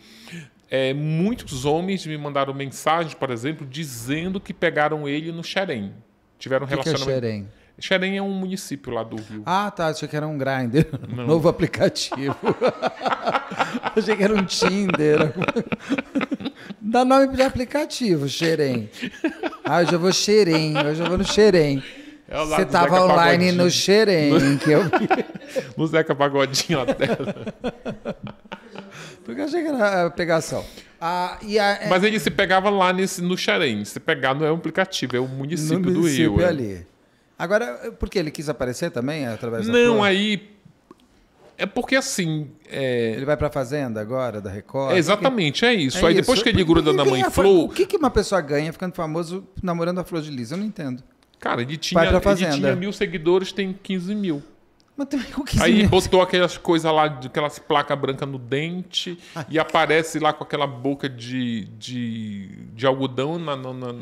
é, muitos homens me mandaram mensagem, por exemplo, dizendo que pegaram ele no Xerém. Tiveram que relacionamento. Que é Xerém é um município lá do Rio. Ah, tá. Achei que era um grinder. Não. Novo aplicativo. Achei que era um Tinder. Dá nome de aplicativo, Xerém. Ah, hoje eu vou Xerém. Hoje eu vou no Xerém. É Você tava online Pagodinho. no Xerém. No... Que eu... no Zeca Pagodinho até. Porque eu achei que era pegação. Ah, a... É- Mas ele se pegava lá nesse, no Xerém. Se pegar não é um aplicativo, é o município, no do município Rio. É. ali. Agora, eh, porque ele quis aparecer também através Não, aí. É porque assim. É... Ele vai pra fazenda agora, da Record? É, exatamente, é isso. É aí isso. depois que ele gruda na mãe Flor. O que, que uma pessoa ganha ficando famoso namorando a Flor de Lis? Eu não entendo. Cara, ele tinha, ele tinha mil seguidores, tem 15 mil. Mas também 15 Aí mil. botou aquelas coisas lá, aquelas placas brancas no dente Ai. e aparece lá com aquela boca de, de, de algodão na, na, na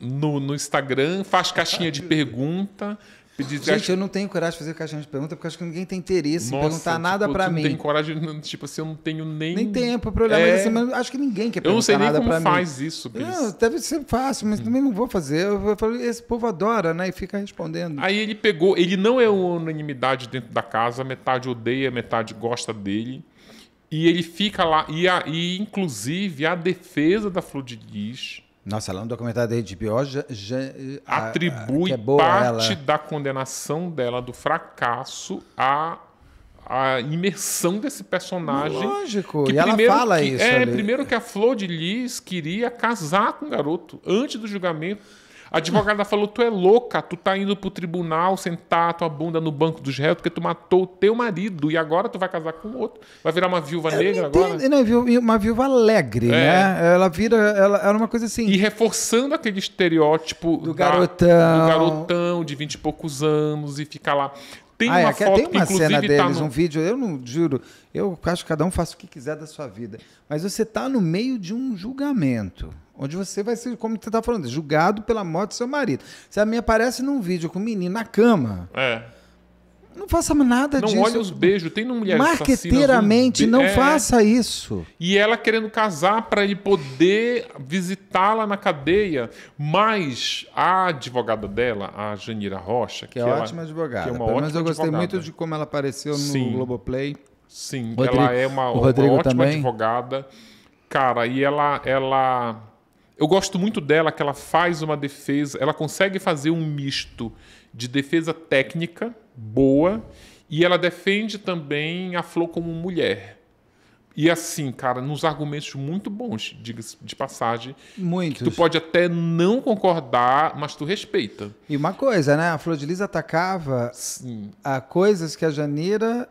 no, no Instagram, faz caixinha de pergunta. Gente, caixa... eu não tenho coragem de fazer caixinha de pergunta porque acho que ninguém tem interesse Nossa, em perguntar tipo, nada para mim. Não tem coragem, tipo assim, eu não tenho nem. Nem tempo para olhar, é... é. mas, assim, mas acho que ninguém quer perguntar nada para mim. Eu não sei nem como faz mim. isso, Cris. Não, deve ser fácil, mas hum. também não vou fazer. Eu falei, esse povo adora, né? E fica respondendo. Aí ele pegou, ele não é uma unanimidade dentro da casa, metade odeia, metade gosta dele. E ele fica lá, e, a, e inclusive a defesa da Flor de Lis nossa, lá no é documentário da HBO já, já atribui a, a, é parte ela. da condenação dela do fracasso à, à imersão desse personagem. Lógico, que e ela fala que, isso. É, ali. primeiro que a Flor de Lis queria casar com o garoto antes do julgamento a advogada falou: tu é louca, tu tá indo pro tribunal sentar tua bunda no banco dos réus porque tu matou o teu marido e agora tu vai casar com outro. Vai virar uma viúva eu negra agora? Não, uma viúva alegre, é. né? Ela vira. Ela era uma coisa assim. E reforçando aquele estereótipo do da, garotão. Do garotão de vinte e poucos anos e ficar lá. Tem ah, é, uma é, foto tem uma que, cena tá deles, tá no... um vídeo. Eu não juro. Eu acho que cada um faz o que quiser da sua vida. Mas você tá no meio de um julgamento onde você vai ser, como você está falando, julgado pela morte do seu marido. Se a minha aparece num vídeo com um menino na cama. É. Não faça nada não disso. Não olha os beijos. Tem uma mulher Marqueteiramente, não é. faça isso. E ela querendo casar para ele poder visitá-la na cadeia. Mas a advogada dela, a Janira Rocha... Que, é que é ela, ótima advogada. Que é uma Pelo ótima eu gostei advogada. muito de como ela apareceu no Sim. Globoplay. Sim, Rodrigo, ela é uma, uma ótima também. advogada. Cara, e ela... ela eu gosto muito dela que ela faz uma defesa, ela consegue fazer um misto de defesa técnica boa e ela defende também a Flor como mulher. E assim, cara, nos argumentos muito bons, diga-se de passagem. Muitos. Tu pode até não concordar, mas tu respeita. E uma coisa, né? A Flor de Lis atacava Sim. a coisas que a Janeira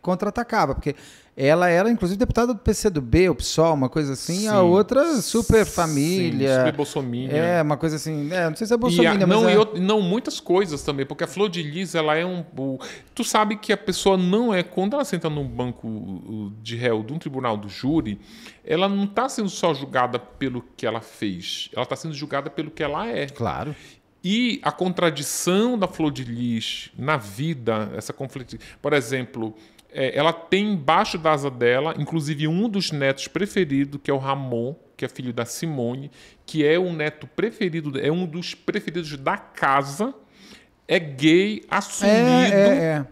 contra-atacava. Porque ela era, inclusive, deputada do PCdoB, o PSOL, uma coisa assim. Sim. A outra, super família. Sim, super bolsominha. É, uma coisa assim. É, não sei se é bolsominion, mas... Não, é... não, muitas coisas também. Porque a Flor de Lis, ela é um... O, tu sabe que a pessoa não é... Quando ela senta num banco de réu de um tribunal do júri, ela não está sendo só julgada pelo que ela fez. Ela está sendo julgada pelo que ela é. Claro. E a contradição da flor de lis na vida, essa conflito, por exemplo, é, ela tem embaixo da asa dela, inclusive um dos netos preferidos, que é o Ramon, que é filho da Simone, que é o neto preferido, é um dos preferidos da casa, é gay, é, assumido. É, é,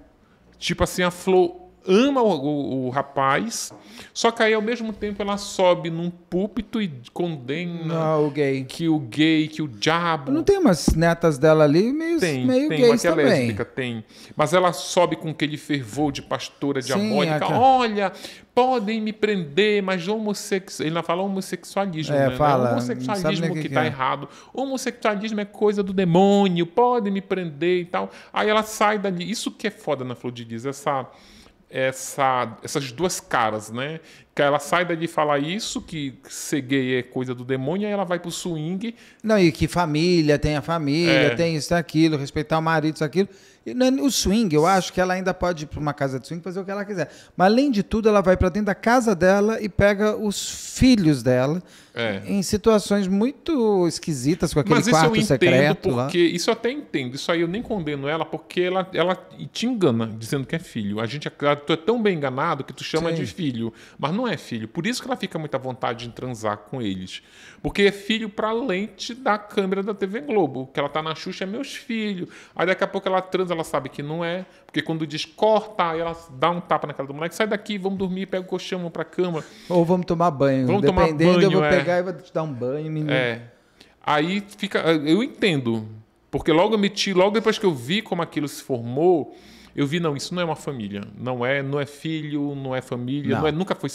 tipo assim, a flor ama o, o, o, rapaz, só que aí ao mesmo tempo ela sobe num púlpito e condena não, ah, o gay. que o gay, que o diabo. Não tem umas netas dela ali meio, tem, meio tem, gays é também. É lésbica, tem. Mas ela sobe com aquele fervor de pastora diabólica. Sim, é que... Olha, podem me prender, mas homossexual. Ele fala homossexualismo, é, né? É fala, é homossexualismo que, está é. errado. Homossexualismo é coisa do demônio, podem me prender e tal. Aí ela sai dali. Isso que é foda na Flor de Lis, essa essa, essas duas caras, né? Que ela sai daí de falar isso, que ser gay é coisa do demônio, aí ela vai pro swing. Não, e que família, tem a família, é. tem isso, aquilo, respeitar o marido, isso, aquilo. E, né, o swing, eu acho que ela ainda pode ir pra uma casa de swing fazer o que ela quiser. Mas além de tudo, ela vai para dentro da casa dela e pega os filhos dela é. em situações muito esquisitas com aquele Mas quarto isso eu secreto. Porque, lá. Isso eu até entendo, isso aí eu nem condeno ela, porque ela, ela te engana dizendo que é filho. A gente tu é tão bem enganado que tu chama Sim. de filho, mas não é filho. Por isso que ela fica muita vontade de transar com eles. Porque é filho pra lente da câmera da TV Globo. Que ela tá na Xuxa, é meus filhos. Aí daqui a pouco ela transa, ela sabe que não é. Porque quando diz corta, aí ela dá um tapa na cara do moleque, sai daqui, vamos dormir, pega o colchão, vamos pra cama. Ou vamos tomar banho. Vamos Dependendo, tomar banho, eu vou é chegar e vai te dar um banho, menino. É. Aí fica. Eu entendo. Porque logo eu meti, logo depois que eu vi como aquilo se formou, eu vi, não, isso não é uma família. Não é, não é filho, não é família, não, não é, nunca foi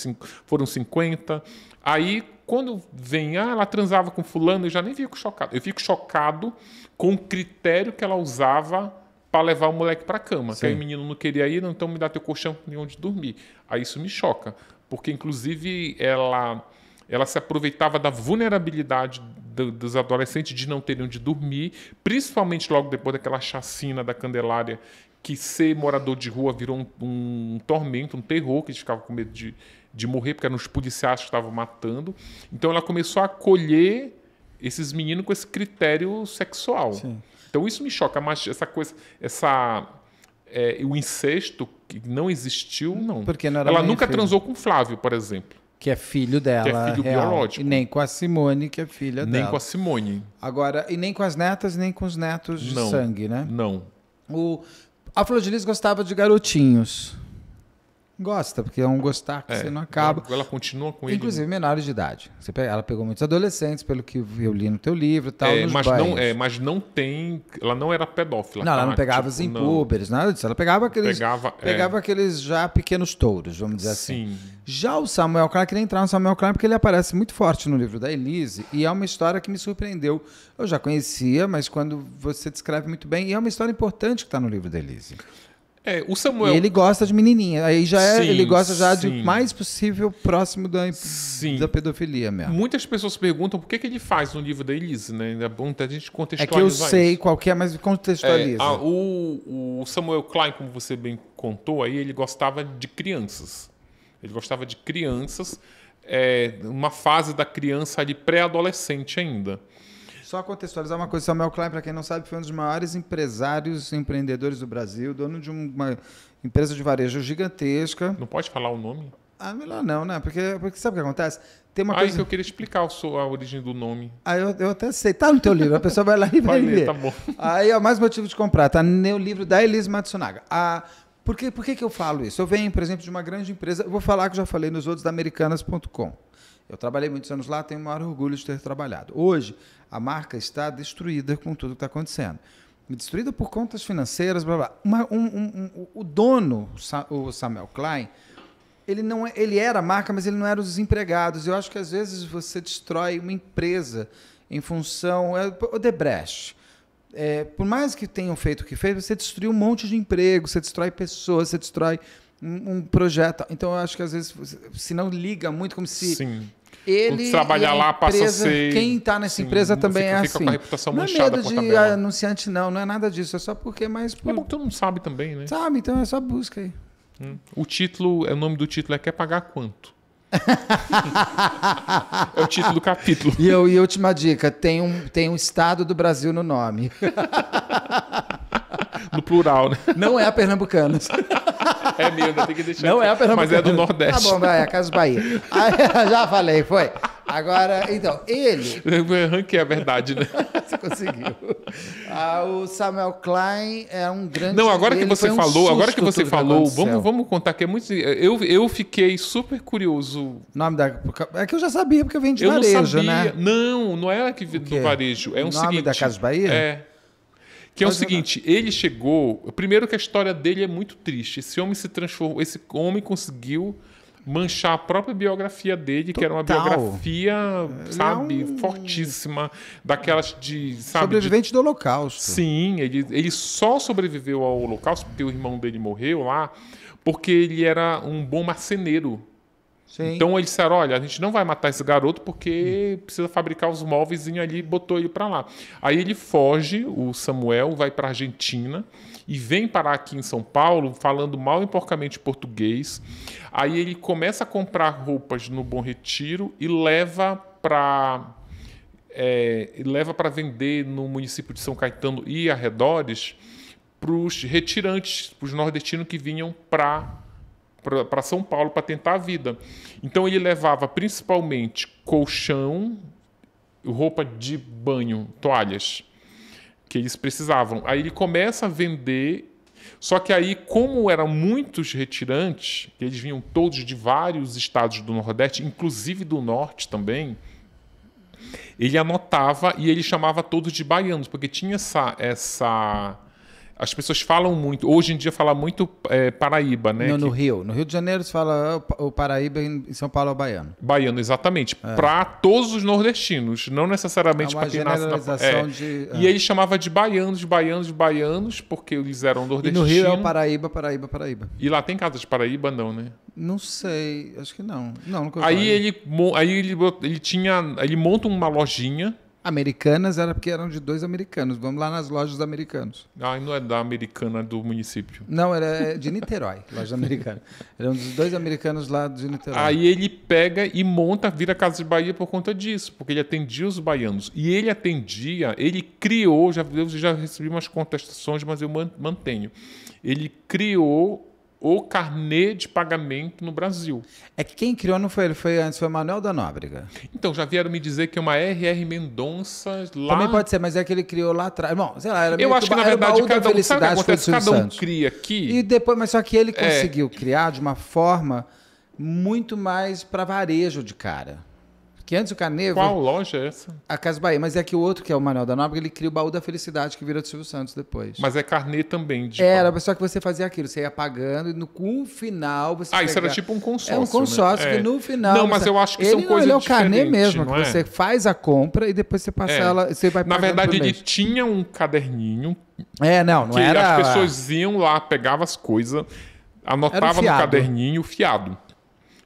foram 50. Aí, quando vem, ah, ela transava com fulano, eu já nem fico chocado. Eu fico chocado com o critério que ela usava para levar o moleque para cama. se aí o menino não queria ir, então me dá teu colchão onde dormir. Aí isso me choca. Porque, inclusive, ela ela se aproveitava da vulnerabilidade do, dos adolescentes de não terem onde dormir, principalmente logo depois daquela chacina da Candelária, que ser morador de rua virou um, um tormento, um terror, que a gente ficava com medo de, de morrer, porque eram os policiais que estavam matando. Então ela começou a acolher esses meninos com esse critério sexual. Sim. Então isso me choca, mas essa coisa, essa é, o incesto que não existiu, não. Porque não era ela nunca filho. transou com Flávio, por exemplo que é filho dela. Que é filho real, biológico. E nem com a Simone, que é filha nem dela. Nem com a Simone. Agora, e nem com as netas, nem com os netos de não, sangue, né? Não. O, a Flor de Lis gostava de garotinhos gosta, porque é um gostar que é, você não acaba. Ela, continua com ele. Inclusive né? menores de idade. Você ela pegou muitos adolescentes, pelo que eu li no teu livro tal. É, mas, não, é, mas não tem. Ela não era pedófila. Não, ela não pegava tipo, os impúberes, nada disso. Ela pegava aqueles. Pegava, é. pegava é... aqueles já pequenos touros, vamos dizer assim. Sim. assim. Já o Samuel Klein, queria entrar no Samuel Klein porque ele aparece muito forte no livro da Elise e é uma história que me surpreendeu. Eu já conhecia, mas quando você descreve muito bem, e é uma história importante que está no livro da Elise. É, o Samuel. E ele gosta de menininha. Aí já é, sim, ele gosta já sim. de mais possível próximo da, sim. da pedofilia mesmo. Muitas pessoas perguntam por que, que ele faz no livro da Elise, né? É bom a gente contextualizar. É que eu sei isso. qualquer, é, mas contextualiza. É, a, o, o Samuel Klein, como você bem contou aí, ele gostava de crianças. Ele gostava de crianças, é, uma fase da criança ali pré-adolescente ainda. Só contextualizar uma coisa, Samuel Klein, para quem não sabe, foi um dos maiores empresários empreendedores do Brasil, dono de uma empresa de varejo gigantesca. Não pode falar o nome? Ah, melhor não, né? Porque, porque sabe o que acontece? Tem uma ah, coisa... Então eu queria explicar a origem do nome. Ah, eu, eu até sei. Tá no teu livro, a pessoa vai lá e vai, vai ler. Tá bom. Aí é mais motivo de comprar. Tá no livro da Elise Matsunaga. A... Por, que, por que, que eu falo isso? Eu venho, por exemplo, de uma grande empresa. Eu vou falar que eu já falei nos outros, da Americanas.com. Eu trabalhei muitos anos lá, tenho o maior orgulho de ter trabalhado. Hoje, a marca está destruída com tudo que está acontecendo. Destruída por contas financeiras, blá blá. Uma, um, um, um, o dono, o Samuel Klein, ele não é, ele era a marca, mas ele não era os empregados. Eu acho que às vezes você destrói uma empresa em função. É, o Debrecht. É, por mais que tenham feito o que fez, você destruiu um monte de emprego, você destrói pessoas, você destrói um, projeto. Então eu acho que às vezes se não liga muito como se Sim. ele trabalhar lá passa a ser quem está nessa Sim, empresa também fica, é fica assim. Com a assim. reputação não é medo de anunciante não, não é nada disso, é só porque é mais é por... é bom que todo mundo sabe também, né? Sabe, então é só busca aí. Hum. O título, é, o nome do título é quer pagar quanto? é o título do capítulo. E, eu, e última dica: tem um, tem um estado do Brasil no nome. no plural, né? Não é a Pernambucanas. É mesmo, tem que deixar. Não aqui. é a Pernambucanas. Mas é do Nordeste. Tá bom, vai, é a Casa Bahia. Aí, já falei, foi. Agora, então, ele. Eu ranquei a verdade, né? você conseguiu. Ah, o Samuel Klein é um grande. Não, agora que você um falou, agora que você falou, vamos, vamos contar que é muito. Eu, eu fiquei super curioso. nome da. É que eu já sabia, porque eu vim de eu varejo, não sabia. né? Não, não é que do varejo. É um o nome seguinte, da Casa Bahia? É. Que é o seguinte, ele chegou. Primeiro que a história dele é muito triste. Esse homem se transformou. Esse homem conseguiu manchar a própria biografia dele, Total. que era uma biografia, é sabe, é um... fortíssima, daquelas de. Sabe, Sobrevivente de... do Holocausto. Sim, ele, ele só sobreviveu ao Holocausto, porque o irmão dele morreu lá, porque ele era um bom marceneiro. Sim. Então eles disseram: olha, a gente não vai matar esse garoto porque precisa fabricar os móveis ali e botou ele para lá. Aí ele foge, o Samuel, vai para Argentina e vem parar aqui em São Paulo falando mal e porcamente português. Aí ele começa a comprar roupas no Bom Retiro e leva para. É, leva para vender no município de São Caetano e arredores para os retirantes, para os nordestinos que vinham para para São Paulo para tentar a vida. Então ele levava principalmente colchão, roupa de banho, toalhas que eles precisavam. Aí ele começa a vender, só que aí como eram muitos retirantes, eles vinham todos de vários estados do Nordeste, inclusive do Norte também. Ele anotava e ele chamava todos de baianos, porque tinha essa essa as pessoas falam muito, hoje em dia fala muito é, Paraíba, né? No, no Rio. No Rio de Janeiro se fala ah, o Paraíba em São Paulo é o baiano. Baiano, exatamente. É. Para todos os nordestinos, não necessariamente é para quem nasce na... é. de... É. E ele chamava de baianos, baianos, baianos, porque eles eram nordestinos. E no Rio é o Paraíba, Paraíba, Paraíba. E lá tem casa de Paraíba, não, né? Não sei, acho que não. Não, não Aí, ele, aí ele, ele tinha. Ele monta uma lojinha Americanas era porque eram de dois americanos. Vamos lá nas lojas americanas. Ah, não é da americana é do município. Não, era é de Niterói, loja americana. Eram dos dois americanos lá de Niterói. Aí ele pega e monta, vira Casa de Bahia por conta disso, porque ele atendia os baianos. E ele atendia, ele criou, já, já recebi umas contestações, mas eu mantenho. Ele criou o carnê de pagamento no Brasil. É que quem criou não foi ele, foi antes foi Manuel da Nóbrega. Então, já vieram me dizer que é uma RR Mendonça lá. Também pode ser, mas é que ele criou lá atrás. Bom, sei lá, era Eu acho que, na verdade cada um, sabe o que acontece? Cada um cria aqui. E depois, mas só que ele é... conseguiu criar de uma forma muito mais para varejo de cara. Que antes o Carneiro. Qual loja é essa? A Casa Bahia. Mas é que o outro, que é o Manuel da Nóbrega, ele cria o baú da felicidade, que vira do Silvio Santos depois. Mas é carnê também. De era, só que você fazia aquilo. Você ia pagando e no, no final você. Ah, isso era tipo um consórcio. É um consórcio né? que é. no final. Não, mas você... eu acho que ele, são não, coisas ele é o carnê mesmo, que é? você faz a compra e depois você passa é. ela. Você vai Na verdade, ele tinha um caderninho. É, não, não que era. As pessoas iam lá, pegavam as coisas, anotava um no caderninho fiado.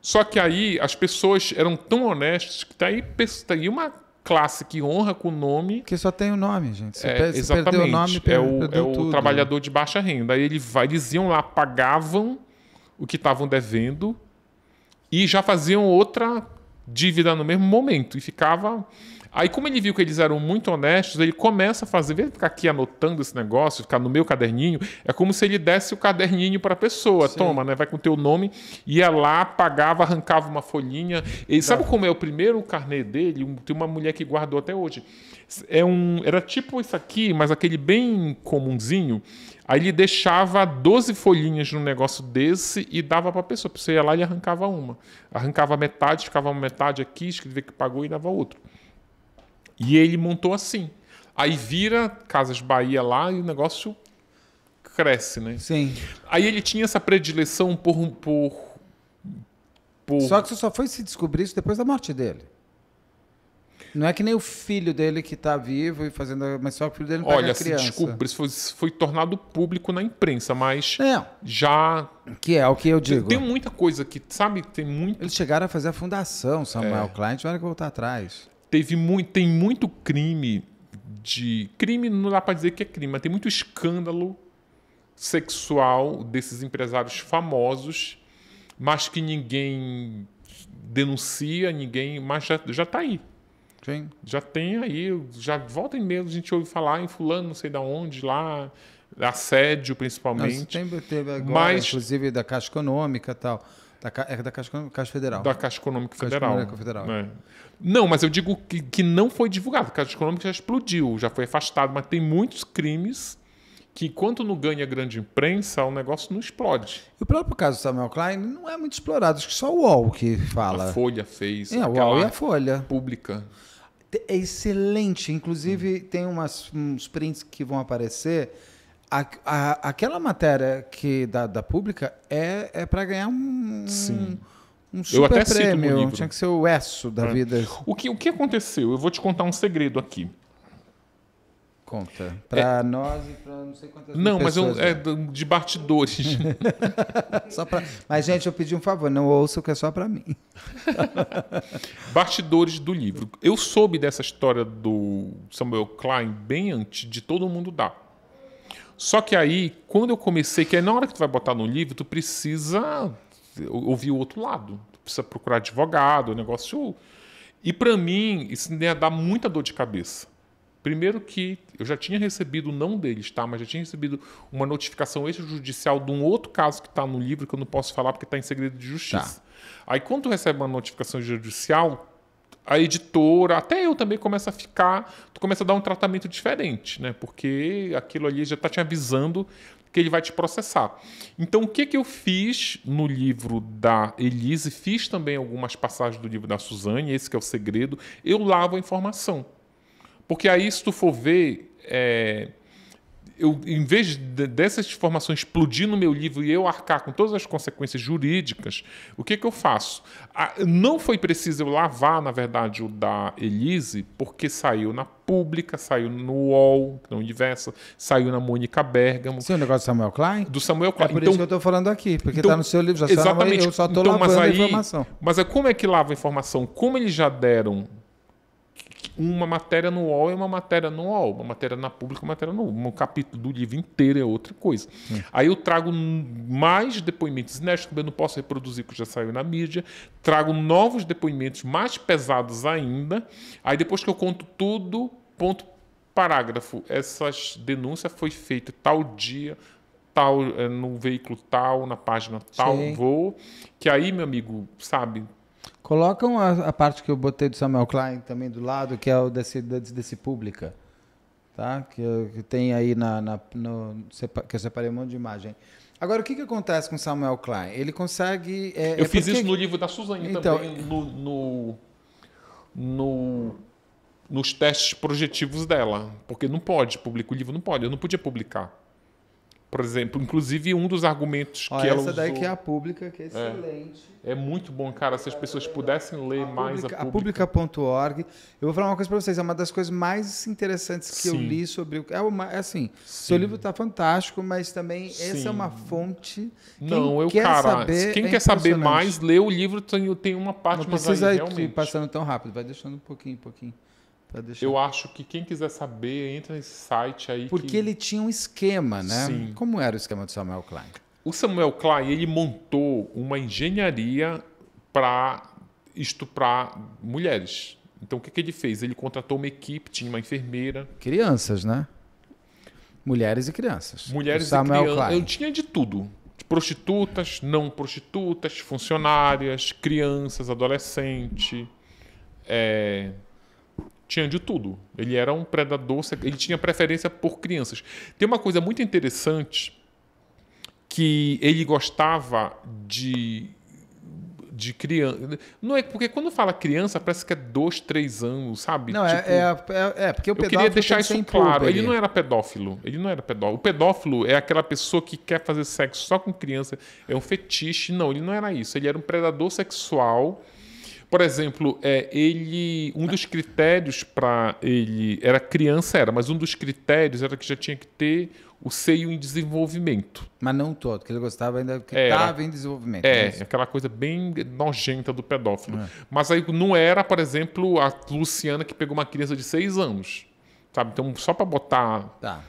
Só que aí as pessoas eram tão honestas que tá aí, tá aí uma classe que honra com o nome. Que só tem o nome, gente. Você é, exatamente. o nome, é o, é o tudo. Né? trabalhador de baixa renda. Aí ele vai, eles iam lá, pagavam o que estavam devendo e já faziam outra dívida no mesmo momento. E ficava Aí, como ele viu que eles eram muito honestos, ele começa a fazer, vem ficar aqui anotando esse negócio, ficar no meu caderninho, é como se ele desse o caderninho para a pessoa. Sim. Toma, né? Vai com o teu nome, ia lá, pagava, arrancava uma folhinha. E sabe como é o primeiro carnê dele? Tem uma mulher que guardou até hoje. É um, era tipo isso aqui, mas aquele bem comunzinho. Aí ele deixava 12 folhinhas num negócio desse e dava para a pessoa. Você ia lá e arrancava uma. Arrancava metade, ficava uma metade aqui, escrevia que pagou e dava outro. E ele montou assim. Aí vira Casas Bahia lá e o negócio cresce, né? Sim. Aí ele tinha essa predileção por. por, por... Só que você só foi se descobrir isso depois da morte dele. Não é que nem o filho dele que está vivo e fazendo. Mas só o filho dele não Olha, se descobre, isso foi, foi, tornado público na imprensa, mas não. É. já. Que é o que eu digo. Tem, tem muita coisa que, sabe, tem muito. Eles chegaram a fazer a fundação, é. Samuel é. Klein, tiveram que voltar atrás teve muito, tem muito crime de crime não dá para dizer que é crime, mas tem muito escândalo sexual desses empresários famosos, mas que ninguém denuncia, ninguém, mas já já tá aí. Sim. Já tem aí, já volta em meio, a gente ouve falar em fulano, não sei da onde lá, assédio principalmente. Não, teve agora, mas, inclusive da Caixa Econômica, tal. Da, é da Caixa, Caixa Federal. Da Caixa Econômica Federal. Caixa Econômica Federal. É. Não, mas eu digo que, que não foi divulgado. O caso econômico já explodiu, já foi afastado, mas tem muitos crimes que enquanto não ganha grande imprensa, o negócio não explode. E o próprio caso do Samuel Klein não é muito explorado, acho que só o UOL que fala. A Folha fez. É, o UOL e a Folha. Pública. É excelente. Inclusive, hum. tem umas, uns prints que vão aparecer. A, a, aquela matéria que da, da pública é, é para ganhar um. Sim um super eu até prêmio, livro. tinha que ser o ESSO da é. vida. O que, o que aconteceu? Eu vou te contar um segredo aqui. Conta. Para é... nós e para não sei quantas Não, mas eu, é né? de bastidores. só pra... Mas, gente, eu pedi um favor, não ouça o que é só para mim. bastidores do livro. Eu soube dessa história do Samuel Klein bem antes de todo mundo dar. Só que aí, quando eu comecei, que é na hora que tu vai botar no livro, tu precisa ouvir o outro lado. Tu precisa procurar advogado, o negócio. E para mim, isso ia dar muita dor de cabeça. Primeiro que eu já tinha recebido, não deles, tá? Mas já tinha recebido uma notificação extrajudicial de um outro caso que está no livro que eu não posso falar porque está em segredo de justiça. Tá. Aí quando tu recebe uma notificação judicial, a editora, até eu também começa a ficar, tu começa a dar um tratamento diferente, né? Porque aquilo ali já está te avisando que ele vai te processar. Então, o que, que eu fiz no livro da Elise? Fiz também algumas passagens do livro da Suzane, esse que é o segredo. Eu lavo a informação. Porque aí, se tu for ver. É eu, em vez de, dessas informações explodir no meu livro e eu arcar com todas as consequências jurídicas, o que, que eu faço? não foi preciso eu lavar, na verdade, o da Elise, porque saiu na Pública, saiu no UOL, no Universo, saiu na Mônica Bergamo. Sim, é o negócio do Samuel Klein? Do Samuel Klein. É por então, isso que eu estou falando aqui, porque está então, tá no seu livro, já exatamente, só, eu só estou então, lavando aí, a informação. Mas é, como é que lava a informação? Como eles já deram uma matéria no UOL é uma matéria no UOL, uma matéria na pública, uma matéria no UOL. Um capítulo do livro inteiro é outra coisa. Hum. Aí eu trago mais depoimentos inéditos, também eu não posso reproduzir, que já saiu na mídia. Trago novos depoimentos mais pesados ainda. Aí depois que eu conto tudo, ponto parágrafo, essas denúncias foi feita tal dia, tal eh, no veículo tal, na página tal, Sim. voo, que aí, meu amigo, sabe, Colocam a, a, parte que eu botei do Samuel Klein também do lado, que é o da desse pública, tá? Que, que tem aí na, na no, que eu separei um monte de imagem. Agora, o que, que acontece com Samuel Klein? Ele consegue. É, é eu é fiz porque... isso no livro da Suzane então, também, no, no, no, nos testes projetivos dela. Porque não pode, publico o livro, não pode. Eu não podia publicar por exemplo. Inclusive, um dos argumentos que ela usou... Essa daí que é a pública, que é, é. excelente. É, é muito bom, cara, se as pessoas pudessem ler a mais a pública. A pública.org. Eu vou falar uma coisa para vocês, é uma das coisas mais interessantes que Sim. eu li sobre... É, uma, é assim, Sim. seu livro está fantástico, mas também Sim. essa é uma fonte... Quem Não, eu, quer cara, saber, quem é quer saber mais, lê o livro, tem, tem uma parte... Não precisa ir realmente. passando tão rápido, vai deixando um pouquinho, um pouquinho. Tá, eu acho que quem quiser saber, entra nesse site aí. Porque que... ele tinha um esquema, né? Sim. Como era o esquema do Samuel Klein? O Samuel Klein ele montou uma engenharia para estuprar mulheres. Então o que, que ele fez? Ele contratou uma equipe, tinha uma enfermeira. Crianças, né? Mulheres e crianças. Mulheres e crianças. Eu tinha de tudo. De prostitutas, não prostitutas, funcionárias, crianças, adolescente. É, tinha de tudo. Ele era um predador, ele tinha preferência por crianças. Tem uma coisa muito interessante que ele gostava de de criança. Não é porque quando fala criança parece que é dois, três anos, sabe? Não é, tipo, é, é, é, porque o pedófilo. Eu queria deixar isso claro. Ele não era pedófilo. Ele não era pedófilo. O pedófilo é aquela pessoa que quer fazer sexo só com criança. É um fetiche. Não, ele não era isso. Ele era um predador sexual por exemplo, é, ele. Um dos critérios para ele. Era criança, era, mas um dos critérios era que já tinha que ter o seio em desenvolvimento. Mas não todo, que ele gostava ainda que estava em desenvolvimento. É, é aquela coisa bem nojenta do pedófilo. É. Mas aí não era, por exemplo, a Luciana que pegou uma criança de seis anos. Sabe? Então, só para botar. Tá.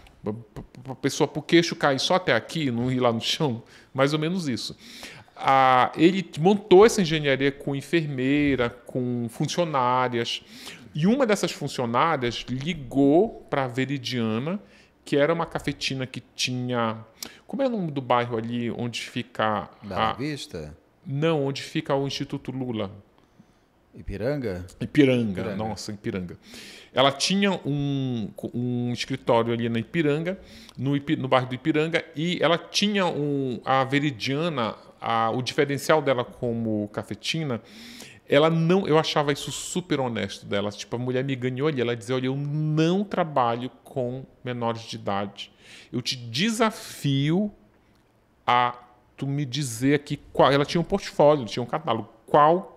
A pessoa o queixo cair só até aqui, não ir lá no chão, mais ou menos isso a, ele montou essa engenharia com enfermeira, com funcionárias. E uma dessas funcionárias ligou para a Veridiana, que era uma cafetina que tinha. Como é o nome do bairro ali onde fica. Bela a, Vista? Não, onde fica o Instituto Lula. Ipiranga? Ipiranga? Ipiranga, nossa, Ipiranga. Ela tinha um, um escritório ali na Ipiranga, no, Ipi, no bairro do Ipiranga, e ela tinha um, a Veridiana a, o diferencial dela como cafetina ela não, eu achava isso super honesto dela. Tipo, a mulher me ganhou ali, ela dizia: "Olha, eu não trabalho com menores de idade. Eu te desafio a tu me dizer aqui qual". Ela tinha um portfólio, tinha um catálogo. Qual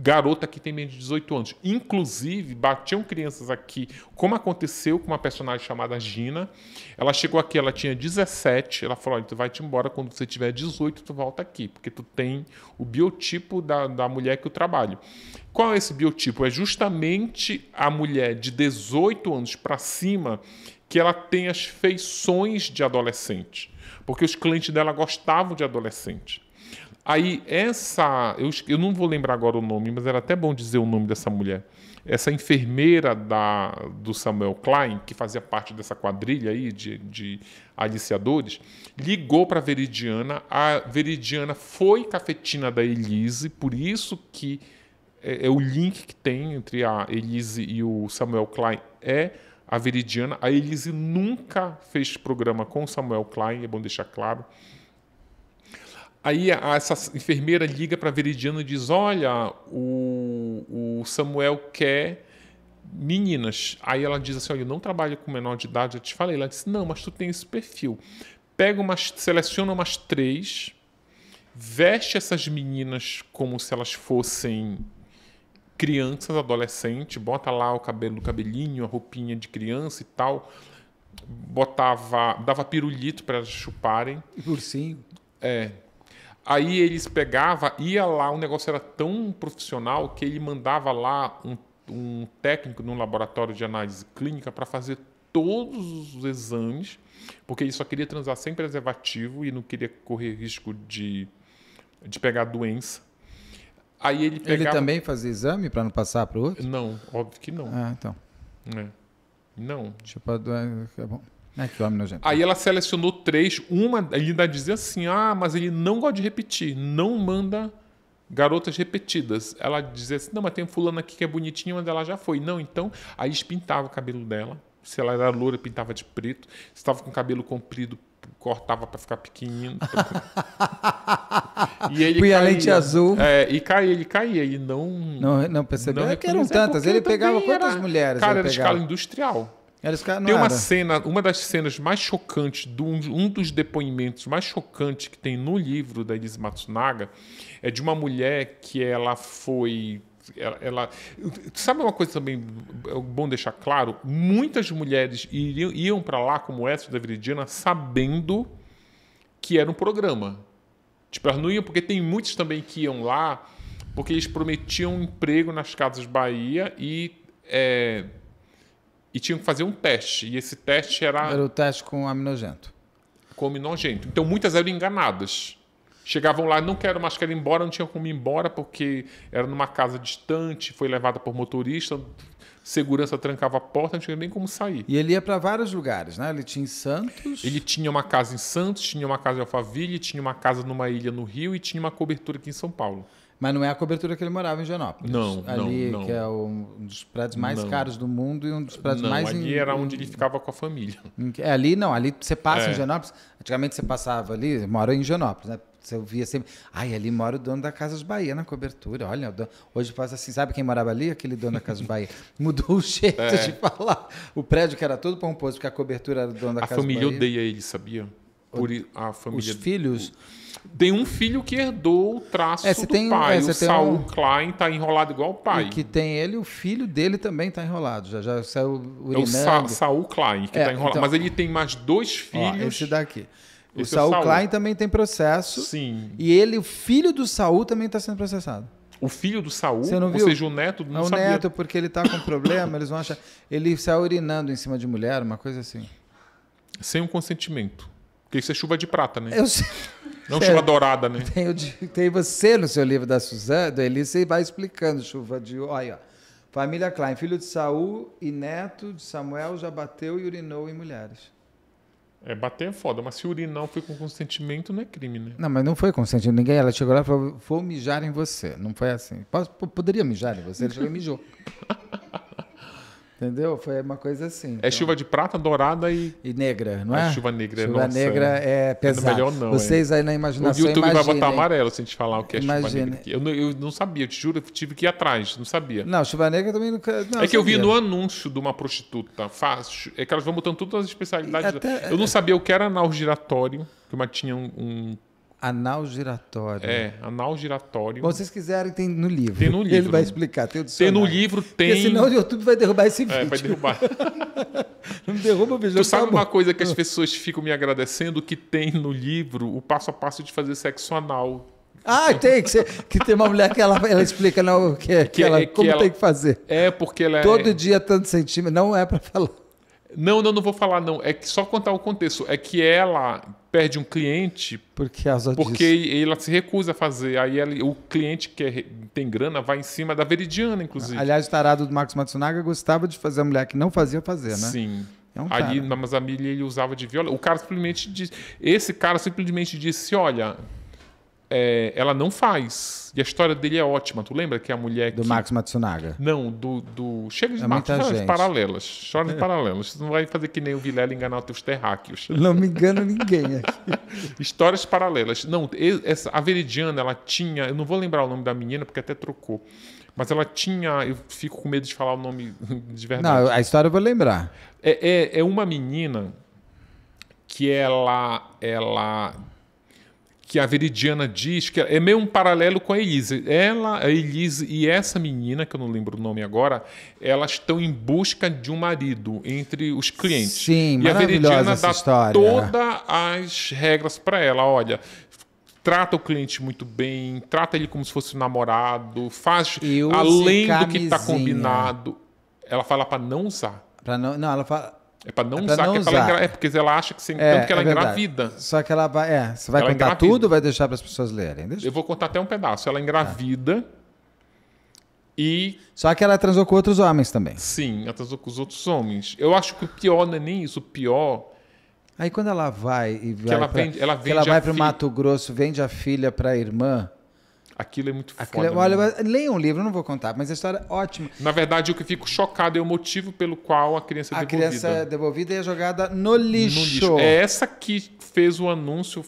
garota que tem menos de 18 anos. Inclusive, batiam crianças aqui, como aconteceu com uma personagem chamada Gina. Ela chegou aqui, ela tinha 17, ela falou, olha, tu vai-te embora, quando você tiver 18, tu volta aqui, porque tu tem o biotipo da, da mulher que eu trabalho. Qual é esse biotipo? É justamente a mulher de 18 anos para cima que ela tem as feições de adolescente, porque os clientes dela gostavam de adolescente. Aí essa, eu, eu não vou lembrar agora o nome, mas era até bom dizer o nome dessa mulher. Essa enfermeira da, do Samuel Klein, que fazia parte dessa quadrilha aí de, de aliciadores, ligou para Veridiana. A Veridiana foi cafetina da Elise, por isso que é, é, o link que tem entre a Elise e o Samuel Klein é a Veridiana. A Elise nunca fez programa com o Samuel Klein, é bom deixar claro. Aí a, essa enfermeira liga para Veridiana e diz: Olha, o, o, Samuel quer meninas. Aí ela diz assim: Olha, eu não trabalho com menor de idade, eu te falei. Ela disse: Não, mas tu tem esse perfil. Pega umas, seleciona umas três, veste essas meninas como se elas fossem crianças, adolescentes. bota lá o cabelo, o cabelinho, a roupinha de criança e tal. Botava, dava pirulito para elas chuparem. E ursinho. É, Aí eles pegava, ia lá, o negócio era tão profissional que ele mandava lá um, um técnico num laboratório de análise clínica para fazer todos os exames, porque ele só queria transar sem preservativo e não queria correr risco de, de pegar doença. Aí ele pegava... Ele também fazia exame para não passar para outro? Não, óbvio que não. Ah, então. É. Não. Tipo, é bom. Né, é que homem nojento. Aí ela selecionou três. Uma ele ainda dizia assim: ah, mas ele não gosta de repetir, não manda garotas repetidas. Ela dizia assim: não, mas tem um fulano aqui que é bonitinho, mas ela já foi. Não, então. Aí eles pintavam o cabelo dela. Se ela era loura, pintava de preto. Se estava com cabelo comprido, cortava para ficar pequenino. e ele caía. a lente azul. É, e caía, ele caía. E não. Não, não percebeu? Não é que eram tantas. Ele pegava quantas era, mulheres? Cara, era pegava. escala industrial tem uma era. cena, uma das cenas mais chocantes, do, um dos depoimentos mais chocantes que tem no livro da Elise Matsunaga é de uma mulher que ela foi. Ela, ela, sabe uma coisa também é bom deixar claro? Muitas mulheres iriam, iam para lá como essa da Viridiana sabendo que era um programa. Tipo, elas não iam, porque tem muitos também que iam lá porque eles prometiam um emprego nas casas Bahia e. É, e tinham que fazer um teste. E esse teste era. Era o teste com aminogento. Com aminogento. Então muitas eram enganadas. Chegavam lá, não quero mais, quero ir embora, não tinha como ir embora, porque era numa casa distante, foi levada por motorista, segurança trancava a porta, não tinha nem como sair. E ele ia para vários lugares, né? Ele tinha em Santos. Ele tinha uma casa em Santos, tinha uma casa em Alphaville, tinha uma casa numa ilha no Rio e tinha uma cobertura aqui em São Paulo. Mas não é a cobertura que ele morava em Genópolis. Não, ali, não, não. que é um dos prédios mais não. caros do mundo e um dos prédios não, mais. Ali em, era onde ele ficava com a família. é, ali não, ali você passa é. em Genópolis. Antigamente você passava ali, mora em Genópolis, né? Você via sempre. Ai, ali mora o dono da Casa dos Bahia na cobertura. Olha, dono... hoje passa assim, sabe quem morava ali? Aquele dono da Casa dos Bahia. Mudou o jeito é. de falar. O prédio que era todo pomposo, porque a cobertura era do dono da a Casa Bahia. A família odeia ele, sabia? Por, a família, Os filhos? O tem um filho que herdou o traço é, do tem, pai. É, o Saul um... Klein tá enrolado igual o pai. E que tem ele, o filho dele também tá enrolado. Já, já saiu urinando. É o Sa Saul Klein que é, tá enrolado. Então... Mas ele tem mais dois filhos. Ó, esse daqui. O esse Saul, é o Saul Klein também tem processo. Sim. E ele, o filho do Saul, também está sendo processado. O filho do Saul, Você não viu? ou seja, o neto não, não é sabia. O neto, porque ele está com problema, eles vão achar. Ele saiu urinando em cima de mulher, uma coisa assim. Sem o um consentimento. Porque isso é chuva de prata, né? Eu sei. Não é, chuva dourada, né? Tem, o, tem, você no seu livro da Suzana, do Elisa, e vai explicando chuva de. Olha, família Klein, filho de Saul e neto de Samuel já bateu e urinou em mulheres. É, bater é foda, mas se urinar foi com consentimento, não é crime, né? Não, mas não foi consentimento. Ninguém, ela chegou lá e falou, vou mijar em você. Não foi assim. poderia mijar em você? Ele chegou e mijou. Entendeu? Foi uma coisa assim. É então. chuva de prata, dourada e. E negra, não é? é chuva negra chuva é Chuva negra é, é pesada. É melhor não. Vocês aí na imaginação. O YouTube vai botar amarelo se a gente falar o que é Imagine. chuva negra. Eu não, eu não sabia, eu te juro, eu tive que ir atrás, não sabia. Não, chuva negra também nunca. Não, é que eu vi no anúncio de uma prostituta, fácil. É que elas vão botando todas as especialidades. Até, eu não sabia o que era analgiratório, que uma tinha um, um Anal giratório. É, anal giratório. vocês quiserem, tem no livro. Tem no livro. Ele vai explicar, tem Tem no livro, tem. Porque senão o YouTube vai derrubar esse vídeo. É, vai derrubar. Não derruba o vídeo. Tu sabe tá uma coisa que as pessoas ficam me agradecendo? Que tem no livro o passo a passo de fazer sexo anal. Ah, tem que, ser, que tem uma mulher que ela, ela explica não, que, é que, que ela, é, como ela, tem que fazer. É, porque ela Todo é... dia tanto centímetro. Não é para falar. Não, não, não vou falar, não. É que só contar o contexto. É que ela perde um cliente. Porque Porque ela se recusa a fazer. Aí ela, o cliente que é, tem grana vai em cima da Veridiana, inclusive. Aliás, o tarado do Marcos Matsunaga gostava de fazer a mulher que não fazia fazer, né? Sim. É um Ali, mas a milha ele usava de viola. O cara simplesmente disse. Esse cara simplesmente disse: olha, é, ela não faz. E a história dele é ótima. Tu lembra que a mulher Do que... Max Matsunaga. Não, do. do... Chega de é Max, paralelas. Histórias paralelas. Tu não vai fazer que nem o Vilela enganar os teus terráqueos. Não me engana ninguém aqui. histórias paralelas. Não, essa, a Veridiana, ela tinha. Eu não vou lembrar o nome da menina, porque até trocou. Mas ela tinha. Eu fico com medo de falar o nome de verdade. Não, a história eu vou lembrar. É, é, é uma menina que ela. ela que a Veridiana diz que é meio um paralelo com a Elise. Ela, a Elise e essa menina, que eu não lembro o nome agora, elas estão em busca de um marido entre os clientes. Sim, e a Veridiana dá história. todas as regras para ela. Olha, trata o cliente muito bem, trata ele como se fosse um namorado, faz além do que está combinado. Ela fala para não usar. Para não, não, ela fala é para não é pra usar, não que é usar. É, engra... é, porque ela acha que você... é, tanto que ela é engravida. Só que ela vai, é, você vai ela contar engravida. tudo, vai deixar para as pessoas lerem. Deixa. Eu vou contar até um pedaço. Ela engravida ah. e só que ela transou com outros homens também. Sim, ela transou com os outros homens. Eu acho que o pior não é nem isso, o pior Aí quando ela vai e vai que ela, pra, vende, ela, vende ela vai para o Mato Grosso, vende a filha para a irmã. Aquilo é muito Aquilo é- foda. É, olha, né? leiam um o livro, não vou contar, mas a história é ótima. Na verdade, o que fico chocado é o motivo pelo qual a criança é a devolvida. A criança devolvida é, é jogada no lixo. no lixo. É essa que fez o anúncio,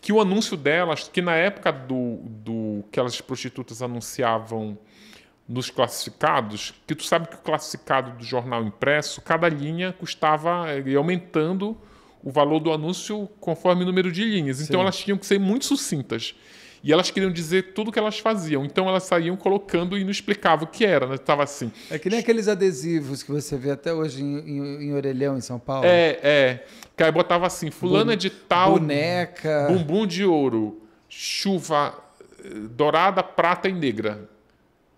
que o anúncio delas, que na época do, do que elas prostitutas anunciavam nos classificados, que tu sabe que o classificado do jornal impresso, cada linha custava, eh, aumentando o valor do anúncio conforme o número de linhas. Então Sim. elas tinham que ser muito sucintas. E elas queriam dizer tudo que elas faziam. Então elas saíam colocando e não explicavam o que era, né? Tava assim. É que nem aqueles adesivos que você vê até hoje em, em, em Orelhão, em São Paulo. É, é. Que aí botava assim, fulana Bu de tal. Boneca. Bumbum de ouro. Chuva eh, dourada, prata e negra.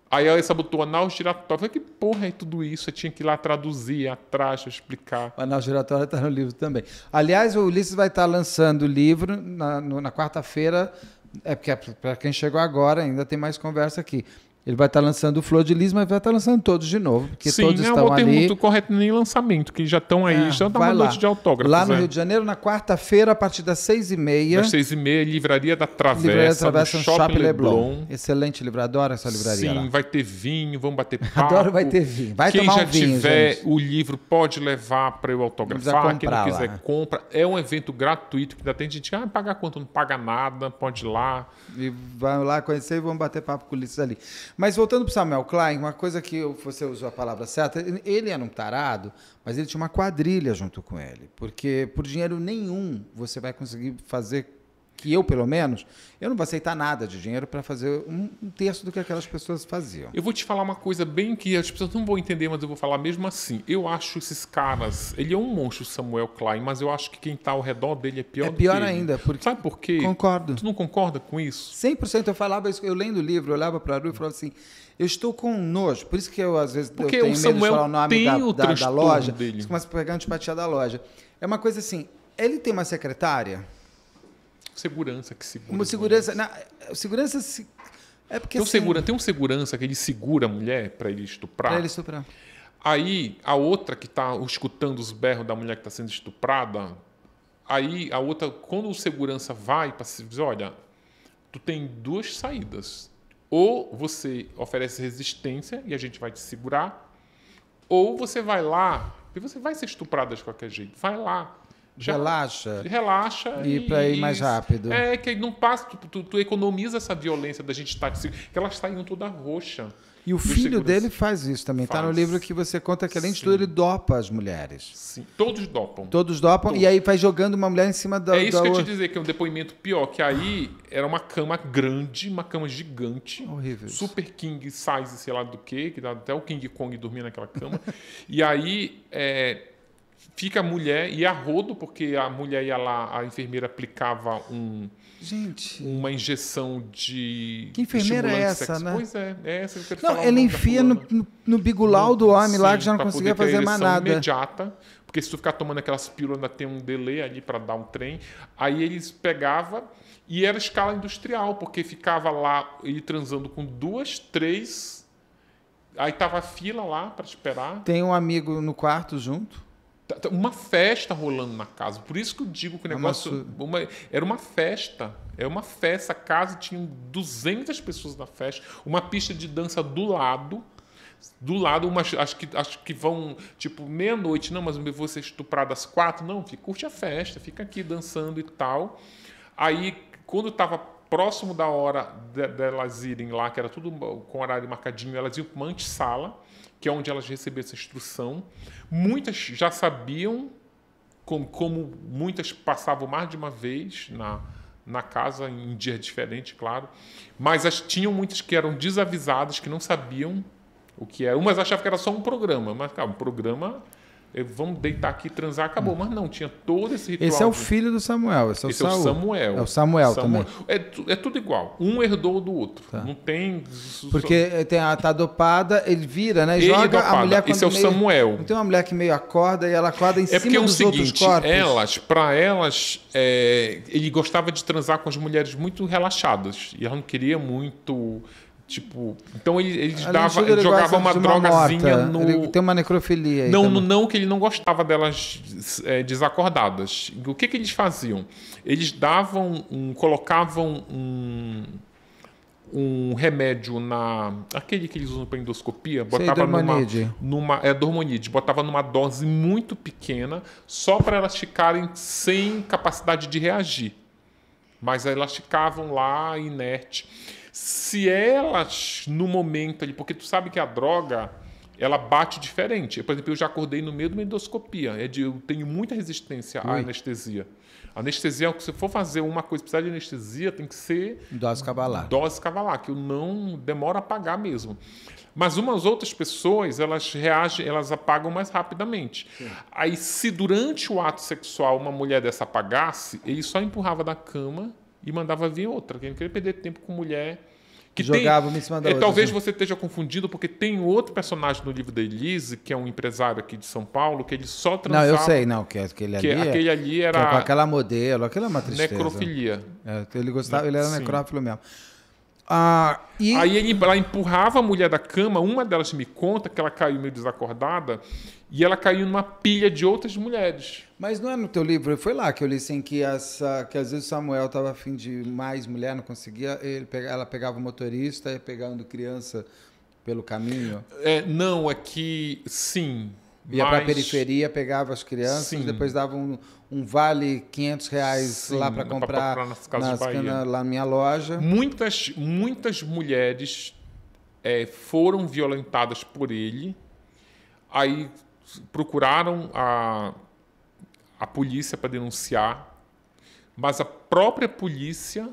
Aí essa botou anal giratório. Eu falei, que porra é tudo isso? Eu tinha que ir lá traduzir, atrás, explicar. O anal giratório está no livro também. Aliás, o Ulisses vai estar tá lançando o livro na, na quarta-feira é porque é para quem chegou agora ainda tem mais conversa aqui. Ele vai estar tá lançando o Flor de Lis, mas vai estar tá lançando todos de novo, porque Sim, todos não, é estão ali. Sim, não tem muito correto nem lançamento, que já estão aí, é, já dá uma lá. noite de autógrafos. Lá no é. Rio de Janeiro, na quarta-feira, a partir das seis e meia. Das seis e meia, Livraria da Travessa, Livraria da Travessa no Shopping, Shopping Leblon. Leblon. Excelente livraria, adoro essa livraria Sim, lá. vai ter vinho, vamos bater papo. Adoro, vai ter vinho. Vai quem tomar já um vinho, tiver gente. o livro pode levar para eu autografar, quem não quiser lá. compra. É um evento gratuito, que dá tem gente ah, pagar quanto, não paga nada, pode ir lá. E vai lá conhecer e vamos bater papo com o Ulisses ali. Mas voltando para Samuel Klein, uma coisa que eu, você usou a palavra certa, ele era um tarado, mas ele tinha uma quadrilha junto com ele, porque por dinheiro nenhum você vai conseguir fazer que eu, pelo menos, eu não vou aceitar nada de dinheiro para fazer um, um terço do que aquelas pessoas faziam. Eu vou te falar uma coisa bem que as pessoas não vão entender, mas eu vou falar mesmo assim. Eu acho esses caras. Ele é um monstro, Samuel Klein, mas eu acho que quem está ao redor dele é pior É pior ainda. Porque, Sabe por quê? Concordo. Tu não concorda com isso? 100%. Eu falava isso. Eu lendo o livro, eu olhava para a rua e falava assim. Eu estou com nojo, por isso que eu às vezes Porque eu tenho o Samuel medo de falar o nome da, o da, da, loja. Dele. Você começa a antipatia da loja. É uma coisa assim, ele tem uma secretária segurança que segura. Uma segurança. Na, segurança se, é porque tem, um assim, segura, tem um segurança que ele segura a mulher para ele estuprar. Para ele estuprar. Aí a outra que está escutando os berros da mulher que está sendo estuprada, aí a outra, quando o segurança vai para se dizer, olha, tu tem duas saídas. Ou você oferece resistência e a gente vai te segurar, ou você vai lá e você vai ser estuprada de qualquer jeito. Vai lá, já relaxa. Relaxa. E, e para ir mais rápido. É, que não passa, tu, tipo, tu, tu economiza essa violência da gente tá estar. Que elas saíram toda roxa. E o filho dele faz isso também. Está no livro que você conta que, além Sim. de tudo, ele dopa as mulheres. Sim. Todos dopam. Todos dopam Todos. e aí vai jogando uma mulher em cima da É isso da que eu outra. te dizer, que é um depoimento pior, que aí era uma cama grande, uma cama gigante. Horrível. Super King size, sei lá do quê, que até o King Kong dormir naquela cama. e aí é, fica a mulher e a rodo, porque a mulher ia lá, a enfermeira aplicava um Gente. uma injeção de Que enfermeira é essa, sexo. né? Pois é, é essa que eu Não, ela enfia no, no, bigulau do homem lá que já não conseguia fazer mais nada. imediata, porque se tu ficar tomando aquelas pílulas ainda tem um delay ali para dar um trem. Aí eles pegava e era escala industrial, porque ficava lá ele transando com duas, três Aí tava a fila lá para esperar. Tem um amigo no quarto junto Tá, tá, uma festa rolando na casa. Por isso que eu digo que o é negócio. Uma, era uma festa. Era é uma festa. A casa tinha 200 pessoas na festa. Uma pista de dança do lado. Do lado, umas, acho, que, acho que vão, tipo, meia-noite. Não, mas eu vou ser estuprada às quatro. Não, fica, curte a festa, fica aqui dançando e tal. Aí, quando estava próximo da hora delas de, de irem lá, que era tudo com horário marcadinho, elas iam para uma antessala. sala que é onde elas recebem essa instrução. Muitas já sabiam, como, como muitas passavam mais de uma vez na, na casa, em dias diferentes, claro, mas as, tinham muitas que eram desavisadas, que não sabiam o que era. Umas achavam que era só um programa, mas cara, um programa vamos deitar aqui, transar, acabou. Mas não, tinha todo esse ritual. Esse é o filho do Samuel, esse é o, esse é o Samuel. É o Samuel, Samuel. também. É, é, tudo igual. Um herdou do outro. Tá. Não tem. Porque tem a, ah, tá dopada, ele vira, né? E joga dopada. a mulher Esse é o meio, Samuel. Não tem uma mulher que meio acorda e ela acorda em é cima porque é o dos seguinte, outros corpos. Elas, para elas, é, ele gostava de transar com as mulheres muito relaxadas. E ela não queria muito Tipo, então ele, ele, dava, ele jogava uma drogazinha uma no. Ele tem uma necrofilia. Então. não, não que ele não gostava delas é, desacordadas. O que, que eles faziam? Eles davam, um, colocavam um, um remédio na. aquele que eles usam para endoscopia, botava Sei, numa, numa. É, dormonide, botava numa dose muito pequena, só para elas ficarem sem capacidade de reagir. Mas elas ficavam lá inerte. Se elas, no momento ali, porque tu sabe que a droga ela bate diferente. Por exemplo, eu já acordei no meio de uma endoscopia. É de, eu tenho muita resistência à anestesia. anestesia. Anestesia, se for fazer uma coisa, precisar de anestesia, tem que ser. Dose cavalar. Dose cavalar, que eu não demora a pagar mesmo. Mas umas outras pessoas, elas reagem, elas apagam mais rapidamente. Sim. Aí, se durante o ato sexual uma mulher dessa apagasse, ele só empurrava da cama e mandava vir outra. Quem não queria perder tempo com mulher. Que Jogava tem, uma em cima da é, outra. Talvez né? você esteja confundido, porque tem outro personagem no livro da Elise, que é um empresário aqui de São Paulo, que ele só transava... Não, eu sei, não, que é é- aquele ali, que é, aquele ali era... Que é com aquela modelo, aquela é Necrofilia. É, ele gostava, ele era Sim. necrófilo mesmo. Ah, e... Aí ele lá empurrava a mulher da cama, uma delas me conta que ela caiu meio desacordada e ela caiu numa pilha de outras mulheres. Mas não é no teu livro? Foi lá que eu li assim, que, essa, que às vezes o Samuel estava afim de mais mulher, não conseguia. Ele, ela pegava o motorista e pegando criança pelo caminho. É, não, é que sim. Ia mas... para a periferia, pegava as crianças, sim. depois dava um, um vale 500 reais Sim, lá é para comprar, pra comprar nas nas, na, lá na minha loja. Muitas, muitas mulheres é, foram violentadas por ele, aí procuraram a, a polícia para denunciar, mas a própria polícia,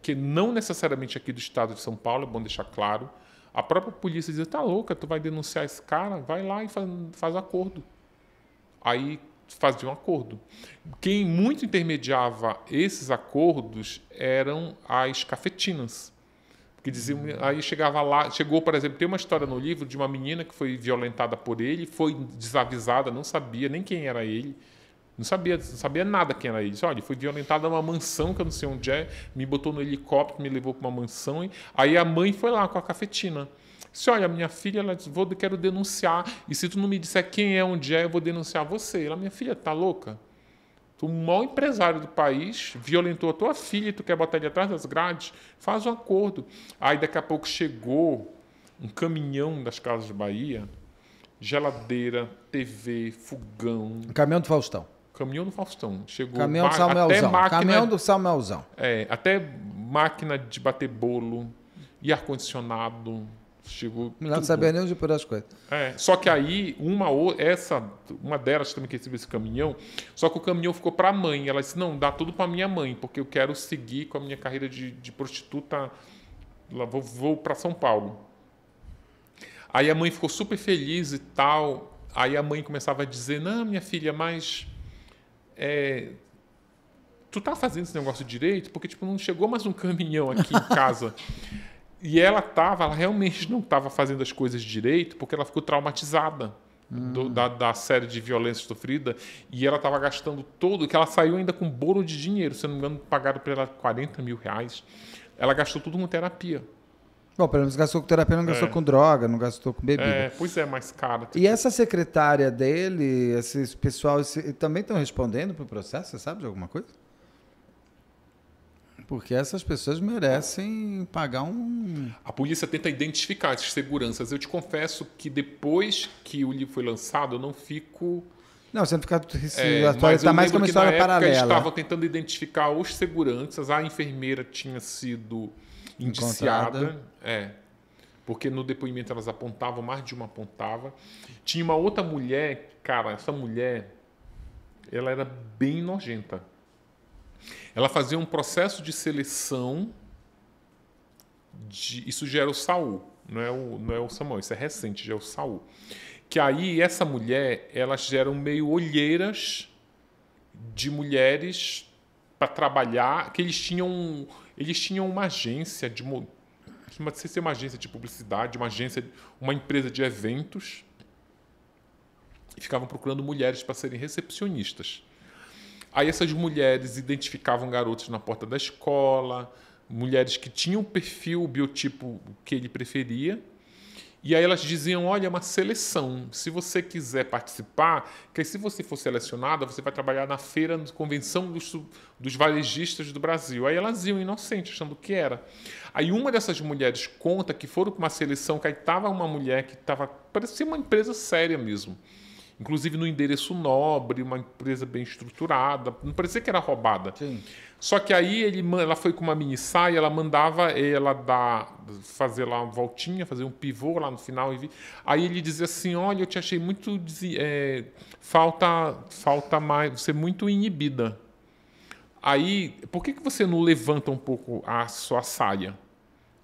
que não necessariamente aqui do estado de São Paulo, é bom deixar claro, a própria polícia dizia: tá louca, tu vai denunciar esse cara, vai lá e faz, faz acordo. Aí faziam acordo. Quem muito intermediava esses acordos eram as cafetinas. Que diziam, hum. aí chegava lá, chegou, por exemplo, tem uma história no livro de uma menina que foi violentada por ele, foi desavisada, não sabia nem quem era ele não sabia, não sabia nada quem era ele. Disse, olha, foi violentado numa mansão que eu não sei onde é, me botou no helicóptero, me levou para uma mansão. E... Aí a mãe foi lá com a cafetina. Disse, olha, minha filha, ela disse, vou, quero denunciar. E se tu não me disser quem é, onde é, eu vou denunciar você. Ela, minha filha, tá louca? Tu, o maior empresário do país, violentou a tua filha e tu quer botar ele atrás das grades? Faz um acordo. Aí daqui a pouco chegou um caminhão das Casas de Bahia, geladeira, TV, fogão. caminhão do Faustão Caminhão do Faustão. Chegou Caminhão do Samuelzão. Máquina, Caminhão do Samuelzão. É, até máquina de bater bolo e ar-condicionado. Chegou. Não sabia nem onde pôr as coisas. É, só que aí, uma essa, uma delas também que recebeu esse caminhão, só que o caminhão ficou para a mãe. Ela disse: não, dá tudo para minha mãe, porque eu quero seguir com a minha carreira de, de prostituta. Vou, vou para São Paulo. Aí a mãe ficou super feliz e tal. Aí a mãe começava a dizer: não, minha filha, mas é, tu tá fazendo esse negócio direito? Porque, tipo, não chegou mais um caminhão aqui em casa. e ela tava, ela realmente não tava fazendo as coisas direito porque ela ficou traumatizada. Hum. Do, da, da, série de violência sofrida e ela estava gastando todo, que ela saiu ainda com bolo de dinheiro, se não me engano, pagaram para ela 40 mil reais. Ela gastou tudo com terapia. Bom, pelo menos gastou com terapia, não gastou é. com droga, não gastou com bebida. É, pois é, mais caro. Tipo... E essa secretária dele, esse pessoal, esse, também estão respondendo para o processo? Você sabe de alguma coisa? Porque essas pessoas merecem pagar um. A polícia tenta identificar essas seguranças. Eu te confesso que depois que o livro foi lançado, eu não fico. Não, você não fica. É, a tá história está mais como uma história paralela. eles estavam tentando identificar os seguranças. A enfermeira tinha sido indiciada. É. Porque no depoimento elas apontavam, mais de uma apontava. Tinha uma outra mulher, cara, essa mulher, ela era bem nojenta. Ela fazia um processo de seleção. De, isso já era o Saul, não é o, não é o Samuel, isso é recente, já é o Saul. Que aí essa mulher, elas geram meio olheiras de mulheres para trabalhar, que eles tinham eles tinham uma agência de uma sei se é uma agência de publicidade, uma agência, uma empresa de eventos, e ficavam procurando mulheres para serem recepcionistas. Aí essas mulheres identificavam garotos na porta da escola, mulheres que tinham o perfil, biotipo que ele preferia, e aí elas diziam: olha, é uma seleção. Se você quiser participar, que se você for selecionada, você vai trabalhar na feira, na convenção dos, dos varejistas do Brasil. Aí elas iam inocentes, achando que era. Aí uma dessas mulheres conta que foram para uma seleção que aí estava uma mulher que estava. parecia uma empresa séria mesmo inclusive no endereço nobre, uma empresa bem estruturada. Não parecia que era roubada. Sim. Só que aí ele, ela foi com uma mini saia, ela mandava ela dar, fazer lá uma voltinha, fazer um pivô lá no final. E vi. Aí ele dizia assim: Olha, eu te achei muito. É, falta, falta mais. Você é muito inibida. Aí, por que, que você não levanta um pouco a sua saia?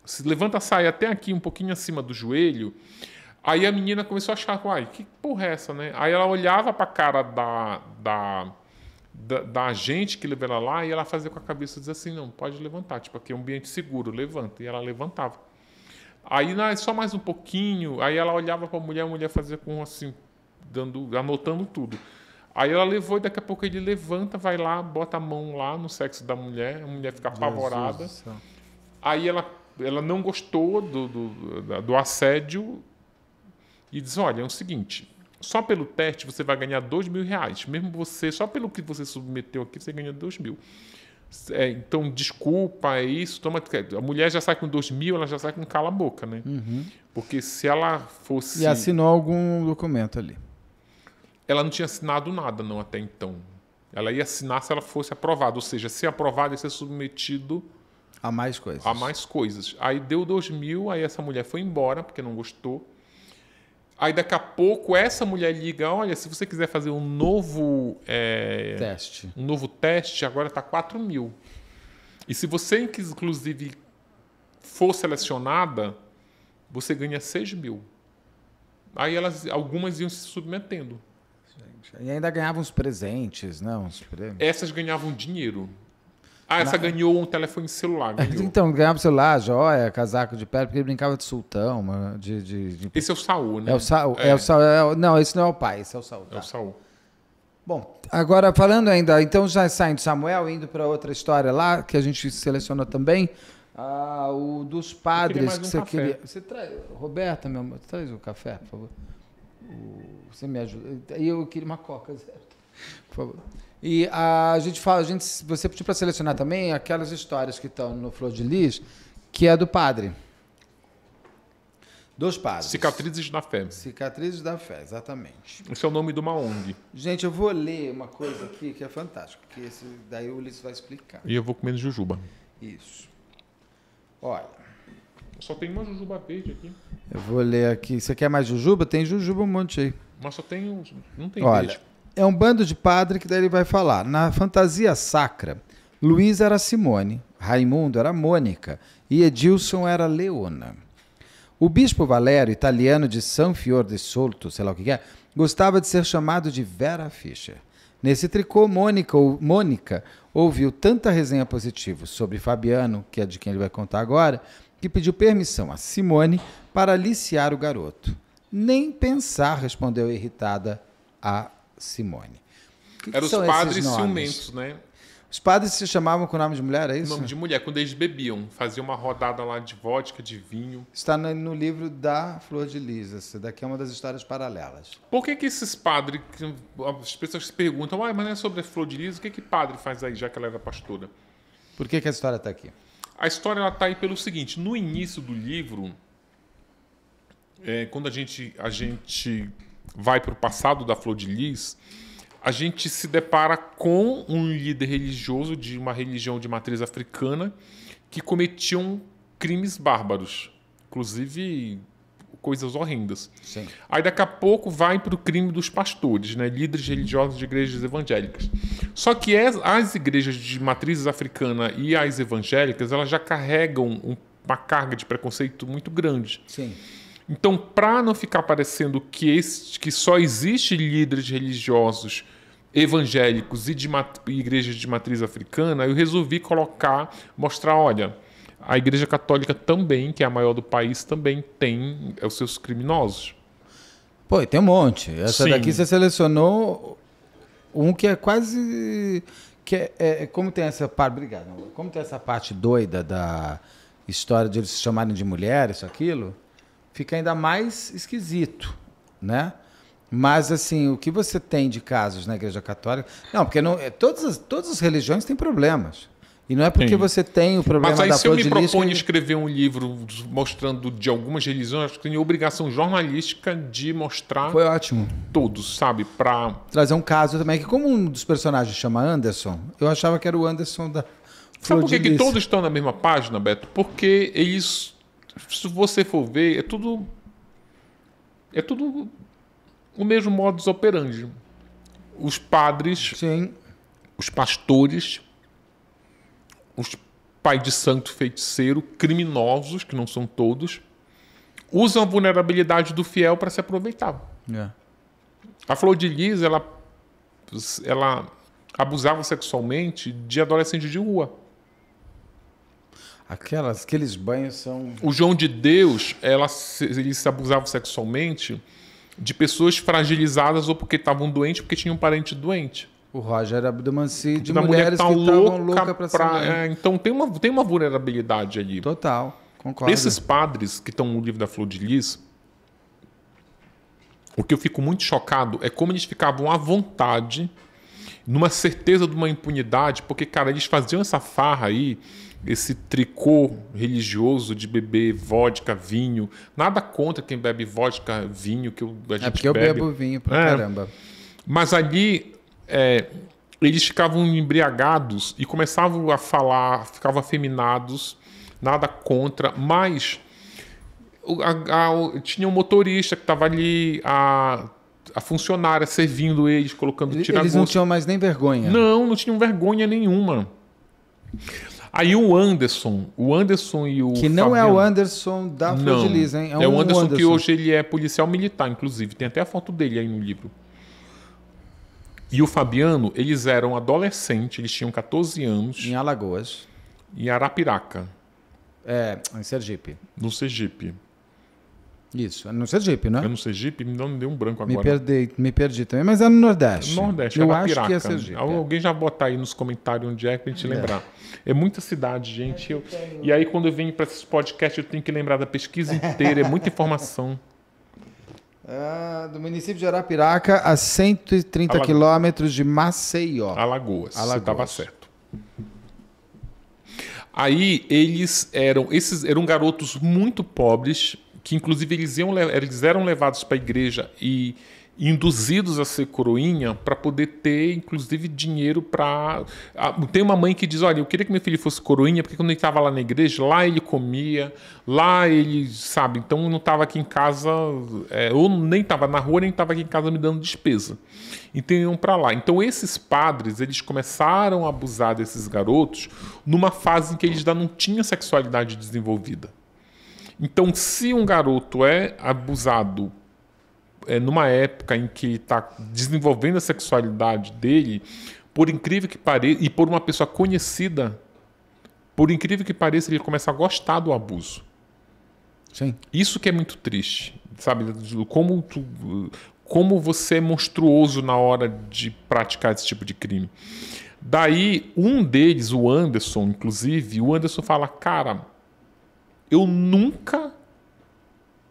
Se levanta a saia até aqui, um pouquinho acima do joelho Aí a menina começou a achar, uai, que porra é essa, né? Aí ela olhava pra cara da, da, da, da que levou ela lá e ela fazia com a cabeça, dizia assim, não, pode levantar, tipo, aqui é um ambiente seguro, levanta. E ela levantava. Aí, só mais um pouquinho, aí ela olhava pra mulher, a mulher fazia com assim, dando, anotando tudo. Aí ela levou e daqui a pouco ele levanta, vai lá, bota a mão lá no sexo da mulher, a mulher fica apavorada. Aí ela, ela não gostou do, do, do assédio, e diz: olha, é o seguinte, só pelo teste você vai ganhar dois mil reais. Mesmo você, só pelo que você submeteu aqui, você ganha dois mil. É, então, desculpa, é isso. Toma, a mulher já sai com dois mil, ela já sai com cala boca, né? Uhum. Porque se ela fosse. E assinou algum documento ali? Ela não tinha assinado nada, não, até então. Ela ia assinar se ela fosse aprovada. Ou seja, se aprovada, ia ser submetido. A mais coisas. A mais coisas. Aí deu dois mil, aí essa mulher foi embora, porque não gostou Aí daqui a pouco essa mulher liga, olha, se você quiser fazer um novo é, teste, um novo teste, agora está 4 mil. E se você, inclusive, for selecionada, você ganha 6 mil. Aí elas, algumas iam se submetendo. Gente, e ainda ganhavam uns presentes, não? Né, Essas ganhavam dinheiro. Ah, essa na... ganhou um telefone celular. É, ganhou. então, ganhava celular, joia, casaco de pele, porque ele brincava de sultão, de, de, de... Esse é o Saul, né? É o Saul. É. é o Saul é o... Não, esse não é o pai, esse é o Saul. Tá? É o tá. Saul. Bom, agora falando ainda, então já saindo Samuel, indo para outra história lá, que a gente seleciona também. Ah, o dos padres um que você café. queria. Você traz, Roberta, meu amor, traz o um café, por favor. O... Você me ajuda. Aí Eu queria uma coca, certo? Por favor. E a gente fala, a gente, você pediu para selecionar também aquelas histórias que estão no Flor de Lis, que é do padre. Dos padres. Cicatrizes da Fé. Cicatrizes da Fé, exatamente. Esse é o nome de uma ONG. Gente, eu vou ler uma coisa aqui que é fantástica, que esse, daí o Ulisses vai explicar. E eu vou comendo jujuba. Isso. Olha. Só tem uma jujuba verde aqui. Eu vou ler aqui. Você quer mais jujuba? Tem jujuba um monte aí. Mas só tem. Não tem Olha, verde é um bando de padre que daí ele vai falar. Na fantasia sacra, Luiz era Simone, Raimundo era Mônica e Edilson era Leona. O bispo Valério, italiano de São Fior de Solto, sei lá o que é, gostava de ser chamado de Vera Fischer. Nesse tricô, Mônica, ou, Mônica ouviu tanta resenha positiva sobre Fabiano, que é de quem ele vai contar agora, que pediu permissão a Simone para aliciar o garoto. Nem pensar, respondeu irritada a Simone. Eram os padres ciumentos, né? Os padres se chamavam com o nome de mulher, é isso? O nome de mulher, quando eles bebiam. Faziam uma rodada lá de vodka, de vinho. Está no, livro da Flor de Lis. Essa daqui é uma das histórias paralelas. Por que que esses padres... As pessoas se perguntam, ah, mas não é sobre a Flor de Lis? O que que padre faz aí, já que ela era pastora? Por que que a história está aqui? A história está aí pelo seguinte. No início do livro, é, quando a gente, a gente vai para o passado da Flor de Lis, a gente se depara com um líder religioso de uma religião de matriz africana que cometiam crimes bárbaros, inclusive coisas horrendas. Sim. Aí daqui a pouco vai para o crime dos pastores, né? líderes religiosos de igrejas evangélicas. Só que as igrejas de matrizes africana e as evangélicas, elas já carregam uma carga de preconceito muito grande. Sim. Então, para não ficar parecendo que, que só existe líderes religiosos evangélicos e de igrejas de matriz africana, eu resolvi colocar, mostrar, olha, a Igreja Católica também, que é a maior do país, também tem os seus criminosos. Pô, tem um monte. Essa Sim. daqui você selecionou um que é quase que é, é, é como tem essa parte, obrigado. Como tem essa parte doida da história de eles se chamarem de mulheres, isso aquilo? fica ainda mais esquisito, né? Mas, assim, o que você tem de casos na Igreja Católica. Não, porque não, é, todas, as, todas as religiões têm problemas. E não é porque Sim. você tem o problema da Mas aí, da se eu me proponho que... escrever um livro mostrando de algumas religiões, acho que tem obrigação jornalística de mostrar. Foi ótimo. Todos, sabe? Para. Trazer um caso também, que como um dos personagens chama Anderson, eu achava que era o Anderson da. Sabe por que todos estão na mesma página, Beto? Porque eles se você for ver, é tudo. É tudo o mesmo modus operandi. Os padres. Sim. Os pastores. Os pai de santo feiticeiro, criminosos, que não são todos, usam a vulnerabilidade do fiel para se aproveitar. É. A Flor de Lis, ela, ela abusava sexualmente de adolescentes de rua. Aquelas, aqueles banhos são. O João de Deus, ela, ele se abusava sexualmente de pessoas fragilizadas ou porque estavam doentes, porque tinham um parente doente. O Roger era de da mulheres mulher tá que estavam louca para pra... é, Então tem uma, tem uma vulnerabilidade ali. Total, concordo. Desses padres que estão no livro da Flor de Lis, o que eu fico muito chocado é como eles ficavam à vontade, numa certeza de uma impunidade, porque, cara, eles faziam essa farra aí esse tricô religioso de beber vodka, vinho. Nada contra quem bebe vodka, vinho, que a é gente É porque bebe. eu bebo vinho pra é. caramba. Mas ali é, eles ficavam embriagados e começavam a falar, ficavam afeminados, nada contra, mas a, a, tinha um motorista que estava ali, a, a funcionária servindo eles, colocando tiragosto. Eles não tinham mais nem vergonha. Não, não tinham vergonha nenhuma. Aí o Anderson, o Anderson e o. Que não Fabiano, é o Anderson da Fragiliz, hein? É, um é o Anderson, Anderson, que hoje ele é policial militar, inclusive. Tem até a foto dele aí no livro. E o Fabiano, eles eram adolescentes, eles tinham 14 anos. Em Alagoas. Em Arapiraca. É, em Sergipe. No Sergipe. Isso, no Sergipe, não é? Eu É no Sergipe, me deu um branco agora. Me perdi, me perdi também, mas é no Nordeste. Nordeste, Eu é acho piraca. que é Sergipe. Né? É. Alguém já botar aí nos comentários onde é pra gente é. lembrar. É muita cidade, gente. Eu, e aí, quando eu venho para esses podcasts, eu tenho que lembrar da pesquisa inteira, é muita informação. Ah, do município de Arapiraca a 130 quilômetros de Maceió. Alagoas, Alagoas. você estava certo. Aí eles eram, esses eram garotos muito pobres, que inclusive eles, iam, eles eram levados para a igreja e induzidos a ser coroinha para poder ter, inclusive, dinheiro para. Tem uma mãe que diz: Olha, eu queria que meu filho fosse coroinha, porque quando ele estava lá na igreja, lá ele comia, lá ele, sabe? Então não estava aqui em casa, é, ou nem estava na rua, nem estava aqui em casa me dando despesa. Então iam para lá. Então esses padres, eles começaram a abusar desses garotos numa fase em que eles ainda não tinham sexualidade desenvolvida. Então, se um garoto é abusado é, numa época em que está desenvolvendo a sexualidade dele, por incrível que pareça, e por uma pessoa conhecida, por incrível que pareça, ele começa a gostar do abuso. Sim. Isso que é muito triste, sabe? Como, tu, como você é monstruoso na hora de praticar esse tipo de crime. Daí, um deles, o Anderson, inclusive, o Anderson fala: Cara, eu nunca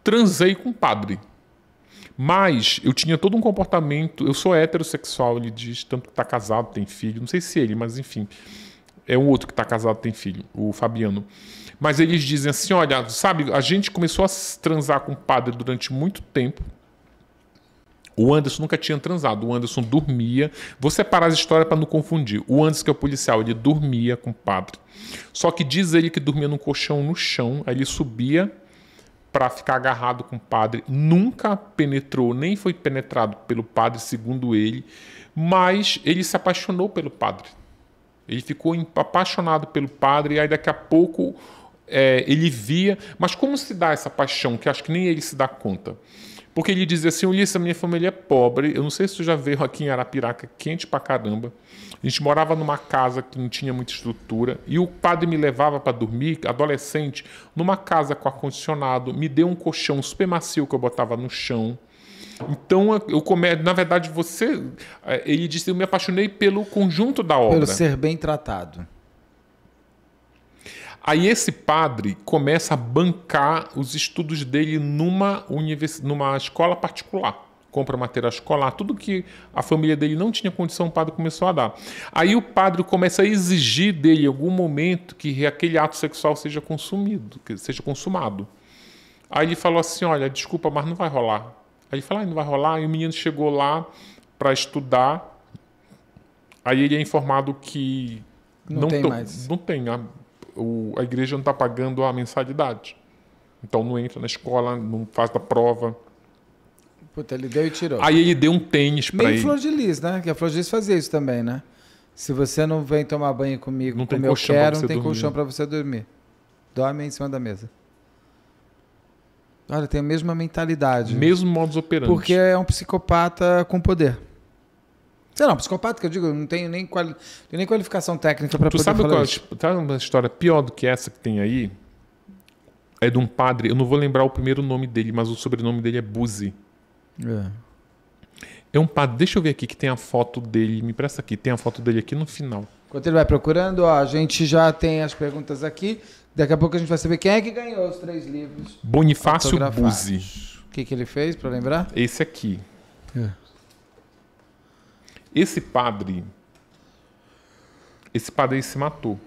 transei com padre. Mas eu tinha todo um comportamento. Eu sou heterossexual, ele diz, tanto que está casado, tem filho. Não sei se ele, mas enfim. É um outro que está casado, tem filho, o Fabiano. Mas eles dizem assim: olha, sabe, a gente começou a transar com padre durante muito tempo. O Anderson nunca tinha transado. O Anderson dormia. Vou separar as histórias para não confundir. O Anderson, que é o policial, ele dormia com o padre. Só que diz ele que dormia num colchão no chão. Aí ele subia para ficar agarrado com o padre. Nunca penetrou, nem foi penetrado pelo padre, segundo ele. Mas ele se apaixonou pelo padre. Ele ficou apaixonado pelo padre. E aí daqui a pouco é, ele via. Mas como se dá essa paixão? Que acho que nem ele se dá conta. Porque ele dizia assim: Ulisses, a minha família é pobre. Eu não sei se você já veio aqui em Arapiraca, quente pra caramba. A gente morava numa casa que não tinha muita estrutura. E o padre me levava para dormir, adolescente, numa casa com ar-condicionado. Me deu um colchão super macio que eu botava no chão. Então, eu come... na verdade, você. Eh, ele disse: Eu me apaixonei pelo conjunto da obra. Pelo ser bem tratado. Aí esse padre começa a bancar os estudos dele numa, univers... numa escola particular. Compra material escolar, tudo que a família dele não tinha condição, o padre começou a dar. Aí o padre começa a exigir dele, em algum momento, que aquele ato sexual seja consumido, que seja consumado. Aí ele falou assim: Olha, desculpa, mas não vai rolar. Aí ele falou: ah, Não vai rolar. E o menino chegou lá para estudar. Aí ele é informado que não, não tem mais. Não tem o, a igreja não está pagando a mensalidade. Então não entra na escola, não faz da prova. Puta, ele deu e tirou. Aí ele deu um tênis para ele. Flor de Lis, né? Que a Flor de Lis fazia isso também, né? Se você não vem tomar banho comigo, não como eu quero, não tem dormir. colchão para você dormir. Dorme em cima da mesa. Olha, tem a mesma mentalidade. Mesmo modus operandi. Porque é um psicopata com poder. Sei não, psicopata que eu digo, não tenho nem, quali... tenho nem qualificação técnica para poder falar qual, é isso. Tu tá sabe uma história pior do que essa que tem aí? É de um padre, eu não vou lembrar o primeiro nome dele, mas o sobrenome dele é Buzi. É. É um padre, deixa eu ver aqui que tem a foto dele, me presta aqui, tem a foto dele aqui no final. Enquanto ele vai procurando, ó, a gente já tem as perguntas aqui. Daqui a pouco a gente vai saber quem é que ganhou os três livros. Bonifácio Buzi. O que, que ele fez, para lembrar? Esse aqui. É. Esse padre. Esse padre se matou.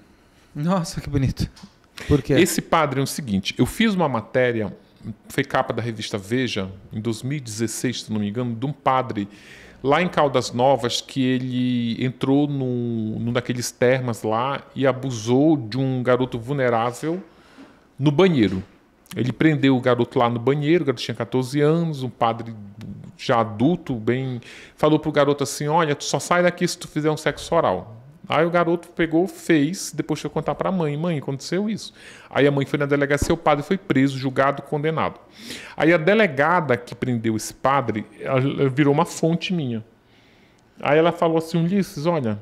Nossa, que bonito. Por quê? Esse padre é o seguinte: eu fiz uma matéria, foi capa da revista Veja, em 2016, se não me engano, de um padre lá em Caldas Novas que ele entrou num daqueles termas lá e abusou de um garoto vulnerável no banheiro. Ele prendeu o garoto lá no banheiro, o garoto tinha 14 anos, um padre já adulto, bem. Falou pro garoto assim: Olha, tu só sai daqui se tu fizer um sexo oral. Aí o garoto pegou, fez, depois foi contar para a mãe. Mãe, aconteceu isso. Aí a mãe foi na delegacia, o padre foi preso, julgado, condenado. Aí a delegada que prendeu esse padre virou uma fonte minha. Aí ela falou assim: Ulisses, olha.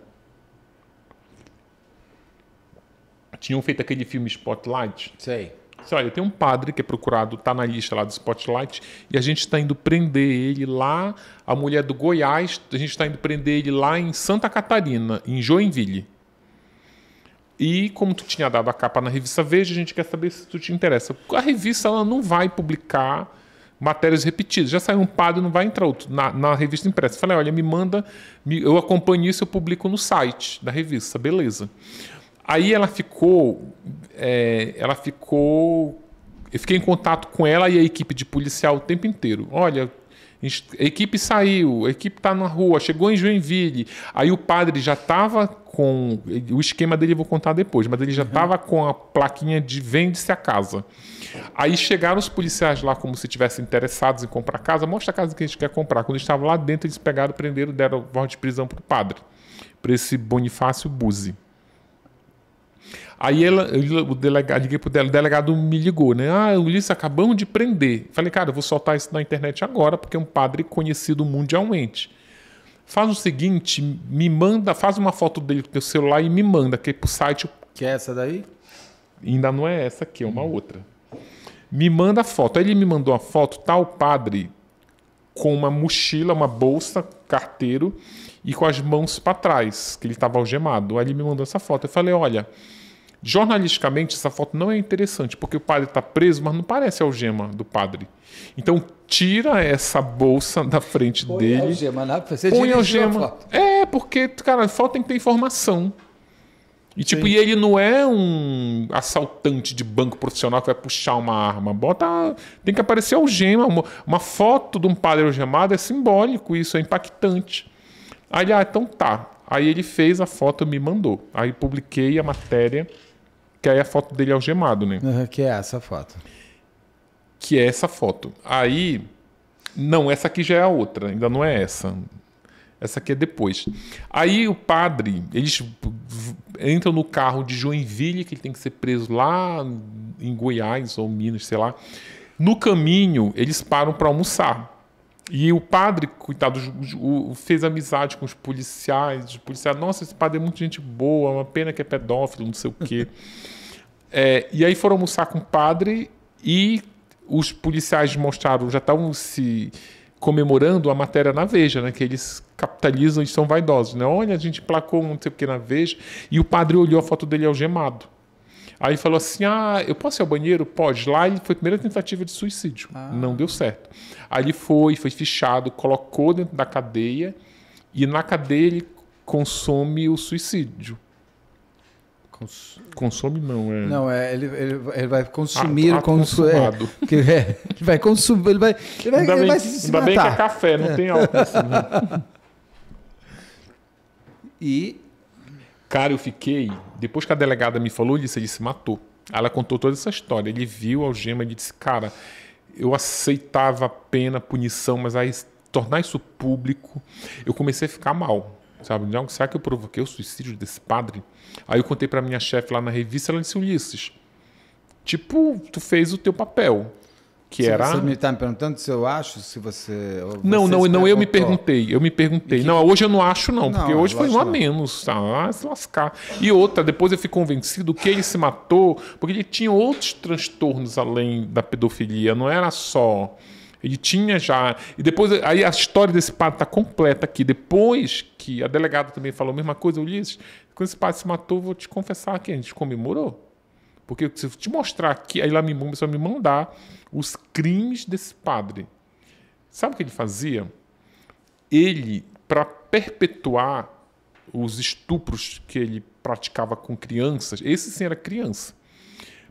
Tinham feito aquele filme Spotlight. Sei Assim, olha, tem um padre que é procurado, tá na lista lá do Spotlight, e a gente está indo prender ele lá, a mulher do Goiás, a gente está indo prender ele lá em Santa Catarina, em Joinville. E como tu tinha dado a capa na revista Veja, a gente quer saber se tu te interessa. A revista ela não vai publicar matérias repetidas. Já saiu um padre, não vai entrar outro na, na revista impressa. Falei, olha, me manda, me, eu acompanho isso, eu publico no site da revista, beleza. Aí ela ficou. É, ela ficou. Eu fiquei em contato com ela e a equipe de policial o tempo inteiro. Olha, a equipe saiu, a equipe está na rua, chegou em Joinville. Aí o padre já estava com. O esquema dele eu vou contar depois, mas ele já estava uhum. com a plaquinha de vende-se a casa. Aí chegaram os policiais lá, como se estivessem interessados em comprar a casa, mostra a casa que a gente quer comprar. Quando estava lá dentro, eles pegaram, prenderam, deram voz de prisão para o padre, para esse Bonifácio Buzi. Aí ela, o delegado, liguei pro dele, o delegado me ligou, né? Ah, Ulisses, acabamos de prender. Falei, cara, eu vou soltar isso na internet agora, porque é um padre conhecido mundialmente. Faz o seguinte, me manda, faz uma foto dele com o celular e me manda, que é pro site. Que é essa daí? Ainda não é essa aqui, é uma hum. outra. Me manda a foto. Aí ele me mandou a foto, tal tá padre com uma mochila, uma bolsa, carteiro e com as mãos para trás, que ele estava algemado. Aí ele me mandou essa foto. Eu falei: olha, jornalisticamente essa foto não é interessante, porque o padre está preso, mas não parece a algema do padre. Então tira essa bolsa da frente põe dele. Algema, né? Você põe algema. Foto. É, porque, cara, a foto tem que ter informação. E tipo, e ele não é um assaltante de banco profissional que vai puxar uma arma. Bota, tem que aparecer algema, uma foto de um padre algemado é simbólico isso, é impactante. Aí ele, ah, então tá. Aí ele fez a foto e me mandou. Aí publiquei a matéria, que aí a foto dele é algemado, né? Uhum, que é essa foto. Que é essa foto. Aí. Não, essa aqui já é a outra, ainda não é essa. Essa aqui é depois. Aí o padre, eles entram no carro de Joinville, que ele tem que ser preso lá em Goiás ou Minas, sei lá. No caminho, eles param para almoçar. E o padre, coitado, fez amizade com os policiais. Os policiais, nossa, esse padre é muito gente boa, uma pena que é pedófilo, não sei o quê. é, e aí foram almoçar com o padre e os policiais mostraram, já estavam se comemorando a matéria na Veja, né? Que eles capitalizam e são vaidosos, né? Olha, a gente placou um não sei o quê na Veja e o padre olhou a foto dele algemado. Aí falou assim: ah, eu posso ir ao banheiro? Pode. Lá ele foi a primeira tentativa de suicídio. Ah. Não deu certo. Aí ele foi, foi fichado, colocou dentro da cadeia e na cadeia ele consome o suicídio. Consome não, é. Não, é, ele, ele, ele vai consumir ah, consu... consumado. É, é, ele vai consumir, ele vai, ele vai, ainda ele bem, vai se ainda matar. bem que é café, não é. tem álcool. Assim, né? E Cara, eu fiquei. Depois que a delegada me falou disso, ele se matou. Ela contou toda essa história. Ele viu a algema e disse: Cara, eu aceitava a pena, a punição, mas aí tornar isso público, eu comecei a ficar mal. Sabe, não, será que eu provoquei o suicídio desse padre? Aí eu contei para minha chefe lá na revista, ela disse: Ulisses, tipo, tu fez o teu papel que se era. Você me está me perguntando se eu acho, se você. Não, não, não, eu me perguntei, eu me perguntei. Que... Não, hoje eu não acho, não, não porque hoje foi um a menos. Ah, se lascar. E outra, depois eu fui convencido que ele se matou, porque ele tinha outros transtornos além da pedofilia, não era só. Ele tinha já. E depois, aí a história desse padre está completa aqui. Depois que a delegada também falou a mesma coisa, Ulisses, quando esse padre se matou, vou te confessar que a gente comemorou. Porque se eu te mostrar aqui, aí lá me começou a me mandar os crimes desse padre. Sabe o que ele fazia? Ele, para perpetuar os estupros que ele praticava com crianças, esse sim era criança.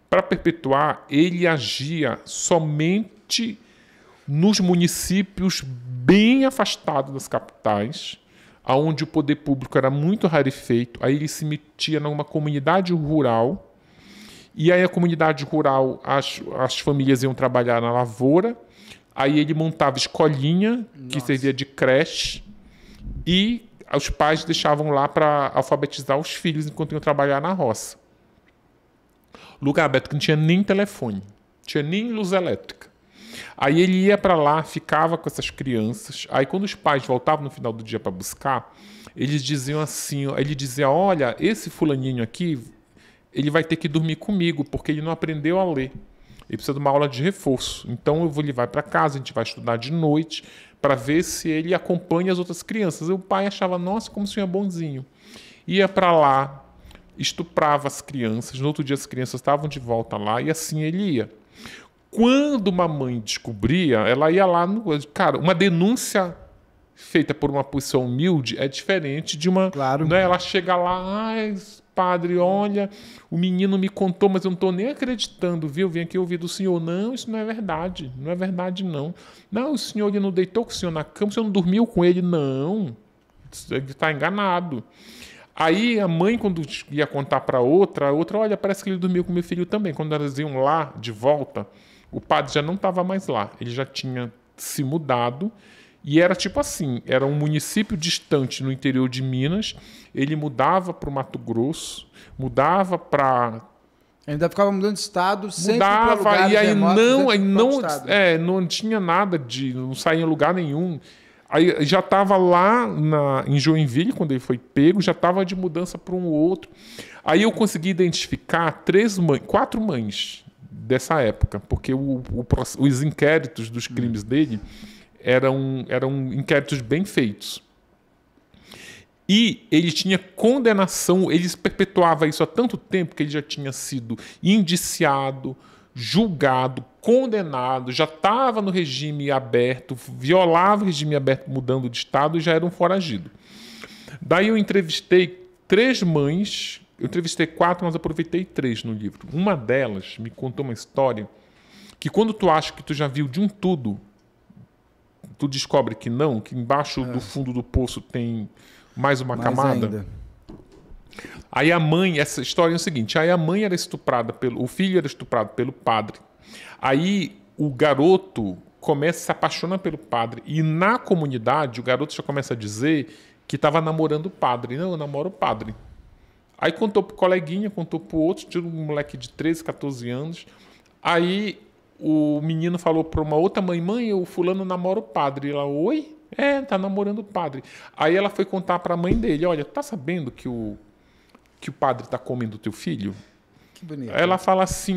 Para perpetuar, ele agia somente nos municípios bem afastados das capitais, aonde o poder público era muito rarefeito. Aí ele se metia numa comunidade rural e aí a comunidade rural, as, as famílias iam trabalhar na lavoura. Aí ele montava escolinha, Nossa. que servia de creche. E os pais deixavam lá para alfabetizar os filhos enquanto iam trabalhar na roça. Lugar aberto que não tinha nem telefone, tinha nem luz elétrica. Aí ele ia para lá, ficava com essas crianças. Aí quando os pais voltavam no final do dia para buscar, eles diziam assim, ele dizia: "Olha, esse fulaninho aqui ele vai ter que dormir comigo, porque ele não aprendeu a ler. Ele precisa de uma aula de reforço. Então eu vou levar para casa, a gente vai estudar de noite para ver se ele acompanha as outras crianças. E o pai achava, nossa, como o senhor é bonzinho. Ia para lá, estuprava as crianças. No outro dia as crianças estavam de volta lá e assim ele ia. Quando uma mãe descobria, ela ia lá no, cara, uma denúncia feita por uma posição humilde é diferente de uma, claro. Né, ela chega lá, ah, padre, olha, o menino me contou, mas eu não estou nem acreditando, viu? Vim aqui ouvir do senhor. Não, isso não é verdade. Não é verdade, não. Não, o senhor ele não deitou com o senhor na cama, o senhor não dormiu com ele. Não, ele está enganado. Aí a mãe, quando ia contar para outra, a outra, olha, parece que ele dormiu com meu filho também. Quando elas iam lá, de volta, o padre já não estava mais lá. Ele já tinha se mudado e era tipo assim, era um município distante no interior de Minas, ele mudava para o Mato Grosso, mudava para Ainda ficava mudando de estado, sempre mudava lugar, e aí remoto, não, aí não, é, não tinha nada de, não saía em lugar nenhum. Aí já estava lá na, em Joinville quando ele foi pego, já estava de mudança para um outro. Aí eu consegui identificar três mães, quatro mães dessa época, porque o, o, os inquéritos dos crimes hum. dele eram, eram inquéritos bem feitos. E ele tinha condenação, ele perpetuava isso há tanto tempo que ele já tinha sido indiciado, julgado, condenado, já estava no regime aberto, violava o regime aberto mudando de estado e já era um foragido. Daí eu entrevistei três mães, eu entrevistei quatro, mas aproveitei três no livro. Uma delas me contou uma história que quando tu acha que tu já viu de um tudo, tu descobre que não, que embaixo é. do fundo do poço tem mais uma mais camada. Ainda. Aí a mãe, essa história é o seguinte: aí a mãe era estuprada pelo. O filho era estuprado pelo padre. Aí o garoto começa a se apaixonar pelo padre. E na comunidade, o garoto já começa a dizer que estava namorando o padre. Não, eu namoro o padre. Aí contou pro coleguinha, contou pro outro, tinha um moleque de 13, 14 anos. Aí o menino falou para uma outra mãe: mãe, o fulano namora o padre. E ela, oi? É, tá namorando o padre. Aí ela foi contar para a mãe dele: olha, tá sabendo que o, que o padre tá comendo o teu filho? Que bonito. Ela fala assim: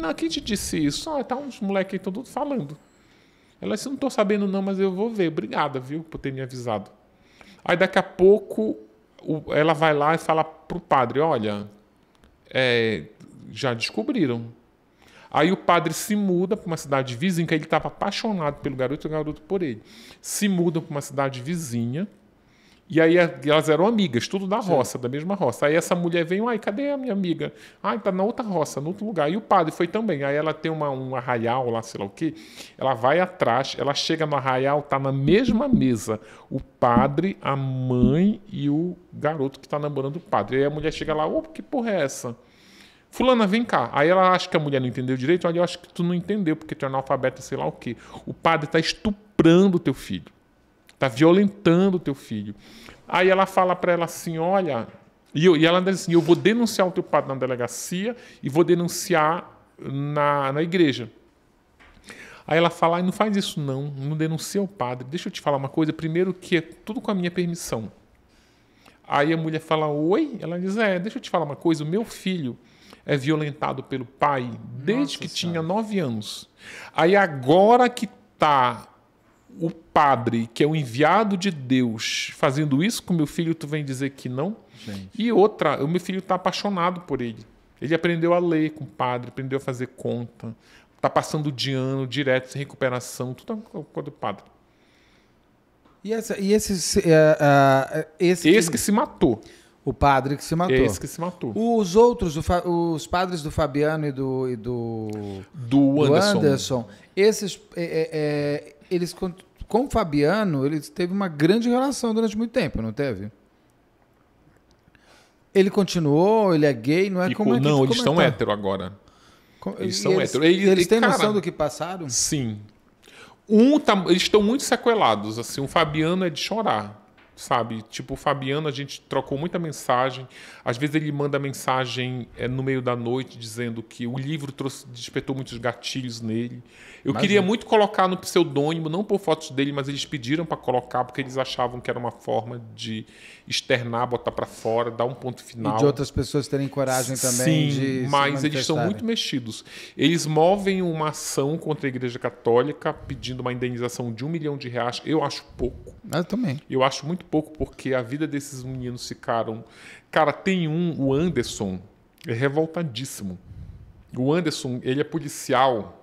não, quem te disse isso? Ah, tá uns moleque aí todos falando. Ela disse: não tô sabendo não, mas eu vou ver. Obrigada, viu, por ter me avisado. Aí daqui a pouco ela vai lá e fala pro padre: olha, é, já descobriram Aí o padre se muda para uma cidade vizinha, que ele estava apaixonado pelo garoto e o garoto por ele. Se mudam para uma cidade vizinha. E aí elas eram amigas, tudo da roça, Sim. da mesma roça. Aí essa mulher vem, ai, cadê a minha amiga? Ai, tá na outra roça, no outro lugar. E o padre foi também. Aí ela tem uma, um arraial lá, sei lá o quê. Ela vai atrás, ela chega no arraial, tá na mesma mesa. O padre, a mãe e o garoto que tá namorando o padre. Aí a mulher chega lá, opa, que porra é essa? Fulana, vem cá. Aí ela acha que a mulher não entendeu direito. Olha, eu acho que tu não entendeu, porque tu é analfabeta, sei lá o quê. O padre está estuprando o teu filho. Está violentando o teu filho. Aí ela fala para ela assim, olha... E, eu, e, ela diz assim, eu vou denunciar o teu padre na delegacia e vou denunciar na, na igreja. Aí ela fala, não faz isso não, não denuncia o padre. Deixa eu te falar uma coisa, primeiro que é tudo com a minha permissão. Aí a mulher fala, oi? Ela diz, é, deixa eu te falar uma coisa, o meu filho é violentado pelo pai desde Nossa que senhora. tinha nove anos. Aí agora que tá o padre, que é o enviado de Deus, fazendo isso com meu filho, tu vem dizer que não? Gente. E outra, o meu filho está apaixonado por ele. Ele aprendeu a ler com o padre, aprendeu a fazer conta, está passando de ano direto, sem recuperação, tudo por é causa do padre. E, essa, e esse, uh, uh, esse. Esse que se matou. O padre que se matou. Esse que se matou. Os outros, os padres do Fabiano e do. E do, do, Anderson. do Anderson. esses. É, é, é eles, com o Fabiano, ele teve uma grande relação durante muito tempo, não teve? Ele continuou, ele é gay, não é como é que, Não, eles é estão tá? hétero agora. eles são eles, hétero. Eles, eles têm cara, noção do que passaram? Sim. Um tá, eles estão muito sequelados. Assim, o Fabiano é de chorar sabe? Tipo, o Fabiano, a gente trocou muita mensagem. Às vezes ele manda mensagem é, no meio da noite dizendo que o livro trouxe, despertou muitos gatilhos nele. Eu Imagina. queria muito colocar no pseudônimo, não por fotos dele, mas eles pediram para colocar porque eles achavam que era uma forma de externar, botar para fora, dar um ponto final. E de outras pessoas terem coragem também Sim, mas eles estão muito mexidos. Eles movem uma ação contra a Igreja Católica pedindo uma indenização de um milhão de reais. Eu acho pouco. Eu também. Eu acho muito pouco porque a vida desses meninos ficaram. Cara, tem um, o Anderson, é revoltadíssimo. O Anderson, ele é policial.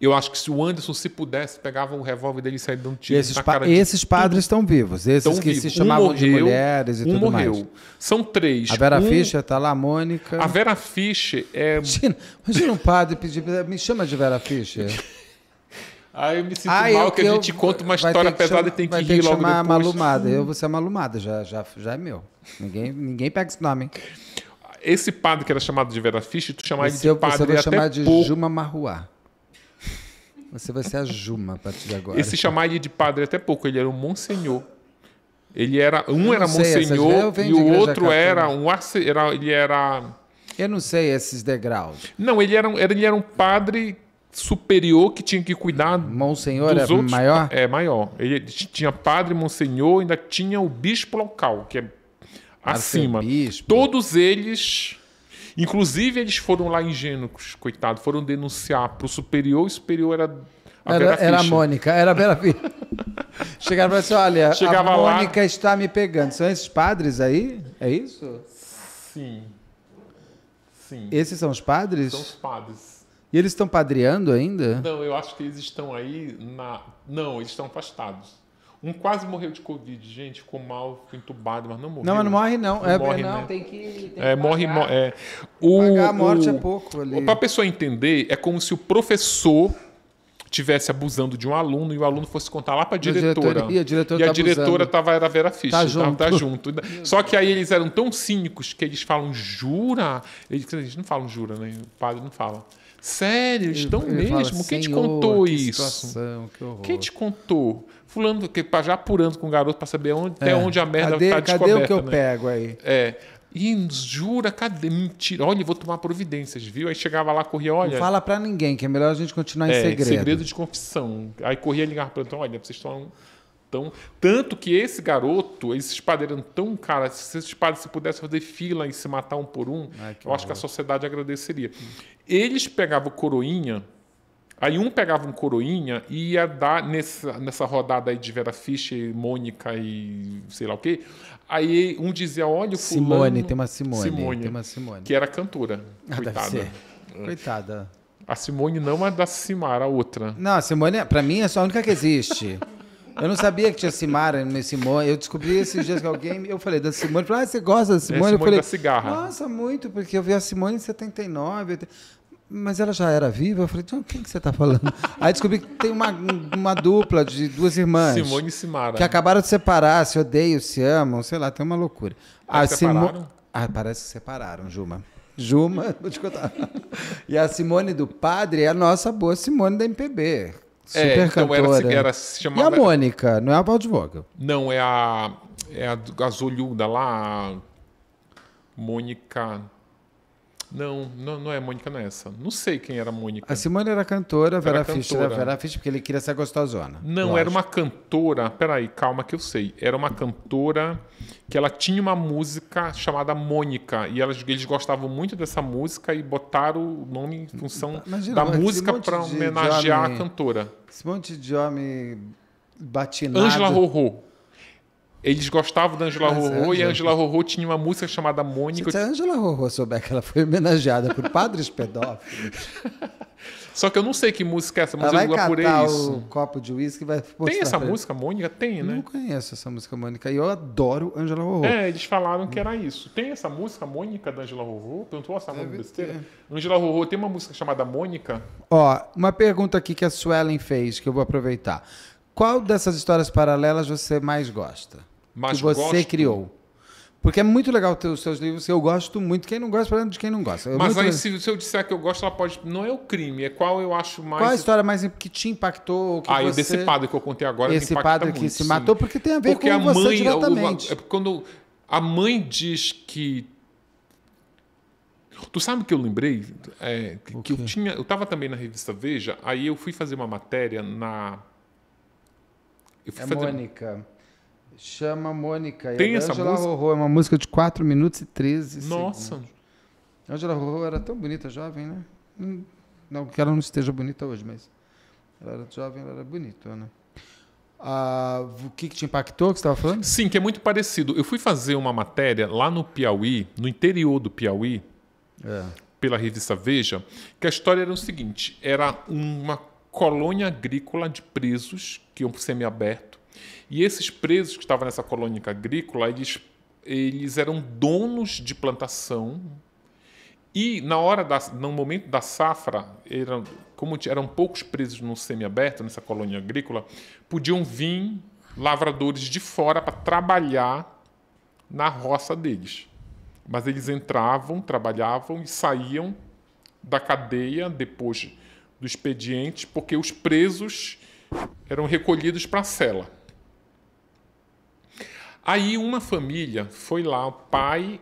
Eu acho que se o Anderson, se pudesse, pegava o revólver dele e saia dando tiro esses na cara de... Esses padres estão vivos. Esses tão que se chamavam um morreu, de mulheres e um tudo morreu. mais. São três. A Vera um... Fischer está lá, a Mônica... A Vera Fischer é... Imagina, imagina um padre pedir... Me chama de Vera Fischer. Aí eu me sinto ah, mal eu, que a gente eu, conta uma história pesada e tem que rir que logo chamar depois. Malumada. Eu vou ser malumada, já, já, já é meu. Ninguém, ninguém pega esse nome. Esse padre que era chamado de Vera Fischer, tu chamar ele de eu, padre Você vai chamar de pouco. Juma Marruá. Você vai ser a Juma a partir de agora. Esse chamar ele de padre até pouco, ele era um monsenhor. Ele era um era monsenhor e o outro era um arce, era, ele era eu não sei esses degraus. Não, ele era, um, ele era um padre superior que tinha que cuidar. Monsenhor dos é outros, maior? É maior. Ele tinha padre, monsenhor, ainda tinha o bispo local, que é acima. Arcebispo. Todos eles. Inclusive, eles foram lá ingênuos, coitado, foram denunciar para o superior, o superior era. A era, era a Mônica, era a Vera Ficha. Chegaram para assim: olha, Chegava a Mônica lá... está me pegando. São esses padres aí? É isso? Sim. Sim. Esses são os padres? São os padres. E eles estão padreando ainda? Não, eu acho que eles estão aí na. Não, eles estão afastados. Um quase morreu de Covid, gente, ficou mal, ficou entubado, mas não morreu. Não, não morre, não. não é, morre, não, né? tem que. Tem que é, morre. Mo é. O, pagar a morte é o, é pouco ali. Para a pessoa entender, é como se o professor tivesse abusando de um aluno e o aluno fosse contar lá para a diretora. E a diretora, e a tá diretora tava, era Vera Fischer, tá junto. Tava, tá junto. Só que aí eles eram tão cínicos que eles falam jura. Eles, eles não falam jura, né? O padre não fala. Sério, estão eu, eu mesmo? Falo, Quem te contou que isso? Situação, que Quem te contou? Fulano que já apurando com o garoto para saber onde, é. até onde a merda cadê, tá descoberta. Cadê o que eu né? pego aí? É. E jura, cadê? Mentira. Olha, vou tomar providências, viu? Aí chegava lá, corria, olha. Não fala para ninguém, que é melhor a gente continuar é, em segredo. Segredo de confissão. Aí corria ligar para o plantão, olha, vocês estão então, tanto que esse garoto, esse espadeiro tão cara, se esses padres se pudesse fazer fila e se matar um por um, Ai, eu acho que a sociedade agradeceria. Eles pegavam coroinha, aí um pegava um coroinha e ia dar nessa, nessa rodada aí de Vera Fischer, Mônica e sei lá o quê. Aí um dizia, olha o fulano... Simone, tem uma Simone. Simone, tem uma Simone. Que era cantora, ah, coitada. Coitada. A Simone não é da Simara, a outra. Não, a Simone, é, para mim, é só a única que existe. Eu não sabia que tinha Simara no Simone. Eu descobri esses dias que alguém. Eu falei da Simone. Falei, ah, você gosta da é, Simone? É, eu falei, da cigarra. Nossa, muito, porque eu vi a Simone em 79. Mas ela já era viva? Eu falei, então, quem que você está falando? Aí descobri que tem uma, uma dupla de duas irmãs. Simone e Simara. Que acabaram de separar, se odeiam, se amam, sei lá, tem uma loucura. Ah, Simo... ah, parece que separaram, Juma. Juma, vou te contar. E a Simone do Padre é a nossa boa Simone da MPB. Super é, então cantora. Era, era, se chamava, e a Mônica, não é a Baldivoga. Não, é a, é a, a lá. A Mônica. Não, não, não é Mônica, não é essa. Não sei quem era a Mônica. A Simone era cantora, a Vera era Fischer cantora. era Vera Fischer, porque ele queria ser gostosona. Não, lógico. era uma cantora. Peraí, calma que eu sei. Era uma cantora que ela tinha uma música chamada Mônica. E elas, eles gostavam muito dessa música e botaram o nome em função Imagina, da música para homenagear homem, a cantora. Esse monte de homem batinado. Ângela Rorô. Eles gostavam da Angela é Rorô e a Angela Rorô tinha uma música chamada Mônica. Se a Angela Rorô souber que ela foi homenageada por padres pedófilos. Só que eu não sei que música é essa, mas ela eu apurei isso. O copo de uísque vai Tem essa música Mônica? Tem, né? Não conheço essa música Mônica e eu adoro Angela Rorô. É, eles falaram que era isso. Tem essa música Mônica da Angela Rorô? Perguntou essa música besteira. Angela Rorô tem uma música chamada Mônica? Ó, uma pergunta aqui que a Suelen fez que eu vou aproveitar. Qual dessas histórias paralelas você mais gosta? Mas que você gosto... criou. Porque é muito legal ter os seus livros, eu gosto muito. Quem não gosta, falando de quem não gosta. É Mas aí, se, se, eu disser que eu gosto, ela pode. Não é o crime, é qual eu acho mais. Qual a história mais que te impactou? Que ah, você... desse padre que eu contei agora. Esse padre muito, que se sim. matou, porque tem a ver porque com a mãe, você diretamente. É o, quando a mãe diz que. Tu sabe que eu lembrei? É, que eu tinha. Eu estava também na revista Veja, aí eu fui fazer uma matéria na. Eu fui é fazer... Mônica. Chama Mônica. Tem essa Angela música? Rorô, é uma música de 4 minutos e 13 Nossa. segundos. Nossa. Angela Rorô era tão bonita, jovem, né? Hum, não que ela não esteja bonita hoje, mas ela era jovem, ela era bonita, né? Ah, o que, que te impactou que você estava falando? Sim, que é muito parecido. Eu fui fazer uma matéria lá no Piauí, no interior do Piauí, é. pela revista Veja, que a história era o seguinte: era uma colônia agrícola de presos que iam para o semiaberto e esses presos que estavam nessa colônia agrícola, eles, eles eram donos de plantação e na hora da, no momento da safra, eram, como eram poucos presos no semiaberto, nessa colônia agrícola, podiam vir lavradores de fora para trabalhar na roça deles. Mas eles entravam, trabalhavam e saíam da cadeia depois do expediente, porque os presos eram recolhidos para a cela. Aí uma família foi lá, o pai,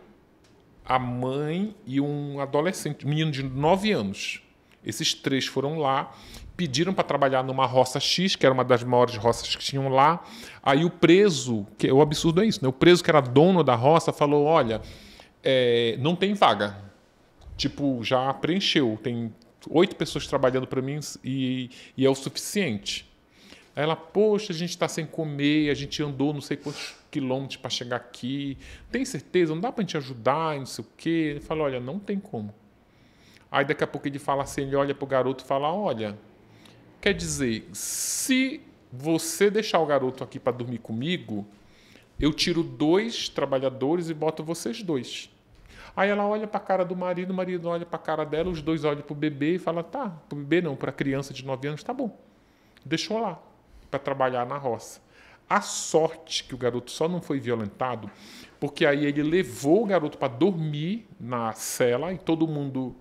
a mãe e um adolescente, um menino de 9 anos. Esses três foram lá, pediram para trabalhar numa roça X, que era uma das maiores roças que tinham lá. Aí o preso, que é o absurdo é isso, né? O preso que era dono da roça falou: olha, é, não tem vaga. Tipo, já preencheu, tem oito pessoas trabalhando para mim e, e é o suficiente. Aí ela, poxa, a gente está sem comer, a gente andou não sei quantos quilômetros para chegar aqui. Tem certeza? Não dá para te gente ajudar, não sei o quê. Ele fala, olha, não tem como. Aí daqui a pouco ele fala assim, ele olha para o garoto e fala, olha, quer dizer, se você deixar o garoto aqui para dormir comigo, eu tiro dois trabalhadores e boto vocês dois. Aí ela olha para a cara do marido, o marido olha para a cara dela, os dois olham para o bebê e fala, tá, para o bebê não, para a criança de 9 anos, tá bom. Deixou lá, para trabalhar na roça. A sorte que o garoto só não foi violentado, porque aí ele levou o garoto para dormir na cela e todo mundo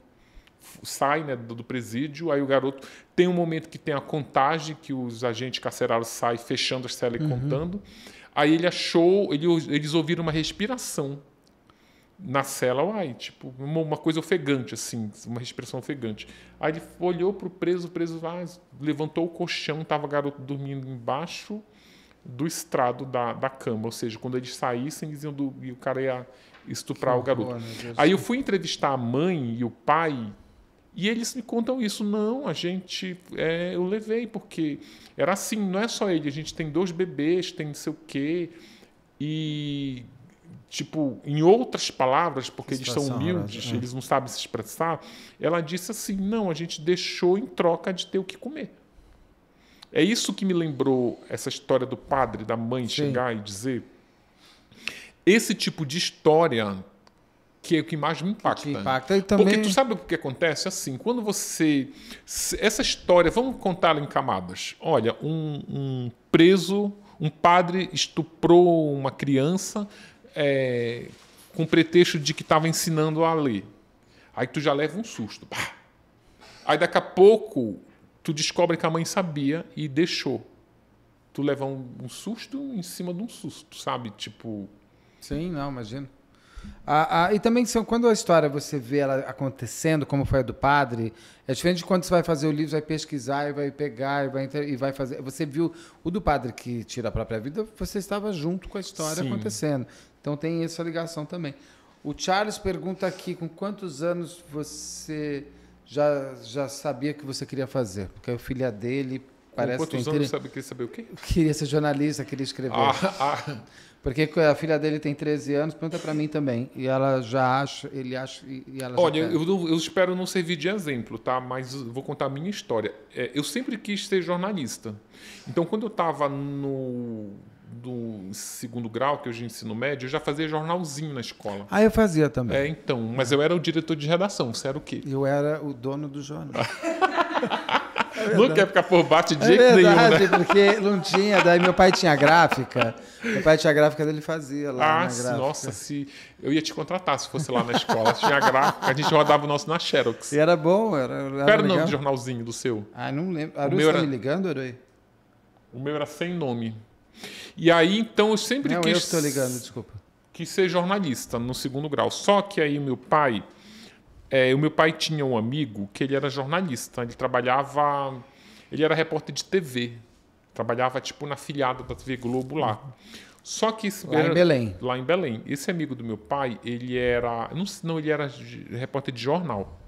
sai né, do presídio. Aí o garoto tem um momento que tem a contagem, que os agentes carcerários saem fechando a cela e uhum. contando. Aí ele achou, ele, eles ouviram uma respiração na cela, uai, tipo, uma, uma, coisa ofegante, assim, uma respiração ofegante. Aí ele olhou pro preso, o preso ah, levantou o colchão, tava garoto dormindo embaixo do estrado da, da cama, ou seja, quando eles saíssem, diziam do, e o cara ia estuprar que o garoto. Aí eu fui entrevistar a mãe e o pai e eles me contam isso. Não, a gente. É, eu levei, porque era assim, não é só ele, a gente tem dois bebês, tem não sei o quê. E tipo, em outras palavras, porque eles são né? humildes, é. eles não sabem se expressar, ela disse assim: não, a gente deixou em troca de ter o que comer. É isso que me lembrou essa história do padre, da mãe Sim. chegar e dizer. Esse tipo de história que é o que mais me impacta. impacta também... Porque tu sabe o que acontece? Assim, quando você. Essa história, vamos contá-la em camadas. Olha, um, um preso, um padre estuprou uma criança é, com pretexto de que estava ensinando a ler. Aí tu já leva um susto. Pá. Aí daqui a pouco tu descobre que a mãe sabia e deixou. Tu leva um, um susto em cima de um susto, sabe? Tipo. Sim, não, imagino. Ah, ah, e também são, quando a história você vê ela acontecendo, como foi a do padre, é diferente de quando você vai fazer o livro, vai pesquisar e vai pegar e vai, e vai fazer. Você viu o do padre que tira a própria vida, você estava junto com a história Sim. acontecendo. Então tem essa ligação também. O Charles pergunta aqui, com quantos anos você já, já sabia que você queria fazer? Porque a filha dele parece com quantos que anos tre... sabe queria saber o quê? Queria ser jornalista, queria escrever. Ah, ah. Porque a filha dele tem 13 anos, pergunta para mim também. E ela já acha, ele acha e ela Olha, eu, eu, espero não servir de exemplo, tá? Mas vou contar a minha história. É, eu sempre quis ser jornalista. Então, quando eu estava no do segundo grau, que hoje é ensino médio, eu já fazia jornalzinho na escola. Ah, eu fazia também. É, então. Mas eu era o diretor de redação. Você era o quê? Eu era o dono do jornal. É não quer ficar por baixo de é jeito verdade, nenhum, né? porque não tinha. Daí meu pai tinha gráfica. Meu pai tinha gráfica, ele fazia lá ah, nossa, se eu ia te contratar se fosse lá na escola. tinha gráfica, a gente rodava o nosso na Xerox. E era bom, era. era Qual era o nome do jornalzinho do seu? Ah, não lembro. Aru, o meu era... me ligando, Arui? O meu era sem nome. E aí, então, eu sempre Não, quis. Eu estou ligando, desculpa. Que ser jornalista no segundo grau. Só que aí meu pai. É, o meu pai tinha um amigo que ele era jornalista. Ele trabalhava. Ele era repórter de TV. Trabalhava, tipo, na filiada da TV Globo lá. Só que lá era, em Belém. Lá em Belém. Esse amigo do meu pai, ele era, não, não ele era repórter de jornal.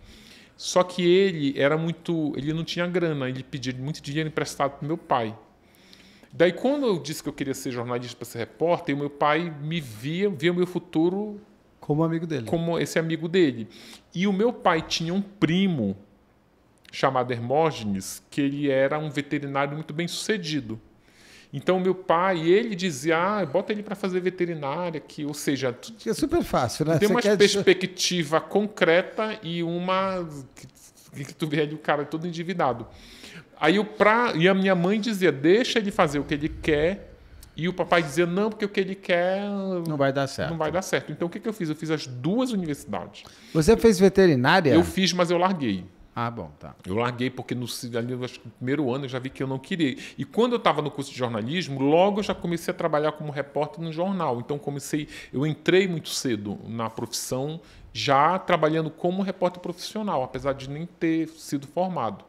Só que ele era muito, ele não tinha grana, ele pedia muito dinheiro emprestado pro meu pai. Daí, quando eu disse que eu queria ser jornalista para ser repórter, o meu pai me via, via o meu futuro. Como amigo dele. Como esse amigo dele. E o meu pai tinha um primo chamado Hermógenes, que ele era um veterinário muito bem sucedido. Então, meu pai, ele dizia, ah, bota ele para fazer veterinária, que, ou seja, é super fácil, né? Tem uma perspectiva concreta e uma que tu vê ali o cara todo endividado. Aí o pra, e a minha mãe dizia: deixa ele fazer o que ele quer. E o papai dizia: não, porque o que ele quer. Não vai dar certo. Não vai dar certo. Então o que, que eu fiz? Eu fiz as duas universidades. Você fez veterinária? Eu fiz, mas eu larguei. Ah, bom, tá. Eu larguei porque no, ali, no primeiro ano eu já vi que eu não queria. E quando eu estava no curso de jornalismo, logo eu já comecei a trabalhar como repórter no jornal. Então comecei, eu entrei muito cedo na profissão, já trabalhando como repórter profissional, apesar de nem ter sido formado.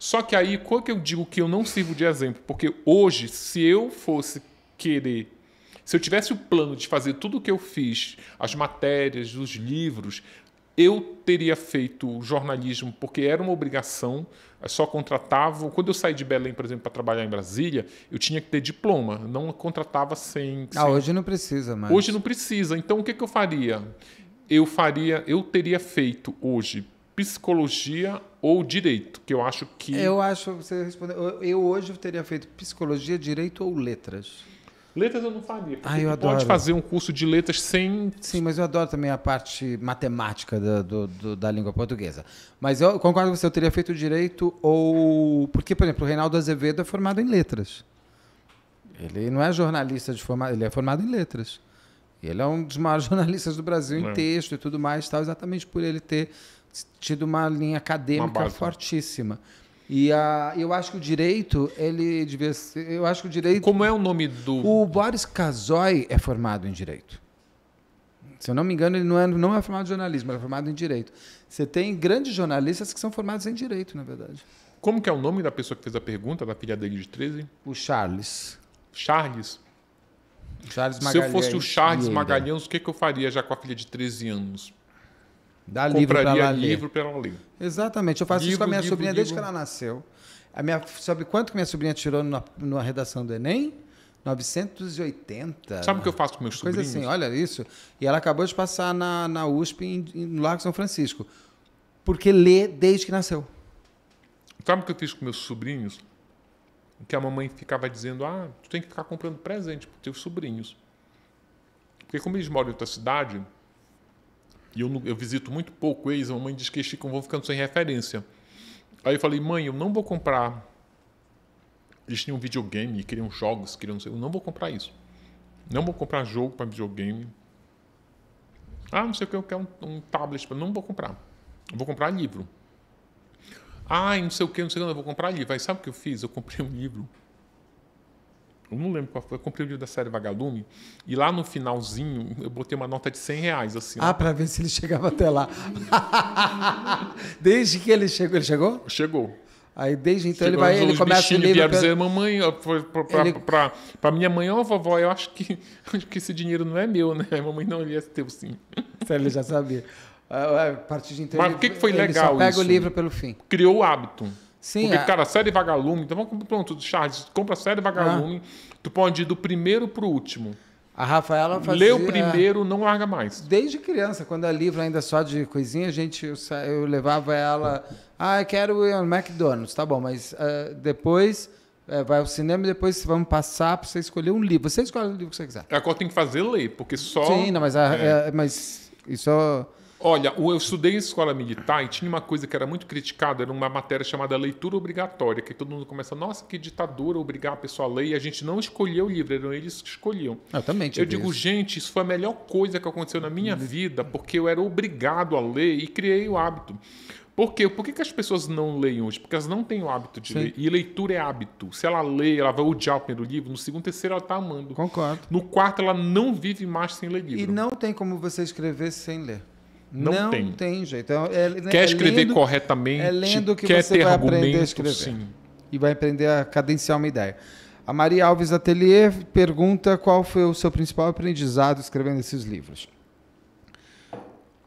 Só que aí, qual que eu digo que eu não sirvo de exemplo? Porque hoje, se eu fosse querer, se eu tivesse o plano de fazer tudo o que eu fiz, as matérias, os livros, eu teria feito jornalismo porque era uma obrigação, só contratava. Quando eu saí de Belém, por exemplo, para trabalhar em Brasília, eu tinha que ter diploma, não contratava sem. Ah, sem... Ah, hoje não precisa mais. Hoje não precisa. Então o que, que eu faria? Eu faria, eu teria feito hoje psicologia ou direito, que eu acho que. Eu acho, você respondeu. Eu hoje teria feito psicologia, direito ou letras. Letras eu não faria. Porque ah, eu adoro. pode fazer um curso de letras sem. Sim, mas eu adoro também a parte matemática da, do, do, da língua portuguesa. Mas eu concordo com você, eu teria feito direito ou. Porque, por exemplo, o Reinaldo Azevedo é formado em letras. Ele não é jornalista de formação, ele é formado em letras. Ele é um dos maiores jornalistas do Brasil é. em texto e tudo mais, tal, exatamente por ele ter tido uma linha acadêmica uma fortíssima. E a, eu acho que o direito, ele devia ser, eu acho que o direito Como é o nome do O Boris Kazoy é formado em direito. Se eu não me engano, ele não é, não é formado em jornalismo, ele é formado em direito. Você tem grandes jornalistas que são formados em direito, na verdade. Como que é o nome da pessoa que fez a pergunta, da filha dele de 13? O Charles. Charles? Charles Magalhães. Se eu fosse o Charles Magalhães, o que, que eu faria já com a filha de 13 anos? Dá livro para ela ler. livro ela ler. Exatamente. Eu faço livro, isso com a minha livro, sobrinha livro. desde que ela nasceu. A minha, sabe quanto que minha sobrinha tirou na, na redação do Enem? 980. Sabe o que eu faço com meus sobrinhos? Coisa assim, olha isso. E ela acabou de passar na, na USP, em, em, no Largo São Francisco. Porque lê desde que nasceu. Sabe o que eu fiz com meus sobrinhos? Que a mamãe ficava dizendo: ah, tu tem que ficar comprando presente para teus sobrinhos. Porque como eles moram em outra cidade, e eu, eu visito muito pouco eles. A mamãe diz que eles ficam, vão ficando sem referência. Aí eu falei, mãe, eu não vou comprar. Eles tinham videogame, queriam jogos, queriam não sei. Eu não vou comprar isso. Não vou comprar jogo para videogame. Ah, não sei o que, eu quero um, um tablet. Não vou comprar. Eu vou comprar livro. Ah, não sei o que, não sei o que, eu vou comprar livro. Aí sabe o que eu fiz? Eu comprei um livro eu não lembro qual foi, eu comprei o livro da série Vagalume, e lá no finalzinho eu botei uma nota de 100 reais, assim. Ah, para ver se ele chegava até lá. Desde que ele chegou, ele chegou? Chegou. Aí desde então Chegou ele vai, ele começa a ler. Vieram dizer, mamãe, para ele... pra minha mãe, ou vovó, eu acho que, acho que esse dinheiro não é meu, né? mamãe não, ele é teu sim. Sério, ele já sabia. Ah, ah, a partir de então. Mas o que, que foi legal só pega isso? pega o né? livro pelo fim. Criou o hábito. Sim, Porque, é. cara, série Vagalume, então vamos, pronto, Charles, compra a série Vagalume, ah. tu pode ir do primeiro pro último. A Rafaela fazia... Lê o primeiro, não larga mais. Desde criança, quando a é livro ainda só de coisinha, a gente, eu, eu levava ela... Ah, eu quero ir ao McDonald's, tá bom, mas uh, depois eh, vai ao cinema e depois vamos passar para você escolher um livro. Você escolhe o livro que você quiser. É a tem que fazer ler, porque só... Sim, não, mas, a, é. É, mas isso é Olha, eu estudei em escola militar e tinha uma coisa que era muito criticada, era uma matéria chamada leitura obrigatória, que todo mundo começa, nossa, que ditadura obrigar a pessoa a ler, e a gente não escolheu o livro, eram eles que escolhiam. Eu também tinha Eu digo, isso. gente, isso foi a melhor coisa que aconteceu na minha uhum. vida, porque eu era obrigado a ler e criei o hábito. Por quê? Por que, que as pessoas não leem hoje? Porque elas não têm o hábito de Sim. ler. E leitura é hábito. Se ela lê, ela vai odiar o primeiro livro, no segundo, terceiro, ela está amando. Concordo. No quarto, ela não vive mais sem ler livro. E não tem como você escrever sem ler. Não, não tem. tem jeito. Então, é, né, quer é escrever lendo, corretamente, é lendo que quer você ter vai aprender a escrever. Sim. E vai aprender a cadenciar uma ideia. A Maria Alves Atelier pergunta qual foi o seu principal aprendizado escrevendo esses livros.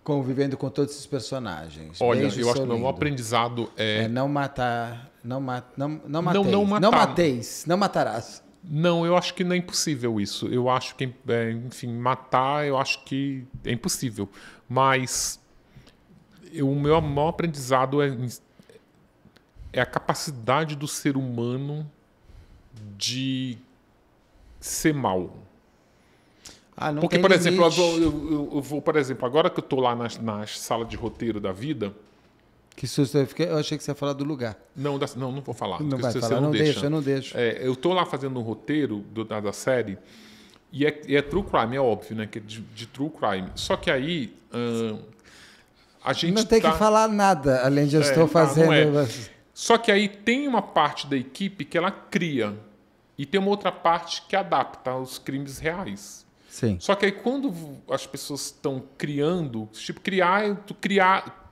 Convivendo com todos esses personagens. Olha, Beijo, eu acho que o aprendizado é... é... não matar. Não, ma não, não, mateis, não, não, não mateis. Não matarás. Não, eu acho que não é impossível isso. Eu acho que, eh, enfim, matar, eu acho que é impossível. Mas eu, o meu maior aprendizado é, é a capacidade do ser humano de ser mal. Ah, Porque, por limite. exemplo, eu, eu, eu, vou, por exemplo, agora que eu estou lá na sala de roteiro da vida, que susto, eu, fiquei, eu achei que você ia falar do lugar. Não, não, não vou falar. Não vai falar, não, não deixa. deixa, não deixo É, eu estou lá fazendo um roteiro do, da, da, série e é, é, true crime, é óbvio, né? Que é de, de true crime. Só que aí a gente não tem tá... que falar nada, além de eu é, estou é. fazendo. Não, Só que aí tem uma parte da equipe que ela cria e tem uma outra parte que adapta aos crimes reais. Sim. Só que aí quando as pessoas estão criando, tipo criar, tu criar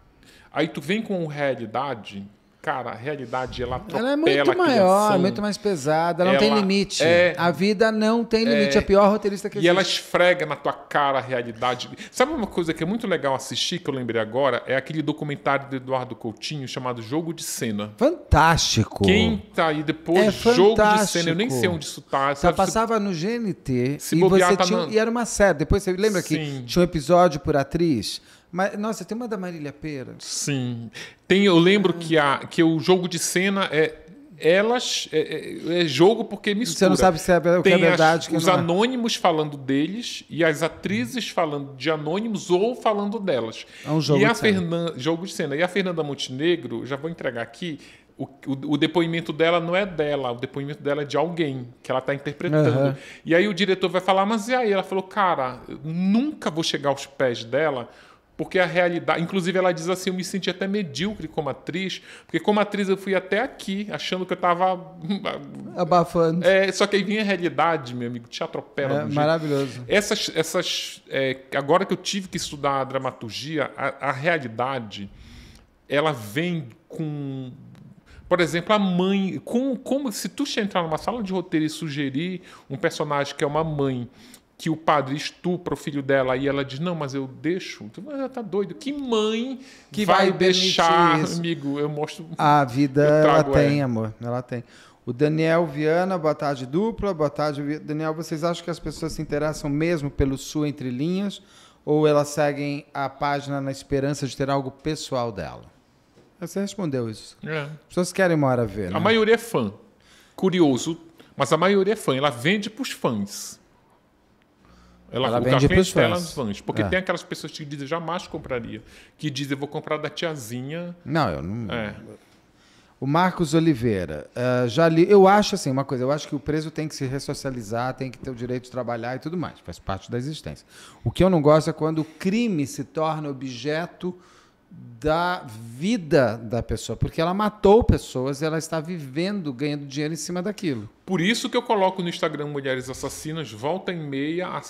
Aí tu vem com realidade, cara, a realidade ela atropela Ela é muito maior, é muito mais pesada, ela, ela não tem limite. É, a vida não tem é limite, é, a pior roteirista que e existe. E ela esfrega na tua cara a realidade. Sabe uma coisa que é muito legal assistir, que eu lembrei agora? É aquele documentário do Eduardo Coutinho chamado Jogo de Cena. Fantástico! Quem tá aí depois, é Jogo de Cena, eu nem sei onde isso tá. Só passava no GNT se e, bobear, você tá tinha, na... e era uma série. Depois você lembra Sim. que tinha um episódio por atriz? Mas, nossa, tem uma da Marília Pera. Sim. Tem, eu lembro que, a, que o jogo de cena é elas é, é, é jogo porque é mistura. Você não sabe se é, o que é Tem é verdade. As, os anônimos é. falando deles e as atrizes falando de anônimos ou falando delas. É um jogo e a de Fernanda, jogo de cena. E a Fernanda Montenegro, já vou entregar aqui. O, o, o, depoimento dela não é dela, o depoimento dela é de alguém que ela está interpretando. Uhum. E aí o diretor vai falar, mas e aí? Ela falou, cara, nunca vou chegar aos pés dela porque a realidade. Inclusive, ela diz assim: eu me senti até medíocre como atriz, porque como atriz eu fui até aqui, achando que eu estava hum, Abafando. É, só que aí vinha a realidade, meu amigo, te atropela. É, maravilhoso. Jeito. Essas. essas é, agora que eu tive que estudar a dramaturgia, a, a realidade ela vem com por exemplo, a mãe. Como, como se tu entrar numa sala de roteiro e sugerir um personagem que é uma mãe que o padre estupra o filho dela e ela diz: Não, mas eu deixo. Ela ah, tá doido. Que mãe que vai, vai deixar, isso. amigo? Eu mostro. A vida ela é. tem, ela. amor. Ela tem. O Daniel Viana, boa tarde dupla, boa tarde. Daniel, vocês acham que as pessoas se interessam mesmo pelo Sul Entre Linhas ou elas seguem a página na esperança de ter algo pessoal dela? Você respondeu isso. É. As pessoas querem uma hora ver. Né? A maioria é fã. Curioso, mas a maioria é fã. Ela vende para os fãs. Ela, ela vende para os fãs. fãs. Porque é. tem aquelas pessoas que dizem, jamais compraria. Que dizem, vou comprar da tiazinha. Não, eu não... É. O Marcos Oliveira, uh, já li, eu acho assim, uma coisa, eu acho que o preso tem que se ressocializar, tem que ter o direito de trabalhar e tudo mais, faz parte da existência. O que eu não gosto é quando o crime se torna objeto da vida da pessoa, porque ela matou pessoas, ela está vivendo, ganhando dinheiro em cima daquilo. Por isso que eu coloco no Instagram Mulheres Assassinas, volta e meia, a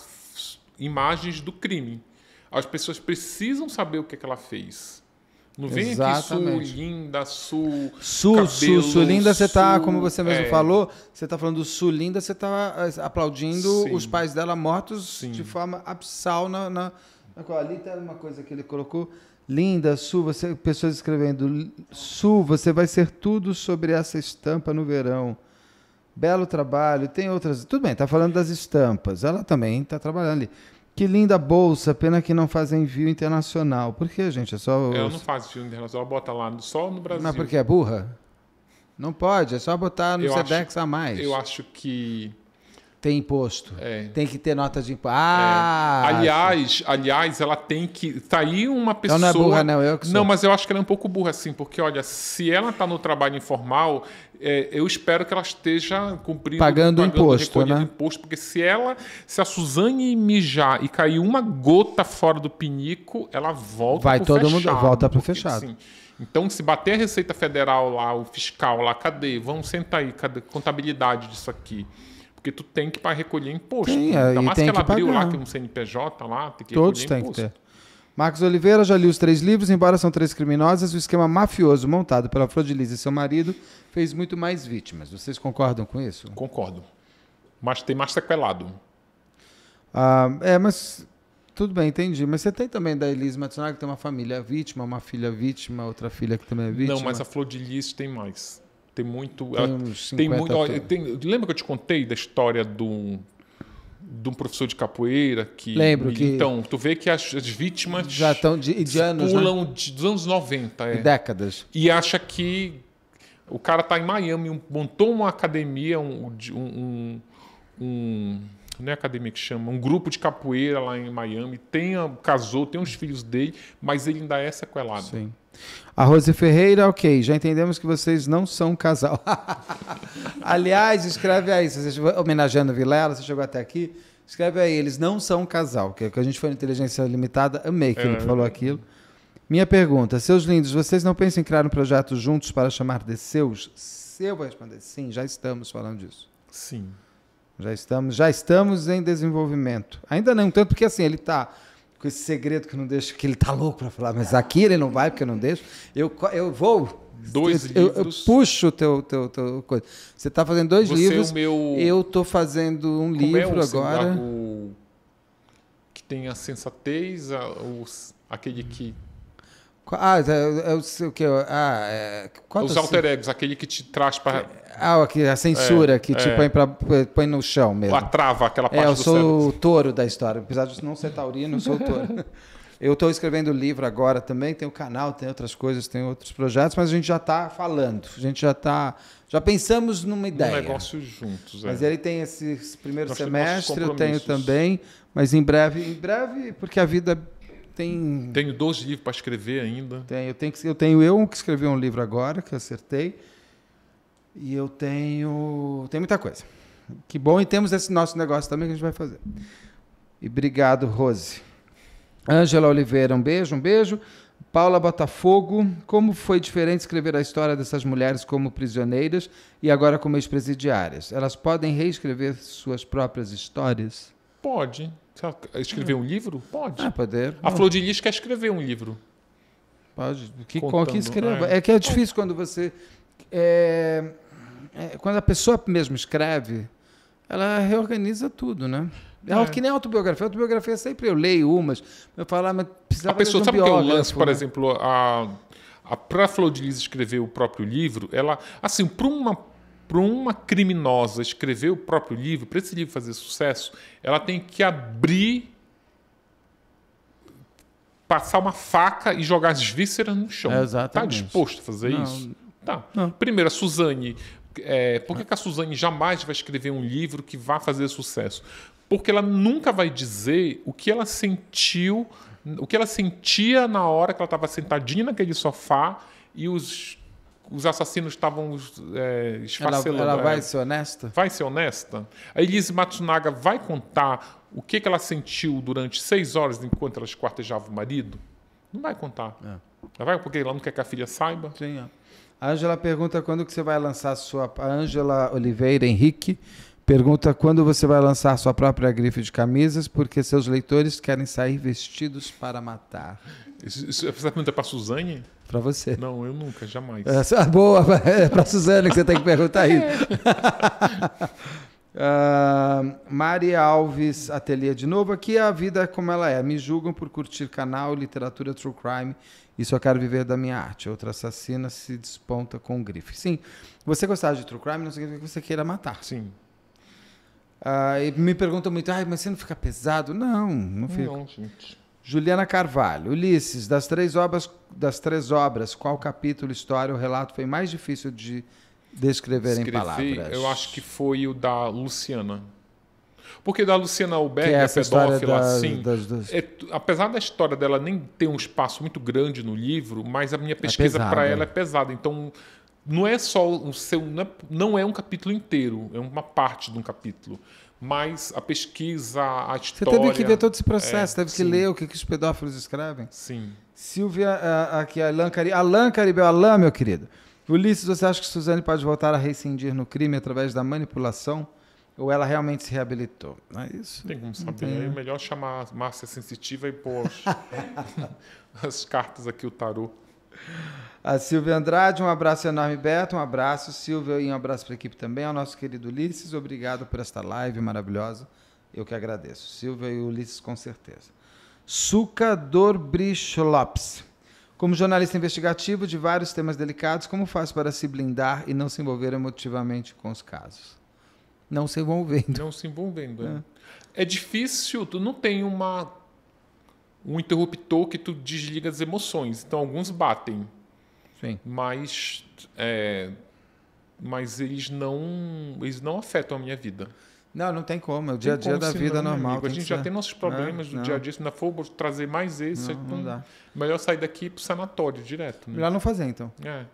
imagens do crime. As pessoas precisam saber o que, é que ela fez. Não vem Exatamente. aqui, Sul, linda, Sul. Sul, cabelo, Sul, linda, você tá, como você mesmo é. falou, você tá falando Sul, linda, você tá eh, aplaudindo Sim. os pais dela mortos Sim. de forma absal na, na, na. Ali tá uma coisa que ele colocou. Linda, Sul. você, pessoas escrevendo. Sul. você vai ser tudo sobre essa estampa no verão. Belo trabalho, tem outras. Tudo bem, está falando das estampas. Ela também está trabalhando ali. Que linda bolsa, pena que não fazem envio internacional. Por que, gente? É só. Eu não faz envio internacional, bota lá só no Brasil. Mas porque é burra? Não pode, é só botar no eu Sedex acho, a mais. Eu acho que tem imposto. É. Tem que ter nota de imposto. É. Ah! É. Aliás, aliás, ela tem que. Tá aí uma pessoa. Então não é burra, não, eu que sou. Não, mas eu acho que ela é um pouco burra, assim, porque, olha, se ela está no trabalho informal, é, eu espero que ela esteja cumprindo. Pagando, pagando imposto. Né? imposto, porque se ela. Se a Suzane mijar e cair uma gota fora do pinico, ela volta Vai pro todo fechado, mundo. Volta para o fechado. Assim, então, se bater a Receita Federal lá, o fiscal lá, cadê? Vamos sentar aí, cadê contabilidade disso aqui? Porque tu tem que para recolher imposto. Sim, Ainda é, mais tem que ela abriu pagar. lá, é um CNPJ lá, tem que Todos recolher imposto. Todos têm que ter. Marcos Oliveira, já li os três livros, embora são três criminosas, o esquema mafioso montado pela Flodiliza e seu marido fez muito mais vítimas. Vocês concordam com isso? Concordo. Mas tem mais sequelado. Ah, é, mas tudo bem, entendi. Mas você tem também da Elise Matsunaga, que tem uma família vítima, uma filha vítima, outra filha que também é vítima. Não, mas a Flor de Lis tem mais. Tem muito. Tem, ela, tem muito. Ó, tem, lembra que eu te contei da história do de um professor de capoeira que. Lembro que. Então, tu vê que as, as vítimas. Já estão de, de anos. Pulam né? de, dos anos 90. É. Décadas. E acha que o cara tá em Miami, montou uma academia, um. um, um não é academia que chama, um grupo de capoeira lá em Miami, tem, casou, tem os filhos dele, mas ele ainda é sequelado. Sim. A Rose Ferreira, ok, já entendemos que vocês não são um casal. Aliás, escreve aí, homenageando Vilela, você chegou até aqui, escreve aí, eles não são um casal, é que a gente foi na inteligência limitada, amei que é. ele falou aquilo. Minha pergunta, seus lindos, vocês não pensam em criar um projeto juntos para chamar de seus? Eu vou responder, sim, já estamos falando disso. Sim. Já estamos, já estamos em desenvolvimento. Ainda não tanto porque assim, ele está com esse segredo que não deixa, que ele tá louco para falar, mas aqui ele não vai porque eu não deixo. Eu, eu vou. Dois livros. Eu, eu puxo teu, teu, teu coisa. Você está fazendo dois Você é livros. É meu... Eu estou fazendo um Como é livro é agora. O... Que tem a sensatez, a, aquele que ah, é, é o que? Ah, é, os alter egos, aquele que te traz para ah, a censura é, que te é. põe, pra, põe no chão mesmo. A trava, aquela é, parte é, eu sou cérebro. o touro da história. Apesar de não ser taurino, eu sou o touro. eu estou escrevendo livro agora também, tem o canal, tem outras coisas, tem outros projetos, mas a gente já está falando, a gente já está... Já pensamos numa ideia. Um negócio juntos. É. Mas ele tem esse, primeiro Nós semestre, eu tenho também, mas em breve, em breve, porque a vida tem... Tenho dois livros para escrever ainda. Tenho. eu, tenho eu tenho eu que escrever um livro agora, que acertei, e eu tenho. Tem muita coisa. Que bom, e temos esse nosso negócio também que a gente vai fazer. E obrigado, Rose. Ângela Oliveira, um beijo, um beijo. Paula Botafogo, como foi diferente escrever a história dessas mulheres como prisioneiras e agora como ex-presidiárias? Elas podem reescrever suas próprias histórias? Pode. Escrever um livro? Pode. Ah, poder. A Flor de Lis quer escrever um livro. Pode. Que, Contando, que escreva. É. é que é difícil quando você é, é, quando a pessoa mesmo escreve, ela reorganiza tudo, né? É. é. Que nem autobiografia. Autobiografia sempre eu leio umas, eu falo, ah, mas precisava A pessoa um sabe o que é o lance, por né? exemplo, a, a para Flor de escrever o próprio livro, ela, assim, para uma para uma criminosa escrever o próprio livro, para esse livro fazer sucesso, ela tem que abrir passar uma faca e jogar as vísceras no chão. É exatamente. disposto a fazer Não, isso? Tá. Não. Ah. Primeiro, a Suzane. É, por que, que a Suzane jamais vai escrever um livro que vá fazer sucesso? Porque ela nunca vai dizer o que ela sentiu, o que ela sentia na hora que ela estava sentadinha naquele sofá e os os assassinos estavam é, esfacelando. Ela, ela vai ser honesta? Vai ser honesta. A Elise Matsunaga vai contar o que, que ela sentiu durante seis horas enquanto ela esquartejava o marido? Não vai contar. É. Ela vai porque ela não quer que a filha saiba. Sim, é. Ângela pergunta quando que você vai lançar sua. Ângela Oliveira Henrique pergunta quando você vai lançar sua própria grife de camisas, porque seus leitores querem sair vestidos para matar. Isso, isso, essa pergunta é para Suzane? Para você. Não, eu nunca, jamais. É, essa, é boa, é para Suzane que você tem que perguntar aí. Uh, ah, Alves, ateliê de novo. Aqui é a vida é como ela é. Me julgam por curtir canal, literatura true crime e só quero viver da minha arte. Outra assassina se desponta com um grife. Sim, você gostar de true crime não significa que você queira matar. Sim. Ah, e me perguntam muito, ah, mas você não fica pesado? Não, não fica. Não, gente. Juliana Carvalho, Ulisses, das três obras, das três obras, qual capítulo, história, o relato foi mais difícil de descrever Escrevi, em palavras? Eu acho que foi o da Luciana. Porque da Luciana Alberg, é a pedófila, da, assim. Das, das... É, apesar da história dela nem ter um espaço muito grande no livro, mas a minha é pesquisa é para né? ela é pesada. Então, não é só o seu. É, não é um capítulo inteiro, é uma parte de um capítulo mas a pesquisa, a história... Você teve que ver todo esse é, processo, é, teve sim. que ler o que, que os pedófilos escrevem. Sim. Silvia, aqui, Alain Caribel. Alain Caribel, Alain, meu querido. Ulisses, você acha que Suzane pode voltar a rescindir no crime através da manipulação? ou ela realmente se reabilitou. Não é isso? Tem como saber. Tem. É. é melhor chamar a Márcia Sensitiva e pôr as cartas aqui, o tarô. A Silvia Andrade, um abraço enorme, Beto. Um abraço, Silvia, e um abraço para a equipe também, ao nosso querido Ulisses. Obrigado por esta live maravilhosa. Eu que agradeço. Silvia e Ulisses, com certeza. Sucador Brich Lopes. Como jornalista investigativo de vários temas delicados, como faz para se blindar e não se envolver emotivamente com os casos? Não se envolvendo. Não se envolvendo. É. é, é. difícil, tu não tem uma um interruptor que tu desliga as emoções. Então alguns batem. Sim. Mas é, mas eles não eles não afetam a minha vida. Não, não tem como. É o dia a dia da vida não, normal. A gente já ser... tem nossos problemas não, é, do não. dia a dia. Se ainda for trazer mais esse, não, não dá. melhor sair daqui para o sanatório direto. Né? Melhor não fazer, então. É.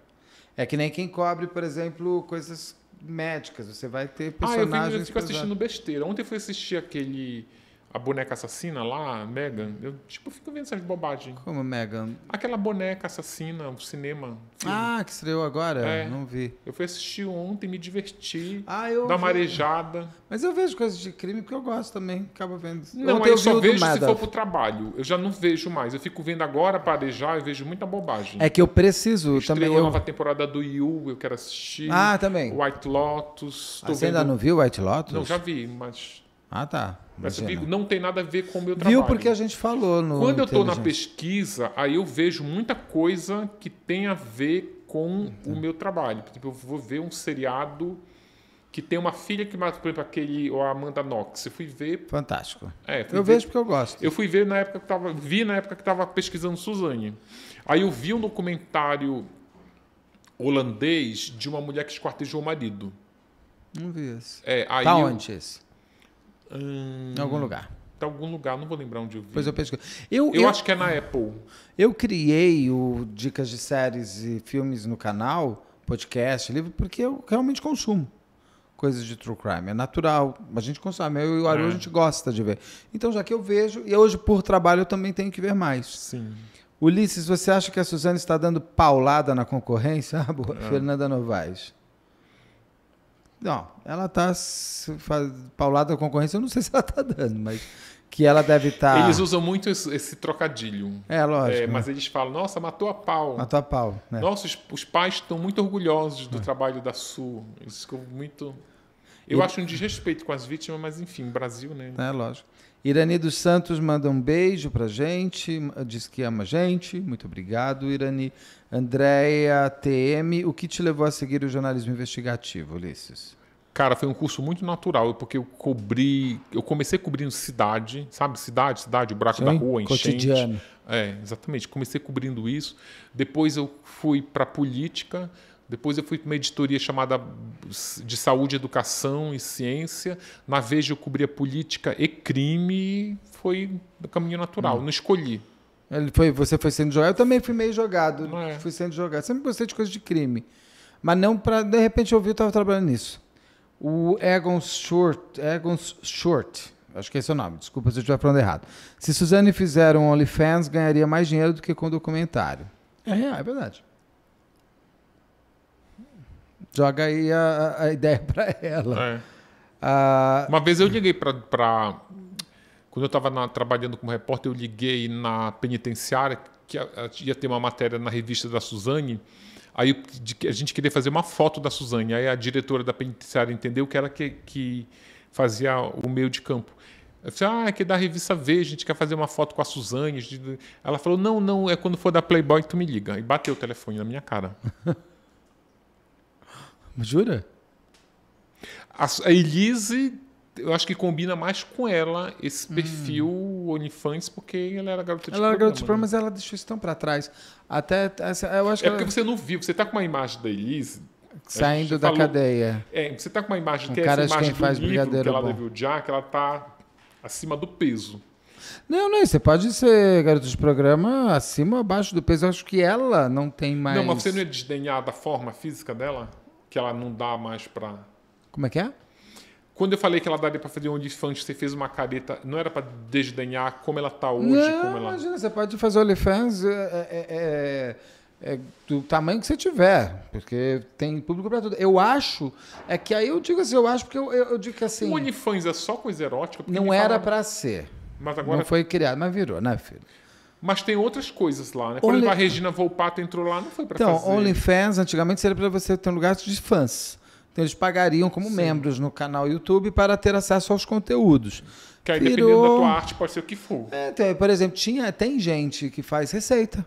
É que nem quem cobre, por exemplo, coisas médicas, você vai ter personagens... Ah, eu fico, eu assistindo besteira. Ontem eu fui assistir aquele a boneca assassina lá, Megan. Eu, tipo, fico vendo essas bobagens. Como Megan? Aquela boneca assassina, o cinema. Filme. Ah, que estreou agora? É. Não vi. Eu fui assistir ontem, me diverti. Ah, eu. Da vi. marejada. Mas eu vejo coisas de crime porque eu gosto também. Acaba vendo. Não, eu, eu só vejo se for pro trabalho. Eu já não vejo mais. Eu fico vendo agora parejar e vejo muita bobagem. É que eu preciso Estreou também. a eu... nova temporada do You, eu quero assistir. Ah, também. White Lotus. Ah, você vendo... ainda não viu White Lotus? Não, já vi, mas. Ah, tá não tem nada a ver com o meu trabalho. Viu porque a gente falou no Quando eu estou na pesquisa, aí eu vejo muita coisa que tem a ver com então. o meu trabalho. Por exemplo, eu vou ver um seriado que tem uma filha que mata, por exemplo, aquele, ou a Amanda Knox. Eu fui ver. Fantástico. É, eu ver... vejo porque eu gosto. Eu fui ver na época que estava. Vi na época que estava pesquisando Suzane. Aí eu vi um documentário holandês de uma mulher que esquartejou o marido. Não vi esse. É, aí tá eu... onde esse? Hum, em algum lugar. Em algum lugar, não vou lembrar onde eu vi. Pois eu pesquiso. Eu, eu, eu, acho que é na Apple. Eu criei o Dicas de Séries e Filmes no canal, podcast, livro, porque eu realmente consumo coisas de true crime. É natural. A gente consome. Eu e o Aru, é. a gente gosta de ver. Então, já que eu vejo, e hoje por trabalho eu também tenho que ver mais. Sim. Ulisses, você acha que a Suzana está dando paulada na concorrência? Ah, boa. É. Fernanda Novaes. Não, ela está paulada da concorrência, eu não sei se ela está dando, mas que ela deve estar. Tá... Eles usam muito esse, esse trocadilho. É, lógico. É, né? mas né? eles falam: nossa, matou a pau. Matou a pau. Né? Nossa, os, os pais estão muito orgulhosos do é. trabalho da Sul. Eles ficam muito. Eu e... acho um desrespeito com as vítimas, mas enfim, Brasil, né? É, lógico. Irani dos Santos manda um beijo pra gente, diz que ama a gente. Muito obrigado, Irani. Andréia TM, o que te levou a seguir o jornalismo investigativo, Ulisses? Cara, foi um curso muito natural, porque eu cobri. Eu comecei cobrindo cidade, sabe? Cidade, cidade, o buraco Sim, da rua, enchente. Cotidiano. É, exatamente. Comecei cobrindo isso. Depois eu fui para política. Depois eu fui para uma editoria chamada de Saúde, Educação e Ciência. Na vez eu cobria política e crime. Foi do caminho natural, hum. não escolhi. É, ele foi, você foi sendo jogado. Eu também fui meio jogado. É. Fui sendo jogado. Sempre gostei de coisas de crime. Mas não para. De repente eu vi, eu estava trabalhando nisso. O Egon Short. Egon Short. Acho que é esse é o nome. Desculpa se eu estiver falando errado. Se Suzane fizer um OnlyFans, ganharia mais dinheiro do que com documentário. É real, é verdade. Joga aí a, a ideia para ela. É. Ah, Uma vez eu liguei para. Quando eu estava trabalhando como repórter, eu liguei na penitenciária, que ia ter uma matéria na revista da Suzane. Aí a gente queria fazer uma foto da Suzane. Aí a diretora da penitenciária entendeu que ela que, que fazia o meio de campo. Eu disse, ah, é que é da revista V, a gente quer fazer uma foto com a Suzane. Ela falou, não, não, é quando for da Playboy que tu me liga. E bateu o telefone na minha cara. Jura? A, Elise, eu acho que combina mais com ela esse hum. perfil hum. OnlyFans, porque ela era garota de Ela era garota de programa, né? mas ela deixou isso tão pra trás. Até, eu acho é porque ela... você não viu, você tá com uma imagem da Elise saindo da falou, cadeia. É, você tá com uma imagem, um tem cara essa imagem quem faz livro que ela bom. deve odiar, que ela tá acima do peso. Não, não, você pode ser garoto de programa acima ou abaixo do peso. Eu acho que ela não tem mais. Não, mas você não ia é desdenhar da forma física dela? que ela não dá mais para. Como é que é? Quando eu falei que ela daria para fazer um OnlyFans, você fez uma careta. Não era para desdenhar como ela tá hoje, não, como ela. Imagina, você pode fazer OnlyFans é, é, é, é, é do tamanho que você tiver, porque tem público para tudo. Eu acho é que aí eu digo assim, eu acho porque eu, eu, eu digo que assim. O OnlyFans é só coisa erótica. Não era para ser. Mas agora não foi criado, mas virou, né, filho? Mas tem outras coisas lá, né? Por Only... exemplo, a Regina Volpato entrou lá, não foi para então, fazer. Então, OnlyFans antigamente seria para você ter um lugar de fãs. Então eles pagariam como Sim. membros no canal YouTube para ter acesso aos conteúdos. Que aí, Virou... dependendo da tua arte, pode ser o que for. É, tem, então, por exemplo, tinha, tem gente que faz receita.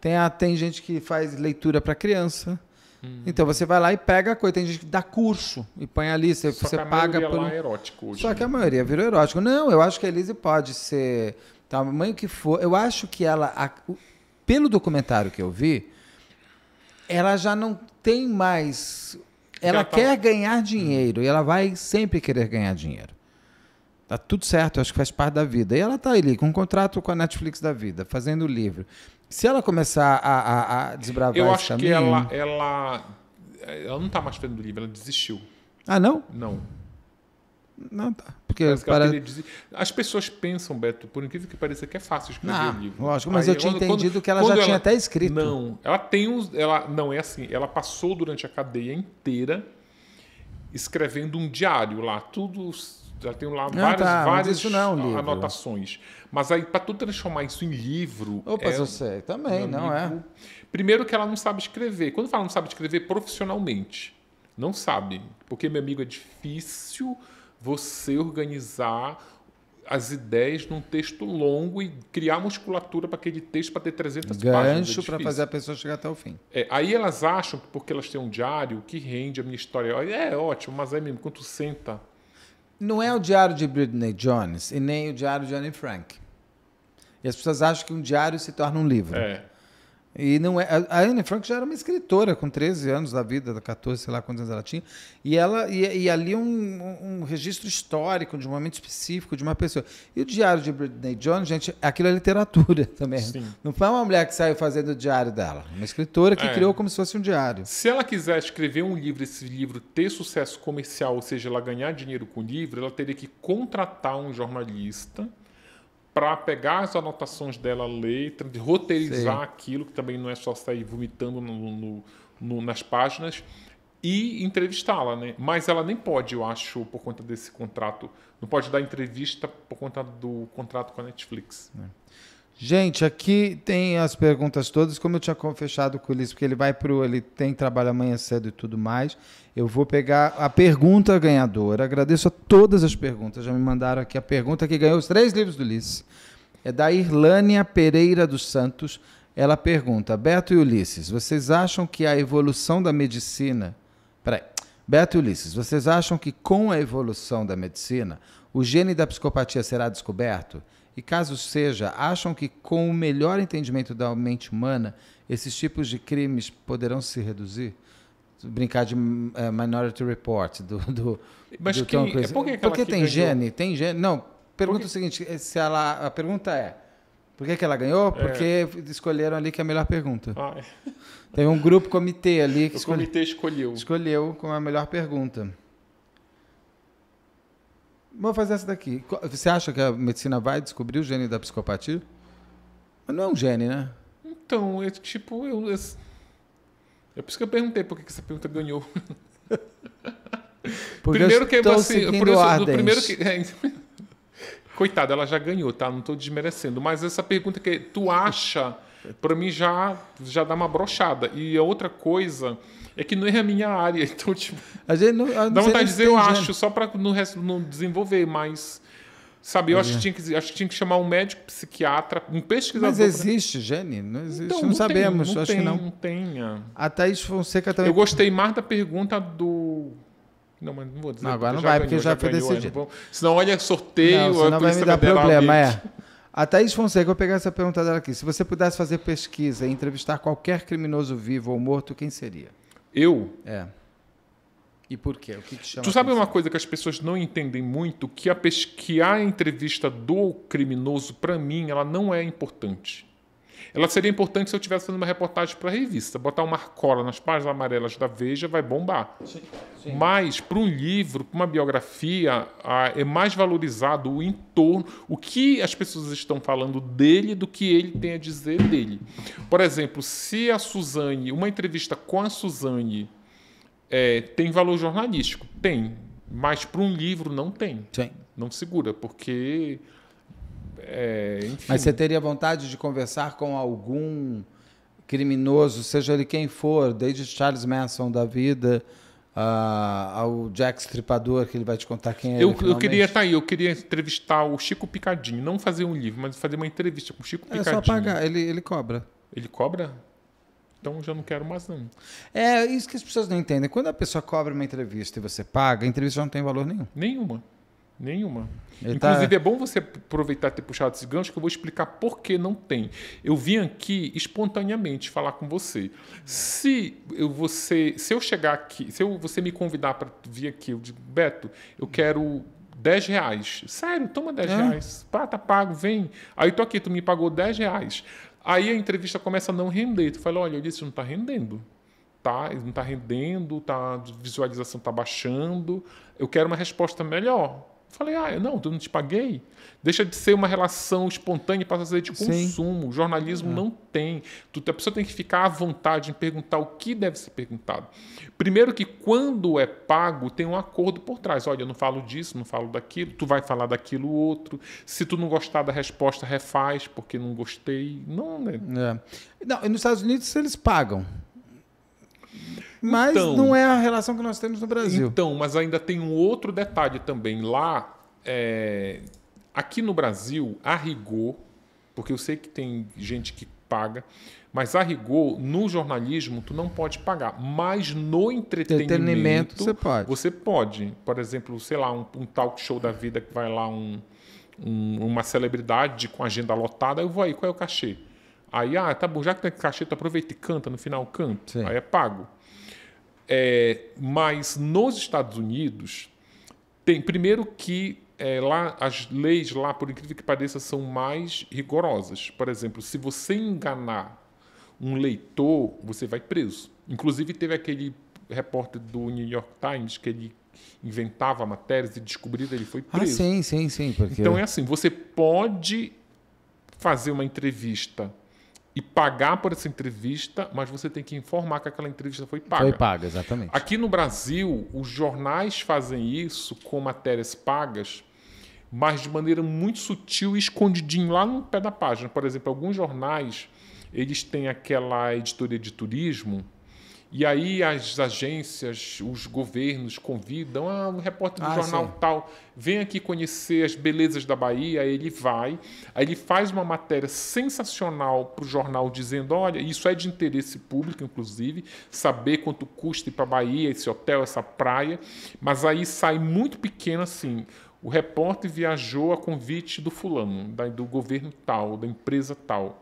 Tem, a, tem gente que faz leitura para criança. Hum. Então você vai lá e pega a coisa. Tem gente que dá curso e põe ali, você, Só você que a paga. Por... Lá é erótico hoje, Só né? que a maioria virou erótico. Não, eu acho que a Elise pode ser tamanho que for, eu acho que ela, a, pelo documentário que eu vi, ela já não tem mais. Ela quer ganhar dinheiro e ela vai sempre querer ganhar dinheiro. Tá tudo certo, acho que faz parte da vida. E ela tá ali com um contrato com a Netflix da vida, fazendo o livro. Se ela começar a, a, a desbravar Eu acho caminho, que ela, ela, ela não tá mais fazendo livro, ela desistiu. Ah, não? Não. Não, tá. Porque para... As pessoas pensam, Beto, por incrível que pareça, que é fácil escrever não, um livro. Lógico, mas Aí, eu tinha quando, entendido quando, que ela já ela... tinha até escrito. Não, ela tem uns. Ela, não, é assim, ela passou durante a cadeia inteira escrevendo um diário lá, tudo já tem lá ah, várias, tá, várias não, é anotações. Mas aí, para tu transformar isso em livro. Opa, é, eu sei, também, não é? Primeiro que ela não sabe escrever. Quando fala não sabe escrever profissionalmente, não sabe. Porque meu amigo é difícil você organizar as ideias num texto longo e criar musculatura para aquele texto para ter 300 é Gancho páginas. Gancho é para fazer a pessoa chegar até o fim. É, aí elas acham que porque elas têm um diário que rende a minha história. É ótimo, mas aí é mesmo, quando tu senta. Não é o diário de Britney Jones e nem o diário de Anne Frank. E as pessoas acham que um diário se torna um livro. É. E não é, a Anne Frank já era uma escritora com 13 anos da vida, 14, sei lá quantos anos ela tinha, e ela e, e ali um, um, registro histórico de um momento específico de uma pessoa. E o diário de Britney Jones, gente, aquilo é literatura também. Sim. Não foi uma mulher que saiu fazendo o diário dela, uma escritora que é. criou como se fosse um diário. Se ela quiser escrever um livro, esse livro ter sucesso comercial, ou seja, ela ganhar dinheiro com o livro, ela teria que contratar um jornalista para pegar as anotações dela, ler, roteirizar Sim. aquilo, que também não é só sair vomitando no, no, no, nas páginas, e entrevistá-la, né? Mas ela nem pode, eu acho, por conta desse contrato. Não pode dar entrevista por conta do contrato com a Netflix. É. Gente, aqui tem as perguntas todas, como eu tinha fechado com o Ulisses, porque ele vai pro. ele tem trabalho amanhã cedo e tudo mais. Eu vou pegar a pergunta ganhadora. Agradeço a todas as perguntas. Já me mandaram aqui a pergunta que ganhou os três livros do Ulisses. É da Irlânia Pereira dos Santos. Ela pergunta: Beto e Ulisses, vocês acham que a evolução da medicina. Peraí. Beto e Ulisses, vocês acham que com a evolução da medicina, o gene da psicopatia será descoberto? E caso seja, acham que com o melhor entendimento da mente humana, esses tipos de crimes poderão se reduzir? Brincar de uh, Minority Report do, do, Mas do Tom é, Cruise. Por que Porque tem ganhou? gene, tem gene. Não, pergunta o seguinte, eh, se ela, a pergunta é, por que, que ela ganhou? É. Porque é. escolheram ali que é a melhor pergunta. Ah, é. um grupo comitê ali que o escolhe, comitê escolheu. Escolheu com a melhor pergunta. Vou fazer essa daqui. Você acha que a medicina vai descobrir o gene da psicopatia? Mas não é um gene, né? Então, é tipo. Eu, é, é por isso que eu perguntei por que essa pergunta ganhou. Porque primeiro que estou assim, seguindo isso, primeiro que é, coitada, ela já ganhou, tá? Não estou desmerecendo, mas essa pergunta que tu acha para mim já já dá uma brochada. E a outra coisa é que não é a minha área, então tipo, a gente não, a dá vontade de dizer eu acho só para não, não desenvolver, mas Sabe, eu é. acho, que é. tinha que, acho que tinha que chamar um médico psiquiatra, um pesquisador. Mas existe, pra... Não existe. Então, não, não sabemos. Tem, não acho tem, que não. Não tenha. A Thaís Fonseca também. Eu gostei mais da pergunta do. Não, mas não vou dizer. Não, agora não vai, ganhou, porque já, já foi decidido. É senão, olha, sorteio. Não, senão vai me dar problema, é. A Thaís Fonseca, vou pegar essa pergunta dela aqui. Se você pudesse fazer pesquisa e entrevistar qualquer criminoso vivo ou morto, quem seria? Eu? É. E por quê? O que te chama Tu sabe uma coisa que as pessoas não entendem muito? Que a, pesqui... a entrevista do criminoso, para mim, ela não é importante. Ela seria importante se eu estivesse fazendo uma reportagem para a revista. Botar uma cola nas páginas amarelas da Veja vai bombar. Sim, sim. Mas para um livro, para uma biografia, é mais valorizado o entorno, o que as pessoas estão falando dele do que ele tem a dizer dele. Por exemplo, se a Suzane, uma entrevista com a Suzane é, tem valor jornalístico, tem. Mas para um livro não tem. Sim. Não segura, porque é, Mas você teria vontade de conversar com algum criminoso, seja ele quem for, desde Charles Manson da vida uh, ao Jack Stripador, que ele vai te contar quem é eu, ele, eu queria estar tá aí, eu queria entrevistar o Chico Picadinho, não fazer um livro, mas fazer uma entrevista com o Chico Picadinho. É só pagar, ele, ele cobra. Ele cobra? Então eu já não quero mais não. É isso que as pessoas não entendem. Quando a pessoa cobra uma entrevista e você paga, a entrevista não tem valor nenhum. Nenhuma. Nenhuma. Ele tá- Inclusive, tá... é bom você aproveitar e ter puxado esse gancho, que eu vou explicar por que não tem. Eu vim aqui espontaneamente falar com você. Se eu, você, se eu chegar aqui, se eu, você me convidar para vir aqui, eu digo, Beto, eu quero 10 reais. Sério, toma 10 é. reais. Pá, tá, tá pago, vem. Aí tô aqui, tu me pagou 10 reais. Aí a entrevista começa a não render. Tu fala, olha, eu disse, não tá rendendo tá, não está rendendo, tá, visualização está baixando. Eu quero uma resposta melhor. Falei, ah, não, tu não te paguei. Deixa de ser uma relação espontânea para fazer de consumo. O jornalismo é. não tem. Tu, a pessoa tem que ficar à vontade em perguntar o que deve ser perguntado. Primeiro que quando é pago, tem um acordo por trás. Olha, eu não falo disso, não falo daquilo, tu vai falar daquilo outro. Se tu não gostar da resposta, refaz, porque não gostei. Não, né? É. Não, nos Estados Unidos eles pagam. Mas então, não é a relação que nós temos no Brasil. Então, mas ainda tem um outro detalhe também. Lá, é, aqui no Brasil, a rigor, porque eu sei que tem gente que paga, mas a rigor, no jornalismo, tu não pode pagar. Mas no entretenimento, entretenimento você pode. Você pode. Por exemplo, sei lá, um, um talk show da vida que vai lá um, um, uma celebridade com agenda lotada, eu vou aí, qual é o cachê? Aí, ah, tá bom, já que tem cachê, tu aproveita e canta, no final canta. Sim. Aí é pago. É, mas nos Estados Unidos, tem primeiro que é, lá as leis lá, por incrível que pareça, são mais rigorosas. Por exemplo, se você enganar um leitor, você vai preso. Inclusive teve aquele repórter do New York Times que ele inventava matérias e descobriu que ele foi ah, preso. Ah, sim, sim, sim. Porque... Então é assim, você pode fazer uma entrevista e pagar por essa entrevista, mas você tem que informar que aquela entrevista foi paga. Foi paga, exatamente. Aqui no Brasil, os jornais fazem isso com matérias pagas, mas de maneira muito sutil e escondidinho lá no pé da página. Por exemplo, alguns jornais, eles têm aquela editoria de turismo, e aí as agências, os governos convidam, ah, um repórter do ah, jornal sim. tal, vem aqui conhecer as belezas da Bahia, aí ele vai, aí ele faz uma matéria sensacional para o jornal dizendo, olha, isso é de interesse público, inclusive, saber quanto custa ir para a Bahia, esse hotel, essa praia, mas aí sai muito pequeno assim, o repórter viajou a convite do fulano, do governo tal, da empresa tal.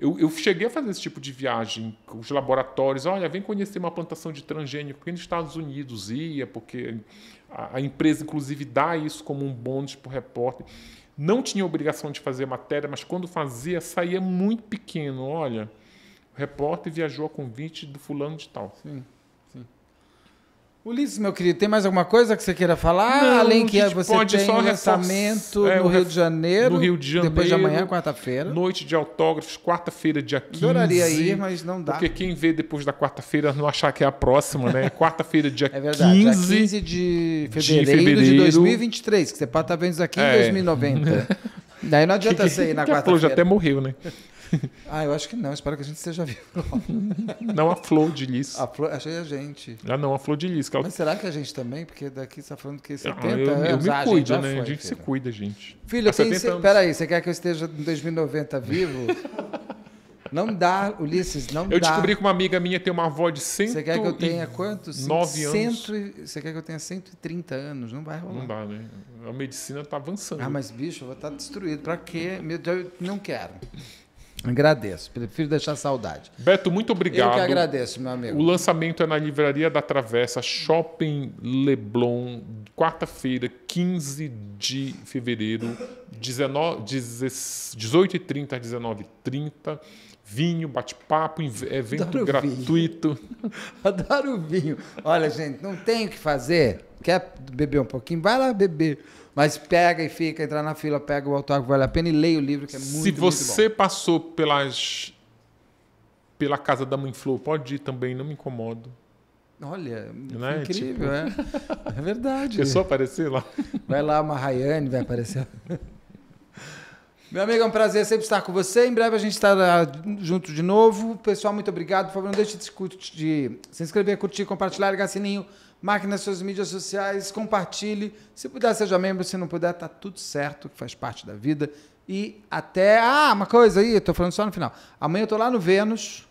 Eu, eu, cheguei a fazer esse tipo de viagem com os laboratórios. Olha, vem conhecer uma plantação de transgênico, porque nos Estados Unidos ia, porque a, a empresa, inclusive, dá isso como um bônus para o repórter. Não tinha obrigação de fazer matéria, mas quando fazia, saía muito pequeno. Olha, o repórter viajou a convite do fulano de tal. Sim. Ulisses, meu querido, tem mais alguma coisa que você queira falar? Não, Além que você pode tem só um lançamento é, no Rio de Janeiro. No Rio de Janeiro. Depois de amanhã, quarta-feira. Noite de autógrafos, quarta-feira, dia 15. Adoraria ir, mas não dá. Porque quem vê depois da quarta-feira não achar que é a próxima, né? Quarta-feira, dia 15. É verdade, 15, dia 15 de fevereiro, de fevereiro de 2023, que você pode estar tá vendo isso aqui é. em 2090. Daí não adianta que, ser ir na quarta-feira. já até morreu, né? ah, eu acho que não. Espero que a gente esteja vivo. não a flor de lis. A flor, achei a gente. Ah, não, a flor de lis. É mas será que a gente também? Porque daqui está falando que 70 ah, eu, anos. Eu me ah, cuido, a né? Foi, a gente né? se cuida, gente. Filho, tem, peraí, você quer que eu esteja em 2090 vivo? Não dá, Ulisses, não eu dá. Eu descobri que uma amiga minha tem uma avó de 100 Você quer que eu tenha quantos? 9 anos. Cento, você quer que eu tenha 130 anos? Não vai rolar. Não dá, né? A medicina está avançando. Ah, mas bicho, eu vou estar tá destruído. Para quê? Meu Deus, não quero. Agradeço, prefiro deixar saudade. Beto, muito obrigado. Eu que agradeço, meu amigo. O lançamento é na Livraria da Travessa, Shopping Leblon, quarta-feira, 15 de fevereiro, 18h30 às 19h30 vinho, bate-papo, evento Adoro gratuito. Vinho. Adoro vinho. Olha, gente, não tem o que fazer. Quer beber um pouquinho? Vai lá beber. Mas pega e fica, entrar na fila, pega o autógrafo, vale a pena e leia o livro, que é muito, Se você muito passou pelas pela casa da mãe flor, pode ir também, não me incomodo. Olha, é? incrível, tipo... é. É verdade. Eu só lá. Vai lá, uma Rayane vai aparecer. Meu amigo, é um prazer sempre estar com você. Em breve a gente estará junto de novo. Pessoal, muito obrigado. Por favor, não deixe de, se inscrever, curtir, compartilhar, ligar sininho marque nas suas mídias sociais, compartilhe. Se puder, seja membro. Se não puder, tá tudo certo, faz parte da vida. E até. Ah, uma coisa aí, tô falando só no final. Amanhã eu tô lá no Vênus.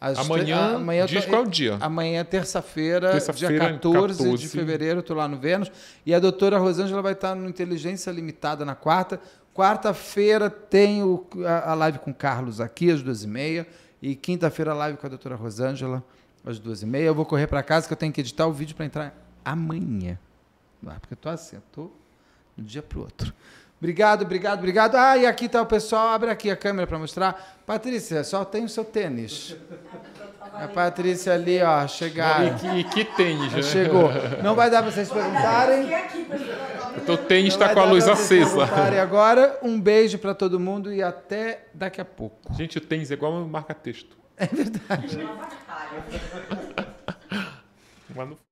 amanhã, tre... amanhã ah, diz tô... qual é o dia? Amanhã, é terça-feira, terça dia 14, 14, de fevereiro, estou lá no Vênus. E a doutora Rosângela vai estar no Inteligência Limitada na quarta. Quarta-feira tem o... a live com o Carlos aqui, às duas e meia. E quinta-feira, a live com a doutora Rosângela às duas e meia. Eu vou correr para casa que eu tenho que editar o vídeo para entrar amanhã. Ah, porque eu tô assim, eu tô de um dia para o outro. Obrigado, obrigado, obrigado. Ah, e aqui está o pessoal. Abre aqui a câmera para mostrar. Patrícia, só tem o seu tênis. A Patrícia ali, ó, chegaram. E que, que tênis, né? Chegou. Não vai dar para vocês perguntarem. O tênis está com a luz acesa. Agora, um beijo para todo mundo e até daqui a pouco. Gente, o tênis é igual marca-texto. É verdade. É Uma batalha. Mano.